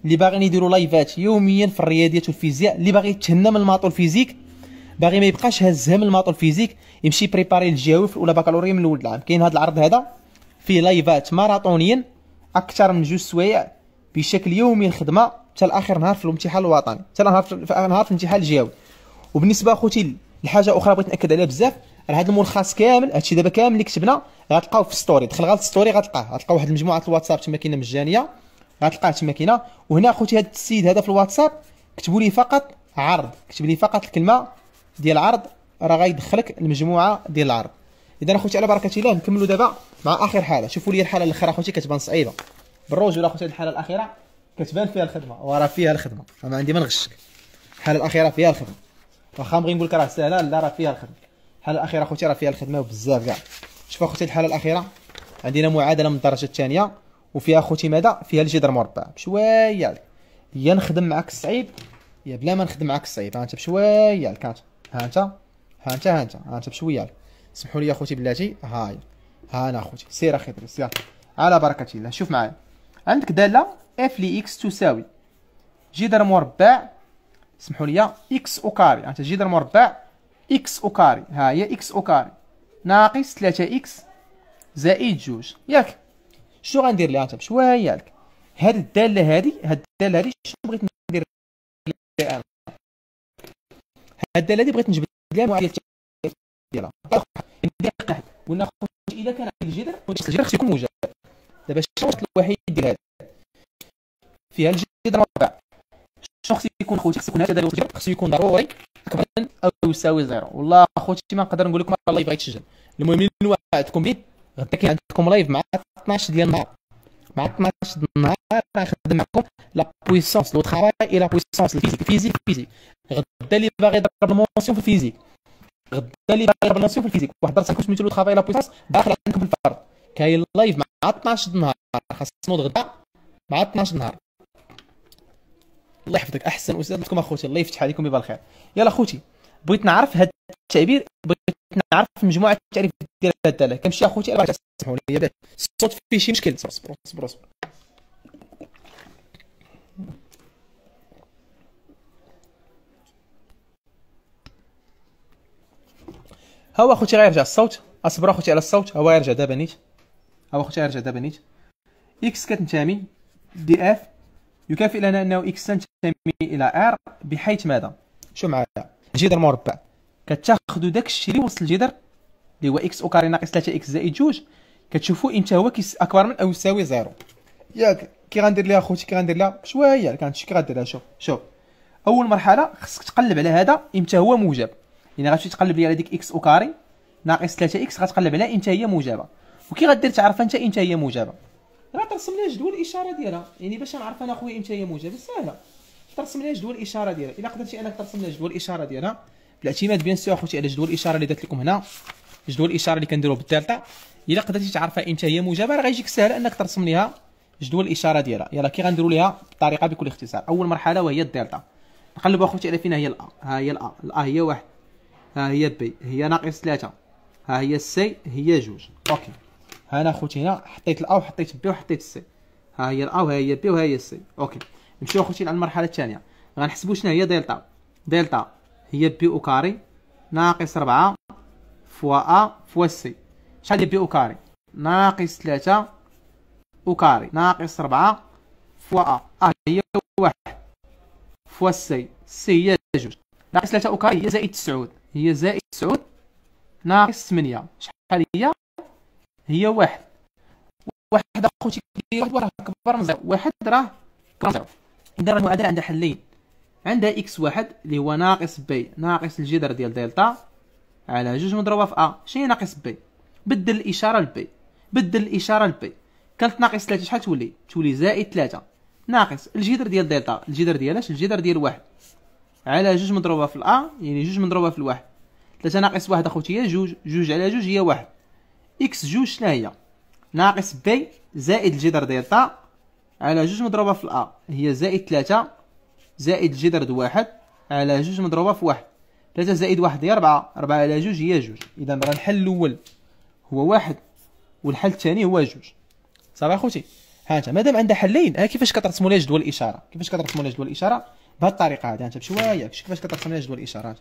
اللي باغيين يديروا لايفات يوميا في الرياضيات والفيزياء اللي باغي يتهنى من الماط والفيزيك باغي ما يبقاش هاز هم الماط والفيزيك يمشي بريباري الجاوف ولا بكالوريا من الاول العام كاين هذا العرض هذا فيه لايفات ماراطونيا اكثر من جوج سوايع بشكل يومي الخدمه حتى لاخر نهار في الامتحان الوطني حتى نهار في نهار في الامتحان الجاوي وبالنسبه اخوتي الحاجه اخرى بغيت ناكد عليها بزاف راه هذا الملخص كامل هادشي دابا كامل اللي كتبنا غتلقاوه في الستوري دخل غير الستوري غتلقاه غتلقى واحد المجموعه الواتساب تما كاينه مجانيه غتلقاه تما كاينه وهنا اخوتي هذا السيد هذا في الواتساب كتبوا لي فقط عرض كتب لي فقط الكلمه ديال عرض راه غيدخلك المجموعه ديال العرض اذا اخوتي على بركه الله نكملوا دابا مع اخر حاله شوفوا لي الحاله الاخيره اخوتي كتبان صعيبه بالرجوله اخوتي الحاله الاخيره كتبان فيها الخدمه وراه فيها الخدمه ما عندي ما نغشك الحاله الاخيره فيها الخدمه واخا نبغي نقول لك راه سهله لا راه فيها الخدمه الحاله الاخيره اخوتي راه فيها الخدمه بزاف كاع شوف اخوتي الحاله الاخيره عندنا معادله من الدرجه الثانيه وفيها اخوتي ماذا فيها الجذر مربع بشويه يا نخدم معاك الصعيب يا بلا ما نخدم معاك الصعيب ها انت بشويه لك ها انت ها انت ها انت ها انت بشويه لك سمحوا لي اخوتي بلاتي هاي ها انا اخوتي سير اخي دريس يلا على بركه الله شوف معايا عندك داله اف لي اكس تساوي جذر مربع سمحوا لي اكس او كاري انت جذر مربع اكس او كاري ها هي اكس او كاري ناقص 3 اكس زائد 2 ياك شنو غندير لها انت شو هي لك هاد الداله هادي هاد الداله هادي شنو بغيت ندير لها انا هاد الداله هادي بغيت نجبد لها معادله ديالها ندير قحط وناخذ اذا كان الجذر الجذر خصو يكون موجب دابا شنو الوحيد ديال هاد فيها الجذر مربع شنو خصو يكون خوتي خصو يكون هذا الجذر خصو يكون ضروري كبران او يساوي زيرو والله اخوتي ما نقدر نقول لكم الله يبغي يتسجل المهم نوعدكم به غدا كاين عندكم لايف مع 12 ديال النهار مع 12 ديال النهار نخدم معكم لا بويسونس لو طراي اي لا بويسونس الفيزيك فيزيك فيزيك غدا اللي باغي يضرب المونسيون في الفيزيك غدا اللي باغي يضرب المونسيون في الفيزيك واحد درت غنكون سميتو لو طراي لا بويسونس داخل عندكم في الفرد كاين لايف مع 12 النهار خاصنا نوض غدا مع 12 النهار الله يحفظك احسن استاذ لكم اخوتي الله يفتح عليكم يبارك الخير يلا اخوتي بغيت نعرف هذا التعبير بغيت نعرف مجموعه التعريف ديال هذا الداله كنمشي اخوتي راه تسمحوا لي الصوت فيه شي مشكل صبر صبر صبر ها هو اخوتي غيرجع الصوت اصبر اخوتي على الصوت ها هو يرجع دابا نيت ها هو اخوتي غيرجع دابا نيت اكس كتنتمي دي اف يكافئ لنا أنه إكس تنتمي إلى آر بحيث ماذا شو معايا جذر مربع كتاخذوا داك الشيء اللي وسط الجذر اللي هو إكس أوكاري ناقص 3 إكس زائد 2 كتشوفوا إمتى هو أكبر من أو يساوي زيرو ياك كي غندير لها أخوتي كي غندير لها شوية كانت كي غندير لها شوف شوف أول مرحلة خصك تقلب على هذا إمتى هو موجب يعني غتمشي تقلب لي على ديك إكس أوكاري ناقص 3 إكس غتقلب عليها إمتى هي موجبة وكي غدير تعرف أنت إمتى هي موجبة راه ترسم لها جدول الاشاره ديالها يعني باش نعرف انا خويا امتى هي موجبه سهله ترسم لها جدول الاشاره ديالها الا قدرتي انك ترسم لها جدول الاشاره ديالها بالاعتماد بيان سور اخوتي على جدول الاشاره اللي درت لكم هنا جدول الاشاره اللي كنديروه بالدلتا الا قدرتي تعرفها امتى هي موجبه راه غيجيك ساهل انك ترسم لها جدول الاشاره ديالها يلا كي غنديروا لها الطريقه بكل اختصار اول مرحله وهي الدلتا نقلبوا اخوتي على فين هي الا ها هي الا الا هي واحد ها هي بي هي ناقص 3 ها هي السي هي جوج اوكي انا خوتي هنا حطيت الا وحطيت بي وحطيت سي ها هي الا وها هي بي وها هي سي اوكي نمشيو خوتي للمرحله الثانيه غنحسبوا شنو هي دلتا دلتا هي بي او كاري ناقص 4 فوا ا فوا سي شحال هي بي او كاري ناقص 3 او كاري ناقص 4 فوا ا ا هي 1 فوا سي سي هي جوج ناقص 3 او كاري هي زائد 9 هي زائد 9 ناقص 8 شحال هي هي واحد واحد اخوتي كبير واحد راه كبر من زيرو واحد راه كبر من زيرو اذا المعادله عندها حلين عندها اكس واحد اللي هو ناقص بي ناقص الجذر ديال دلتا على جوج مضروبه في ا شنو ناقص بي بدل الاشاره لبي بدل الاشاره لبي كانت ناقص 3 شحال تولي تولي زائد 3 ناقص الجذر ديال دلتا الجذر ديال اش الجذر ديال واحد على جوج مضروبه في ا يعني جوج مضروبه في الواحد 3 ناقص واحد اخوتي هي جوج جوج على جوج هي واحد اكس جوج شنو هي ناقص بي زائد الجذر دلتا على جوج مضروبه في الا هي زائد ثلاثة زائد الجذر واحد على جوج مضروبه في واحد ثلاثة زائد واحد هي ربعة ربعة على جوج هي جوج اذا راه الحل الاول هو واحد والحل الثاني هو جوج صافي اخوتي ها انت مادام عندها حلين ها كيفاش كترسموا لي جدول الاشاره كيفاش كترسموا لي جدول الاشاره بهاد الطريقه هذه انت بشويه كيفاش كترسم لي جدول الاشارات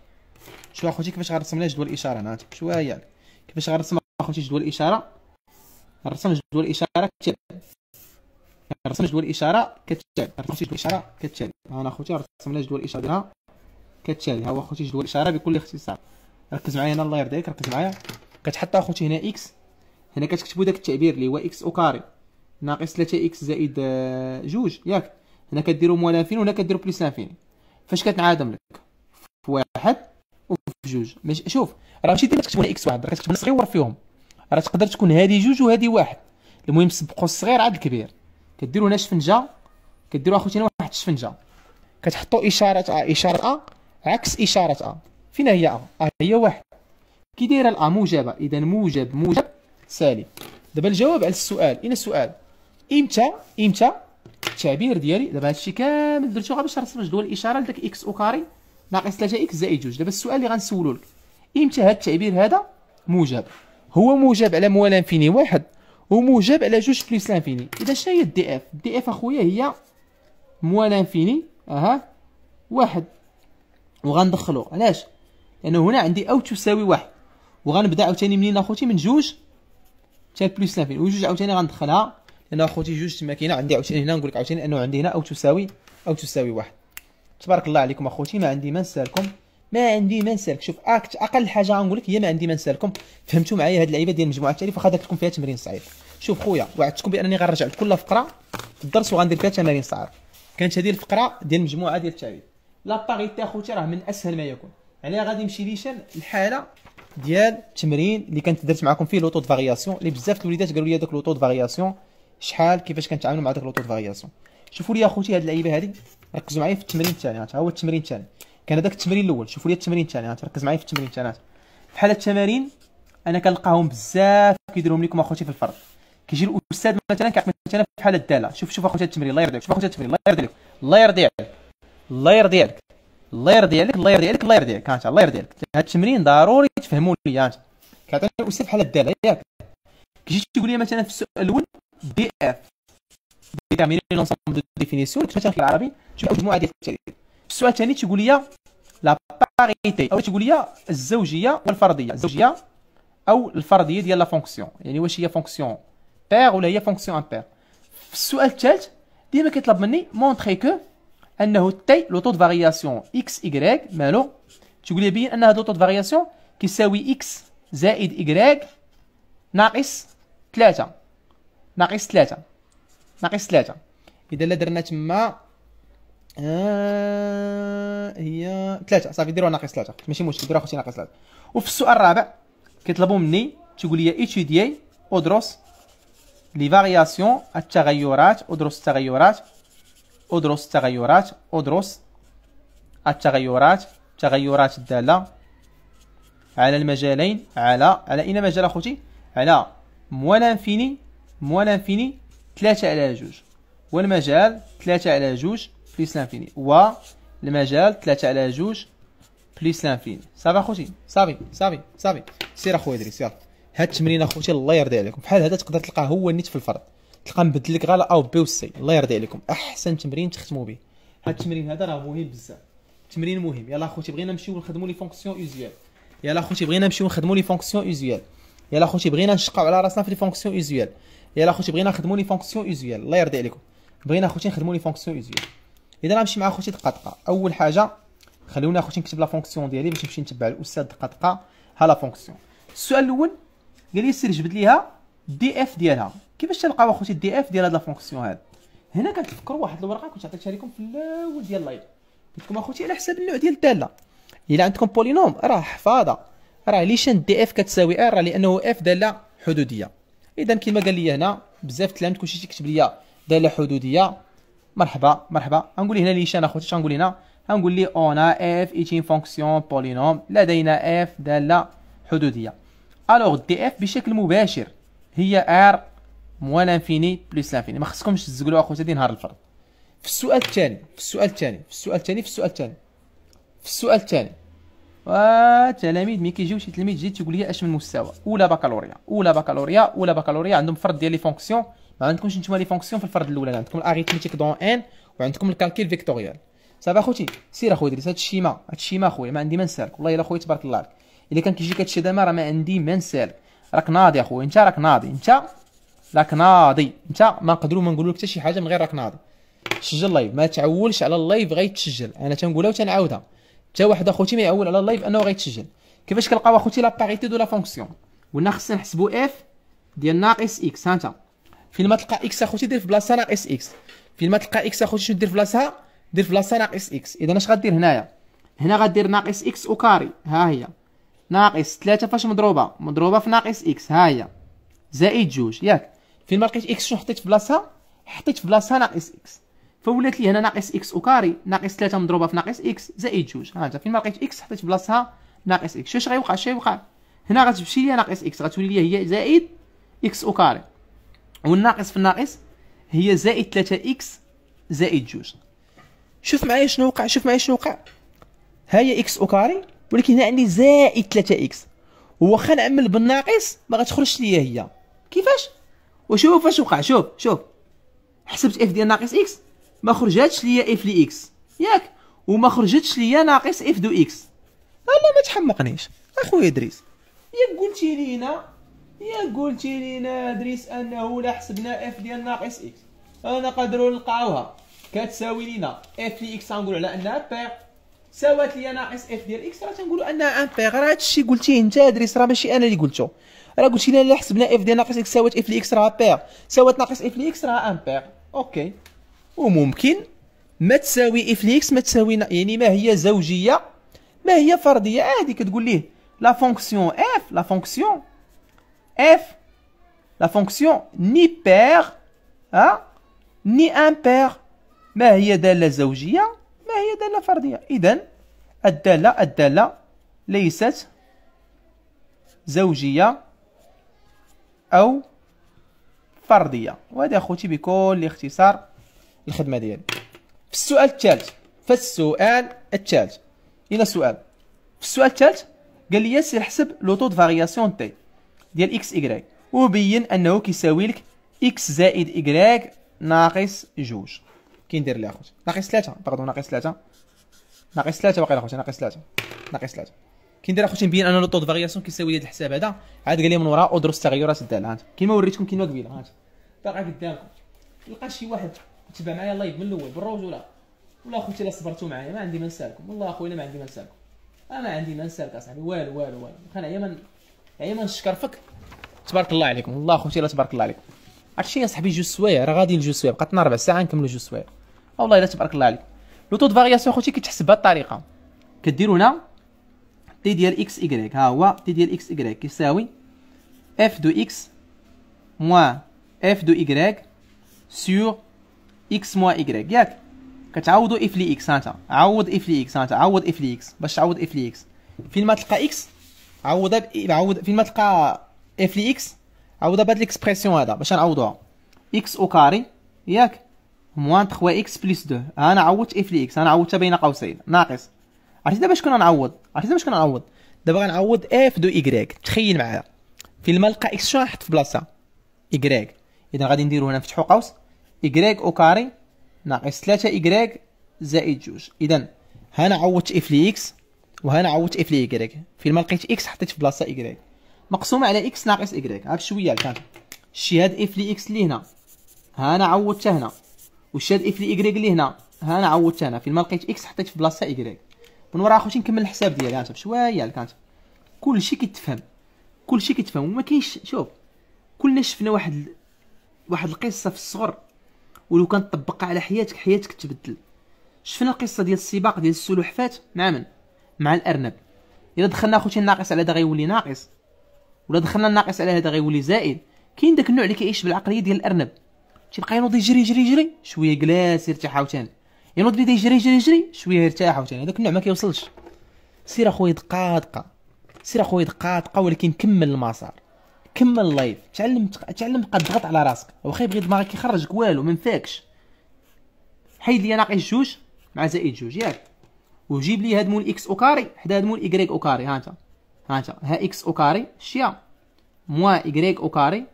شوف اخوتي كيفاش غنرسم لي جدول الاشاره انا انت بشويه كيفاش غنرسم اخوتي جدول الاشاره الرسم جدول الاشاره كتاب الرسم جدول الاشاره كتاب الرسم جدول الاشاره كتاب انا اخوتي رسمنا جدول الاشاره كتالي ها هو اخوتي جدول الاشاره بكل اختصار ركز معايا هنا الله يرضيك ركز معايا كتحط اخوتي هنا اكس هنا كتكتبوا داك التعبير اللي هو اكس او كاري ناقص 3 اكس زائد آه، جوج ياك هنا كديروا موالفين وهنا كديروا بلس انفين فاش كتعادم لك في واحد وفي جوج ماشي شوف راه ماشي ديما تكتب هنا اكس واحد راه كتكتب صغير فيهم راه تقدر تكون هذه جوج وهذه واحد المهم سبقوا الصغير عاد الكبير كديروا هنا شفنجه كديروا اخوتينا واحد الشفنجه كتحطوا اشاره ا اشاره ا عكس اشاره ا فين هي ا هي واحد كي دايره الا موجبه اذا موجب موجب سالب دابا الجواب على السؤال اين السؤال امتى امتى التعبير ديالي دابا هادشي كامل درتو غير باش نرسم جدول الاشاره لذاك اكس او كاري ناقص 3 اكس زائد جوج دابا السؤال اللي غنسولو لك امتى هاد التعبير هذا موجب هو موجب على موال انفيني واحد وموجب على جوج بلس لانفيني اذا شنو هي الدي اف الدي اف اخويا هي موال انفيني اها واحد وغندخلو علاش لانه يعني هنا عندي او تساوي واحد وغنبدا عاوتاني منين اخوتي من جوج تال بلس لانفيني وجوج عاوتاني غندخلها لان اخوتي جوج تما كاينه عندي عاوتاني هنا نقول لك عاوتاني انه عندي هنا او تساوي او تساوي واحد تبارك الله عليكم اخوتي ما عندي ما نسالكم ما عندي ما نسالك شوف اكت اقل حاجه غنقول لك هي ما عندي ما نسالكم فهمتوا معايا هاد اللعيبه ديال مجموعه التاليف واخا درت لكم فيها تمرين صعيب شوف خويا وعدتكم بانني غنرجع لكل فقره في الدرس وغندير فيها تمارين صعاب كانت هذه الفقره ديال المجموعه ديال التعريف لاباريتي اخوتي راه من اسهل ما يكون علاه غادي يمشي ليشان الحاله ديال التمرين اللي كانت درت معكم فيه لوطو فارياسيون اللي بزاف الوليدات قالوا لي داك لوطو فارياسيون شحال كيفاش كنتعاملوا مع داك لوطو فارياسيون شوفوا لي اخوتي هاد اللعيبه هادي ركزوا معايا في التمرين الثاني ها هو التمرين الثاني كان هذاك التمرين الاول شوفوا لي التمرين الثاني يعني تركز معايا في التمرين الثاني حاله التمارين انا كنلقاهم بزاف كيديرهم لكم اخوتي في الفرد كيجي الاستاذ مثلا كيعطيك مثلا بحال الداله شوف شوف اخوتي التمرين الله يرضي عليك شوف اخوتي التمرين الله يرضي عليك الله يرضي عليك الله يرضي عليك الله يرضي عليك الله يرضي عليك الله يرضي عليك الله يرضي عليك هذا التمرين ضروري تفهموا لي انت كيعطيني الاستاذ بحال الداله ياك كيجي تقول لي مثلا في السؤال الاول دي اف ديتيرميني يعني لونسومبل دو ديفينيسيون كتبتها في العربي شوف مجموعه ديال التعريف السؤال الثاني تيقول لي لا باريتي او تيقول لي الزوجيه والفرديه الزوجيه او الفرديه ديال لا فونكسيون يعني واش هي فونكسيون بير ولا هي فونكسيون امبير في السؤال الثالث ديما كيطلب مني مونطري كو انه تي لو طو دو فارياسيون اكس ايغريك مالو تيقول لي بين ان هاد لو طو دو فارياسيون كيساوي اكس زائد ايغريك ناقص 3 ناقص 3 ناقص 3 اذا لا درنا تما آه، هي ثلاثة صافي ديروها ناقص ثلاثة ماشي مشكل ديروها خوتي ناقص ثلاثة وفي السؤال الرابع كيطلبوا مني تقول لي ايتيديي ادرس لي فارياسيون التغيرات ادرس التغيرات ادرس التغيرات ادرس التغيرات تغيرات الدالة على المجالين على على اين مجال اخوتي على موال انفيني موال انفيني ثلاثة على جوج والمجال ثلاثة على جوج بليس لانفيني والمجال 3 على جوج بليس لانفيني صافي اخوتي صافي صافي صافي سير اخويا ادريس يلا هاد التمرين اخوتي الله يرضي عليكم بحال هذا تقدر تلقاه هو النيت في الفرد تلقى مبدل لك غالا او بي وسي الله يرضي عليكم احسن تمرين تختموا به هاد التمرين هذا راه مهم بزاف تمرين مهم يلا اخوتي بغينا نمشيو نخدموا لي فونكسيون ايزويال يلا اخوتي بغينا نمشيو نخدموا لي فونكسيون ايزويال يلا اخوتي بغينا نشقاو على راسنا في لي فونكسيون ايزويال يلا اخوتي بغينا نخدموا لي فونكسيون اوزيال الله يرضي عليكم بغينا اخوتي نخدموا لي فونكسيون اوزيال اذا غنمشي مع خوتي دقه اول حاجه خلونا اخوتي نكتب لا فونكسيون ديالي باش نمشي نتبع الاستاذ دقه دقه ها لا فونكسيون السؤال الاول قال لي سير جبد ليها دي اف ديالها كيفاش تلقاو اخوتي الدي اف ديال هاد لا فونكسيون هاد هنا كتفكروا واحد الورقه كنت عطيتها لكم في الاول ديال اللايف قلت لكم اخوتي على حساب النوع ديال الداله الا عندكم بولينوم راه حفاضه راه ليشان دي اف كتساوي ار لانه اف داله حدوديه اذا كما قال لي هنا بزاف تلامت كلشي تيكتب لي داله حدوديه مرحبا مرحبا غنقول هنا ليشان اخوتي اش غنقول هنا غنقول لي اون اف ايتين فونكسيون بولينوم لدينا اف داله حدوديه الوغ دي اف بشكل مباشر هي ار موال انفيني بلس لانفيني ما خصكمش تزقلوا اخوتي دي نهار الفرد في السؤال الثاني في السؤال الثاني في السؤال الثاني في السؤال الثاني في السؤال الثاني آه، تلاميذ ملي كيجيو شي تلميذ جديد تيقول لي اش من مستوى اولى بكالوريا اولى بكالوريا اولى بكالوريا عندهم فرد ديال لي فونكسيون عندكمش نتوما لي فونكسيون في الفرد الاولى عندكم الاريتميتيك دون ان وعندكم الكالكيل فيكتوريال صافي اخوتي سير اخويا درت هاد الشيما هاد الشيما اخويا ما عندي ما نسالك والله الا اخويا تبارك الله عليك الا كان كيجيك هادشي دابا راه ما عندي ما نسالك راك ناضي اخويا انت راك ناضي انت راك ناضي انت ما نقدروا ما نقولوا لك حتى شي حاجه من غير راك ناضي سجل لايف ما تعولش على اللايف غيتسجل انا تنقولها وتنعاودها حتى واحد اخوتي ما يعول على اللايف انه غيتسجل كيفاش كنلقاو اخوتي لا باريتي دو لا فونكسيون قلنا خصنا نحسبوا اف ديال ناقص اكس ها فين ما تلقى اكس اخوتي دير في بلاصتها ناقص اكس فين ما تلقى اكس اخوتي شنو دير في بلاصتها دير في بلاصتها ناقص اكس اذا اش غدير هنايا هنا غدير ناقص اكس وكاري ها هي ناقص 3 فاش مضروبه مضروبه في ناقص اكس ها هي زائد جوج ياك فين ما لقيت اكس شنو حطيت في بلاصتها حطيت في بلاصتها ناقص اكس فولات لي هنا ناقص اكس وكاري ناقص 3 مضروبه في ناقص اكس زائد جوج ها انت فين ما لقيت اكس حطيت في بلاصتها ناقص اكس شاش غيوقع شي غيوقع هنا غتمشي ليا ناقص اكس غتولي ليا هي زائد اكس وكاري والناقص في الناقص هي زائد 3 اكس زائد جوج شوف معايا شنو وقع شوف معايا شنو وقع ها هي اكس او كاري ولكن هنا عندي زائد 3 اكس وخا نعمل بالناقص ما غتخرجش ليا هي كيفاش وشوف فاش وقع شوف شوف حسبت اف ديال ناقص اكس ما خرجاتش ليا اف لي اكس ياك وما خرجتش ليا ناقص اف دو اكس الله ما تحمقنيش اخويا ادريس ياك قلتي لينا يا قلتي لينا ادريس انه لا حسبنا اف ديال ناقص اكس انا قدروا نلقاوها كتساوي لينا اف لي اكس غنقولوا على انها بيغ ساوات لي ناقص اف ديال اكس راه تنقولوا انها ان بيغ راه هادشي قلتيه انت ادريس راه ماشي انا اللي قلته راه قلتي لنا لا حسبنا اف ديال ناقص اكس ساوات اف لي اكس راه بيغ ساوات ناقص اف لي اكس راه ان بير اوكي وممكن ما تساوي اف لي اكس ما تساوي يعني ما هي زوجيه ما هي فرديه عادي آه، كتقول ليه لا فونكسيون اف لا فونكسيون f. La fonction ni pair, hein, ni امبير ما هي دالة زوجية؟ ما هي دالة فردية؟ إذا الدالة الدالة ليست زوجية أو فردية وهذا أخوتي بكل اختصار الخدمة ديالي في السؤال الثالث في السؤال الثالث إلى سؤال في السؤال الثالث قال لي ياسر حسب لو طو دو فارياسيون تي ديال اكس ايكغيك وبين انه كيساوي لك اكس زائد ايكغيك ناقص جوج كندير لها اخوتي ناقص ثلاثة باردون ناقص ثلاثة ناقص ثلاثة واقيلا اخوتي ناقص ثلاثة ناقص ثلاثة كندير اخوتي نبين ان لو طو فارياسيون كيساوي هذا الحساب هذا عاد قال لي من وراء ادرس التغيرات هانت كيما وريتكم كيما قبيله هانت باقا قدامكم تلقى شي واحد تبع معايا اللايف من الاول بالرجوله والله اخوتي الا صبرتوا معايا ما عندي ما نسالكم والله اخويا ما عندي ما نسالكم ما عندي ما نسالك اصاحبي والو والو والو خنايا يعني ما نشكرفك تبارك الله عليكم والله خوتي لا تبارك الله عليكم هادشي يا صاحبي جوج سوايع راه غادي لجوج سوايع بقات لنا ربع ساعه نكملوا جوج سوايع والله الا تبارك الله عليكم لو طو فارياسيون خوتي كتحسب بهذه الطريقه كدير هنا تي ديال اكس ايكغيك ها هو تي ديال اكس ايكغيك كيساوي اف دو اكس موان اف دو ايكغيك سور اكس موان ايكغيك ياك كتعوضو اف لي اكس ها عوض اف لي اكس ها عوض اف لي اكس باش تعوض اف لي اكس فين ما تلقى اكس عوضها ب... إيه، عوض فين ما تلقى اف لي اكس عوضها بهاد ليكسبرسيون هذا باش نعوضوها اكس او كاري ياك موان 3 اكس بلس 2 انا عوضت اف لي اكس انا عوضتها بين قوسين ناقص عرفتي دابا شكون غنعوض عرفتي دابا شكون غنعوض دابا غنعوض اف دو ايكغيك تخيل معايا فين ما نلقى اكس شنو غنحط في بلاصتها ايكغيك اذا غادي نديرو هنا نفتحو قوس ايكغيك او كاري ناقص 3 ايكغيك زائد جوج اذا هنا عوضت اف لي اكس وهنا عوضت اف لي y فين ما لقيت اكس حطيت في بلاصه y مقسومه على اكس ناقص y عاد شويه كان شتي هاد اف لي اكس اللي هنا هنا عوضتها هنا وشاد هاد اف لي y اللي هنا هنا عوضت هنا فين ما لقيت اكس حطيت في بلاصه y من ورا اخوتي نكمل الحساب ديالي عاد بشويه كانت كلشي كيتفهم كلشي كيتفهم وما كاينش شوف كلنا شفنا واحد واحد القصه في الصغر ولو كان طبقها على حياتك حياتك تبدل شفنا القصه ديال السباق ديال السلحفات مع من مع الارنب الا دخلنا اخوتي الناقص على هذا غيولي ناقص ولا دخلنا الناقص على هذا غيولي زائد كاين داك النوع اللي كيعيش بالعقليه ديال الارنب تيبقى ينوض يجري يجري يجري شويه جلاس يرتاح عاوتاني ينوض بدا يجري يجري يجري شويه يرتاح عاوتاني هذاك النوع ما كيوصلش سير اخويا دقه دقه سير اخويا دقه دقه ولكن كمل المسار كمل اللايف تعلم تعلم تبقى تضغط على راسك واخا يبغي دماغك يخرجك والو ما نفاكش حيد لي ناقص جوج مع زائد جوج ياك وجيب لي هاد مول اكس اوكاري حدا هاد مول ايكغيك اوكاري هانتا ها انت ها انت ها اكس اوكاري شيا موا ايكغيك اوكاري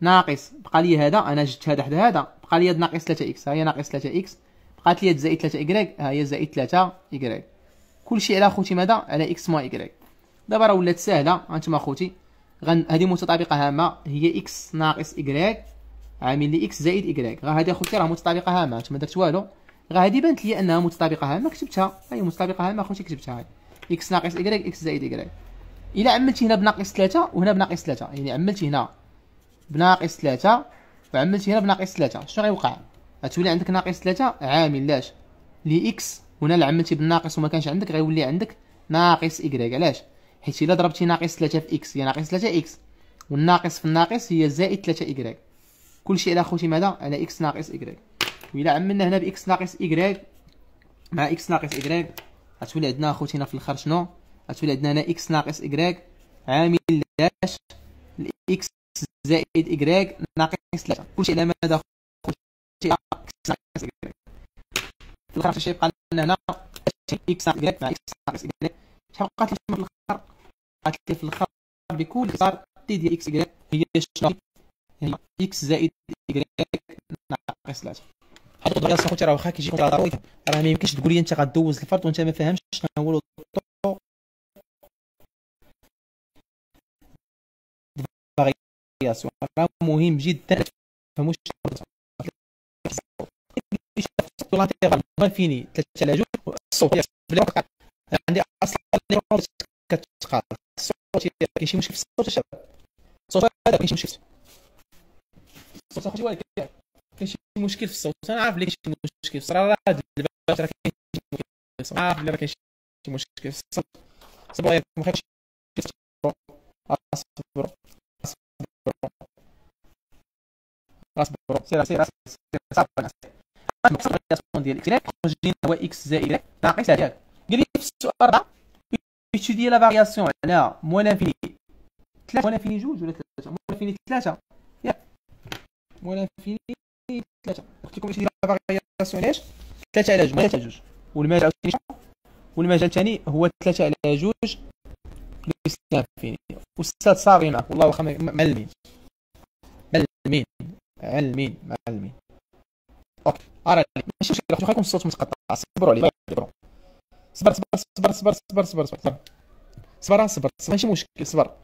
ناقص بقى لي هذا انا جبت هذا حدا هذا بقى لي ناقص 3 اكس ها هي ناقص 3 اكس بقات لي زائد 3 ايكغيك ها هي زائد 3 ايكغيك كلشي على خوتي ماذا على اكس موا ايكغيك دابا راه ولات ساهله هانتوما خوتي غن هذه متطابقه هامه هي اكس ناقص ايكغيك عامل لي اكس زائد ايكغيك غا هذه اخوتي راه متطابقه هامه انت ما درت والو غادي بانت لي انها متطابقه ها ما كتبتها هي متطابقه ها ما خوتي كتبتها هاي اكس ناقص ايكغيك اكس زائد ايكغيك الا عملتي هنا بناقص 3 وهنا بناقص 3 يعني عملتي هنا بناقص 3 وعملتي هنا بناقص 3 شنو غيوقع غتولي عندك ناقص 3 عامل لاش لي اكس هنا اللي عملتي بالناقص وما كانش عندك غيولي عندك ناقص ايكغيك علاش حيت الا ضربتي ناقص 3 في اكس هي ناقص 3 اكس والناقص في الناقص هي زائد 3 ايكغيك كلشي على خوتي ماذا على اكس ناقص ايكغيك وإلا عملنا هنا بإكس ناقص إكغيك مع إكس ناقص إكغيك غتولي عندنا أخوتينا في الآخر شنو غتولي عندنا هنا إكس ناقص إكغيك عامل داش الإكس زائد إكغيك ناقص 3 كلشي على ماذا أخوتي إكس ناقص إكغيك في الآخر شنو يبقى لنا هنا إكس ناقص إكغيك مع إكس ناقص إكغيك شحال بقات لي في الآخر بقات لي في الآخر بكل إختصار تي ديال إكس إكغيك هي شنو هي إكس زائد إكغيك ناقص 3 غتوض على راسك راه واخا كيجيك ضروري راه ما يمكنش تقول لي انت غدوز الفرد وانت ما فاهمش شنو هو الطرق فارياسيون مهم جدا تفهموا لاتيرال فيني ثلاثه على جوج عندي اصلا كتقاطع الصوت كاين شي مشكل في الصوت الشباب الصوت هذا كاين شي مشكل الصوت اخوتي ولكن كاين شي مشكل في الصوت انا عارف ليش شي مشكل في الصوت راه دابا راه كاين شي مشكل في الصوت عارف بلي راه كاين شي مشكل في الصوت صبر يا ما خافش اصبر اصبر اصبر سير سير سير صافي المقصود الرياسيون ديال الاختلاف جينا هو اكس زائد ناقص هذاك قال لي في السؤال 4 ايتودي لا فارياسيون على موال انفيني 3 موال انفيني جوج ولا 3 موال انفيني 3 ياك موال انفيني ثلاثه قلت لكم فارياسيون علاش ثلاثه على جوج ثلاثه على جوج والمجال والمجال الثاني هو ثلاثه على جوج فيني استاذ صافي معك والله واخا معلمين معلمين معلمين معلمين اوكي ماشي مشكل واخا يكون الصوت متقطع صبروا عليه صبروا صبر صبر صبر صبر صبر صبر صبر صبر صبر ماشي مشكل صبر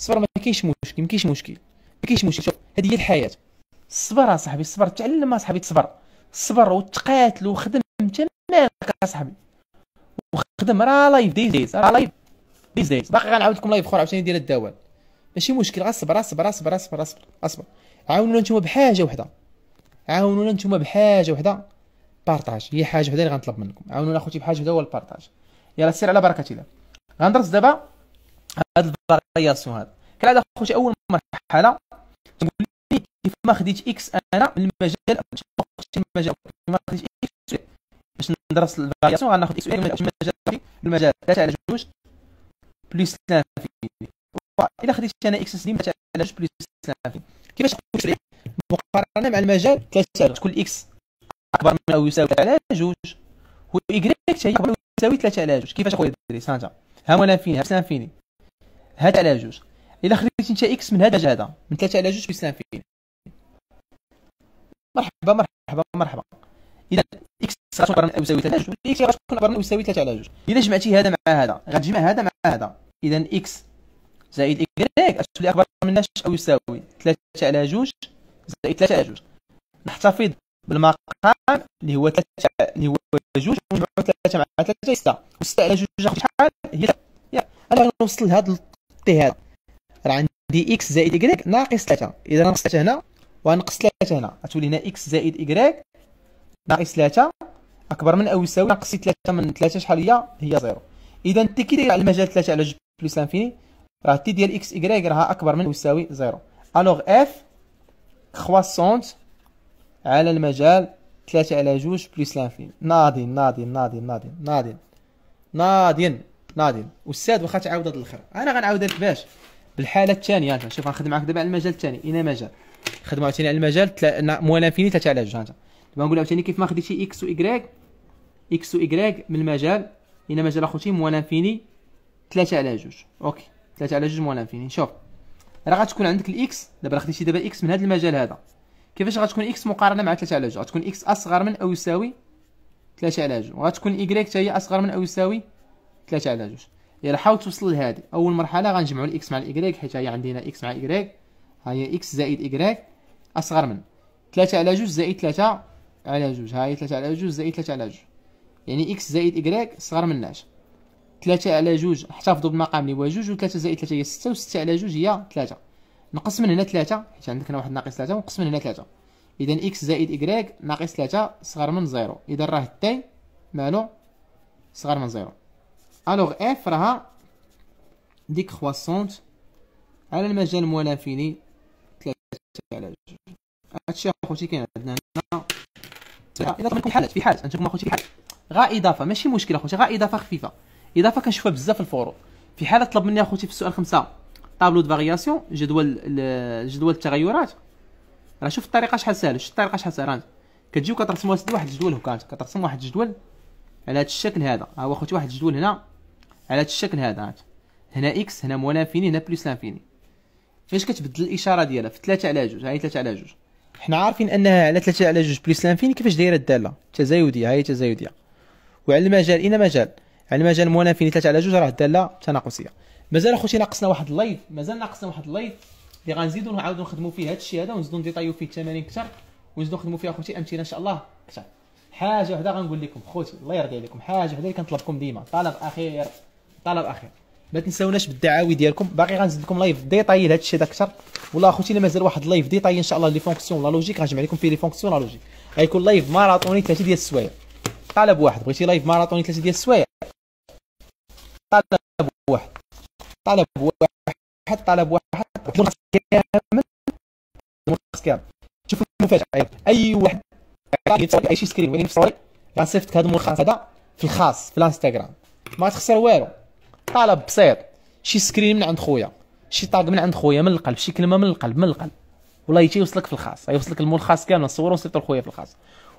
صبر ما كاينش مشكل ما كاينش مشكل ما كاينش مشكل شوف هذه هي الحياه الصبر اصاحبي الصبر تعلم اصاحبي تصبر الصبر وتقاتل وخدم انت مالك اصاحبي وخدم راه لايف ديز ديز راه لايف ديز ديز باقي غنعاود لكم لايف اخر عاوتاني ديال الدوال ماشي مشكل صبر اصبر اصبر اصبر اصبر اصبر عاونونا نتوما بحاجه وحده عاونونا نتوما بحاجه وحده بارطاج هي حاجه وحده اللي غنطلب منكم عاونونا اخوتي بحاجه وحده هو البارطاج يلا سير على بركه الله غندرس دابا هاد الفارياسيون هاد كالعاده اخوتي اول مرحله تقول كيف ما خديت اكس انا من المجال المجال كيف ما خديت اكس باش ندرس الفاريسيون غناخذ اكس من المجال المجال 3 على 2 بلس لانفيني الى الا خديت انا اكس اس دي على 2 بلس لانفيني كيفاش مقارنه مع المجال جوج كل اكس اكبر من او يساوي 3 على 2 هو y حتى هي اكبر يساوي 3 على 2 كيفاش اخويا الدري سانتا ها هو لانفيني ها لانفيني هذا على 2 الا خديت انت اكس من هذا هذا من 3 على 2 بلس لانفيني مرحبا مرحبا مرحبا اذا اكس غتكون اكبر من او يساوي 3 اكس غتكون اكبر من او يساوي 3 على جوج اذا جمعتي هذا مع هذا غتجمع هذا مع هذا اذا اكس زائد ايكغيك غتولي اكبر من ناش او يساوي 3 على جوج زائد 3 على جوج نحتفظ بالمقام اللي هو 3 اللي هو جوج ونجمعوا 3 مع 3 6 و6 على جوج شحال هي انا غنوصل لهذا التي هذا راه عندي اكس زائد ايكغيك ناقص 3 اذا ناقص 3 هنا وغنقص 3 هنا غتولينا اكس زائد ايكغيك ناقص 3 اكبر من او يساوي ناقص 3 من 3 شحال هي هي زيرو اذا تي كي داير على المجال 3 على جوج بلس انفيني راه تي ديال اكس ايكغيك راها اكبر من او يساوي زيرو الوغ اف كخواسونت على المجال 3 على جوج بلس انفيني ناضي ناضي ناضي ناضي ناضي ناضي ناضي استاذ واخا تعاود هاد الاخر انا غنعاود لك باش بالحاله الثانيه شوف غنخدم معاك دابا على المجال الثاني اين مجال خدموا عاوتاني على المجال تلا... موال انفيني تلاتة على جوج دابا نقول عاوتاني كيف ما خديتي اكس واكغيك وايكغيك اكس واكغيك وايكغيك من المجال الى مجال اخوتي موال انفيني تلاتة على جوج اوكي تلاتة على جوج موال انفيني شوف راه غتكون عندك الاكس دابا خديتي دابا اكس من هذا المجال هذا كيفاش غتكون اكس مقارنه مع 3 على جوج غتكون اكس اصغر من او يساوي 3 على جوج وغتكون اكغيك حتى هي اصغر من او يساوي 3 على جوج الا حاول توصل لهذه اول مرحله غنجمعوا الاكس مع الاكغيك حيت هي عندنا اكس مع اكغيك ها هي اكس زائد ايكغيك اصغر من 3 على جوج زائد 3 على جوج هاي ثلاثة 3 على جوج زائد 3 على جوج يعني اكس زائد ايكغيك صغر من ناش 3 على جوج احتفظوا بالمقام اللي هو جوج و3 زائد 3 هي 6 و6 على جوج هي 3 نقص من هنا 3 حيت عندك هنا واحد ناقص 3 ونقص من هنا 3 اذا اكس زائد ايكغيك ناقص 3 صغر من 0 اذا راه تي مالو صغر من 0 الوغ اف راها خواسونت على المجال الموالفيني التعلاج هادشي اخوتي كاين عندنا هنا الى طلبت حالات في حالات انتم اخوتي في حالات غا اضافه ماشي مشكل اخوتي غا اضافه خفيفه اضافه كنشوفها بزاف في الفورو في حاله طلب مني اخوتي في السؤال خمسة طابلو دو فارياسيون جدول جدول التغيرات راه شوف الطريقه شحال ساهله شوف الطريقه شحال ساهله كتجي وكترسم واحد الجدول هكا كترسم واحد الجدول على هذا الشكل هذا ها هو اخوتي واحد الجدول هنا على هذا الشكل هذا هنا اكس هنا موال انفيني هنا بلس انفيني فاش كتبدل الاشاره ديالها في 3 على جوج هاي 3 على جوج حنا عارفين انها على 3 على جوج بليس لانفين كيفاش دايره الداله تزايديه هاي تزايديه وعلى المجال اين مجال على المجال منافين 3 على جوج راه الداله تناقصيه مازال اخوتي ناقصنا واحد اللايف مازال ناقصنا واحد اللايف اللي غنزيدو نعاودو نخدمو فيه هادشي الشيء هذا ونزيدو نديطايو فيه التمارين كثر ونزيدو نخدمو فيه اخوتي امثله ان شاء الله كثر حاجه وحده غنقول لكم خوتي الله يرضي عليكم حاجه وحده اللي كنطلبكم ديما طلب اخير طلب اخير ما تنساوناش بالدعاوي ديالكم باقي غنزيد لكم لايف ديطاي لهذا الشيء اكثر ولا اخوتي الا مازال واحد لايف ديطاي ان شاء الله لي فونكسيون لا لوجيك غنجمع لكم فيه لي فونكسيون لا لوجيك غيكون لايف ماراطوني ثلاثه ديال السوايع طلب واحد بغيتي لايف ماراطوني ثلاثه ديال السوايع طلب واحد طلب واحد طلب واحد ملخص كامل ملخص كامل شوف المفاجاه اي واحد اي شي سكرين ولكن في هذا الملخص هذا في الخاص في الانستغرام ما تخسر والو طلب بسيط شي سكرين من عند خويا شي طاق من عند خويا من القلب شي كلمه من القلب من القلب والله تيوصلك في الخاص يوصلك المول الخاص كامل نصوروا ونصيفطو لخويا في الخاص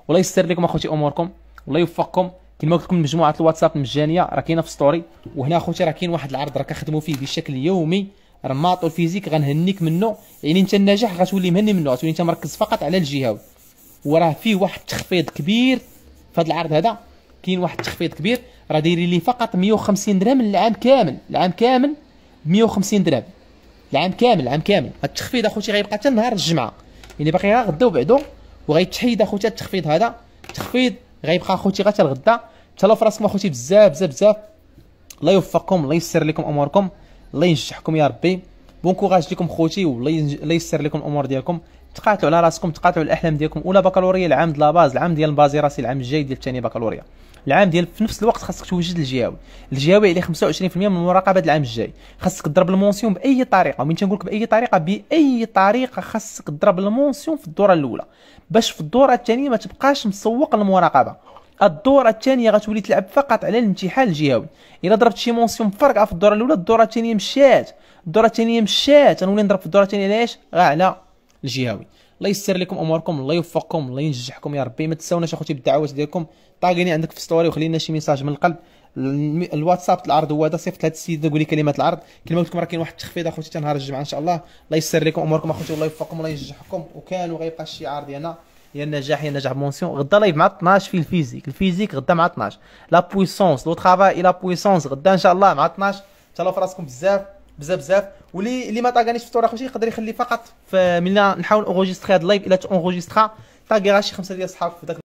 والله يسر لكم اخوتي اموركم والله يوفقكم كما قلت لكم مجموعه الواتساب المجانيه راه كاينه في ستوري وهنا اخوتي راه كاين واحد العرض راه كنخدموا فيه بشكل يومي رماط الفيزيك غنهنيك منه يعني انت النجاح غتولي مهني منه غتولي انت مركز فقط على الجهوي وراه فيه واحد التخفيض كبير في هذا العرض هذا كاين واحد التخفيض كبير راه دايرين لي فقط 150 درهم العام كامل العام كامل 150 درهم العام كامل العام كامل التخفيض اخوتي غيبقى حتى نهار الجمعه يعني باقي غير غدا وبعدو وغيتحيد اخوتي التخفيض هذا التخفيض غيبقى اخوتي غير حتى الغدا تهلاو في راسكم اخوتي بزاف بزاف بزاف الله يوفقكم الله يسر لكم اموركم الله ينجحكم يا ربي بون كوراج ليكم خوتي والله الله يسر لكم الامور ديالكم تقاتلوا على راسكم تقاتلوا الاحلام ديالكم ولا بكالوريا العام ديال لاباز العام ديال البازي راسي العام الجاي ديال الثاني بكالوريا العام ديال في نفس الوقت خاصك توجد الجهوي الجهوي عليه 25% من المراقبه العام الجاي خاصك تضرب المونسيون باي طريقه ومن تنقول لك باي طريقه باي طريقه خاصك تضرب المونسيون في الدوره الاولى باش في الدوره الثانيه ما تبقاش مسوق للمراقبه الدورة الثانية غتولي تلعب فقط على الامتحان الجهوي إلا ضربت شي مونسيون فرقعة في الدورة الأولى الدورة الثانية مشات الدورة الثانية مشات غنولي نضرب في الدورة الثانية علاش غا على الجهوي الله يسر لكم اموركم الله يوفقكم الله ينجحكم يا ربي ما تنساوناش اخوتي بالدعوات ديالكم طاقيني عندك في ستوري وخلينا شي ميساج من القلب الواتساب العرض هو هذا صيفط لهذا السيد قول لي العرض العرض قلت لكم راه كاين واحد التخفيض اخوتي نهار الجمعه ان شاء الله الله يسر لكم اموركم اخوتي والله يوفقكم الله ينجحكم وكان وغيبقى الشعار ديالنا يا النجاح يا النجاح بونسيون غدا لايف مع 12 في الفيزيك الفيزيك غدا مع 12 لا بويسونس لو ترافاي لا بويسونس غدا ان شاء الله مع 12 تهلاو في راسكم بزاف بزاف بزاف واللي اللي ما طاقانيش في الصوره اخوتي يقدر يخلي فقط ملي نحاول اونغوجيستري هاد اللايف الا تونغوجيستخا طاقي غير شي خمسه ديال الصحاب في ذاك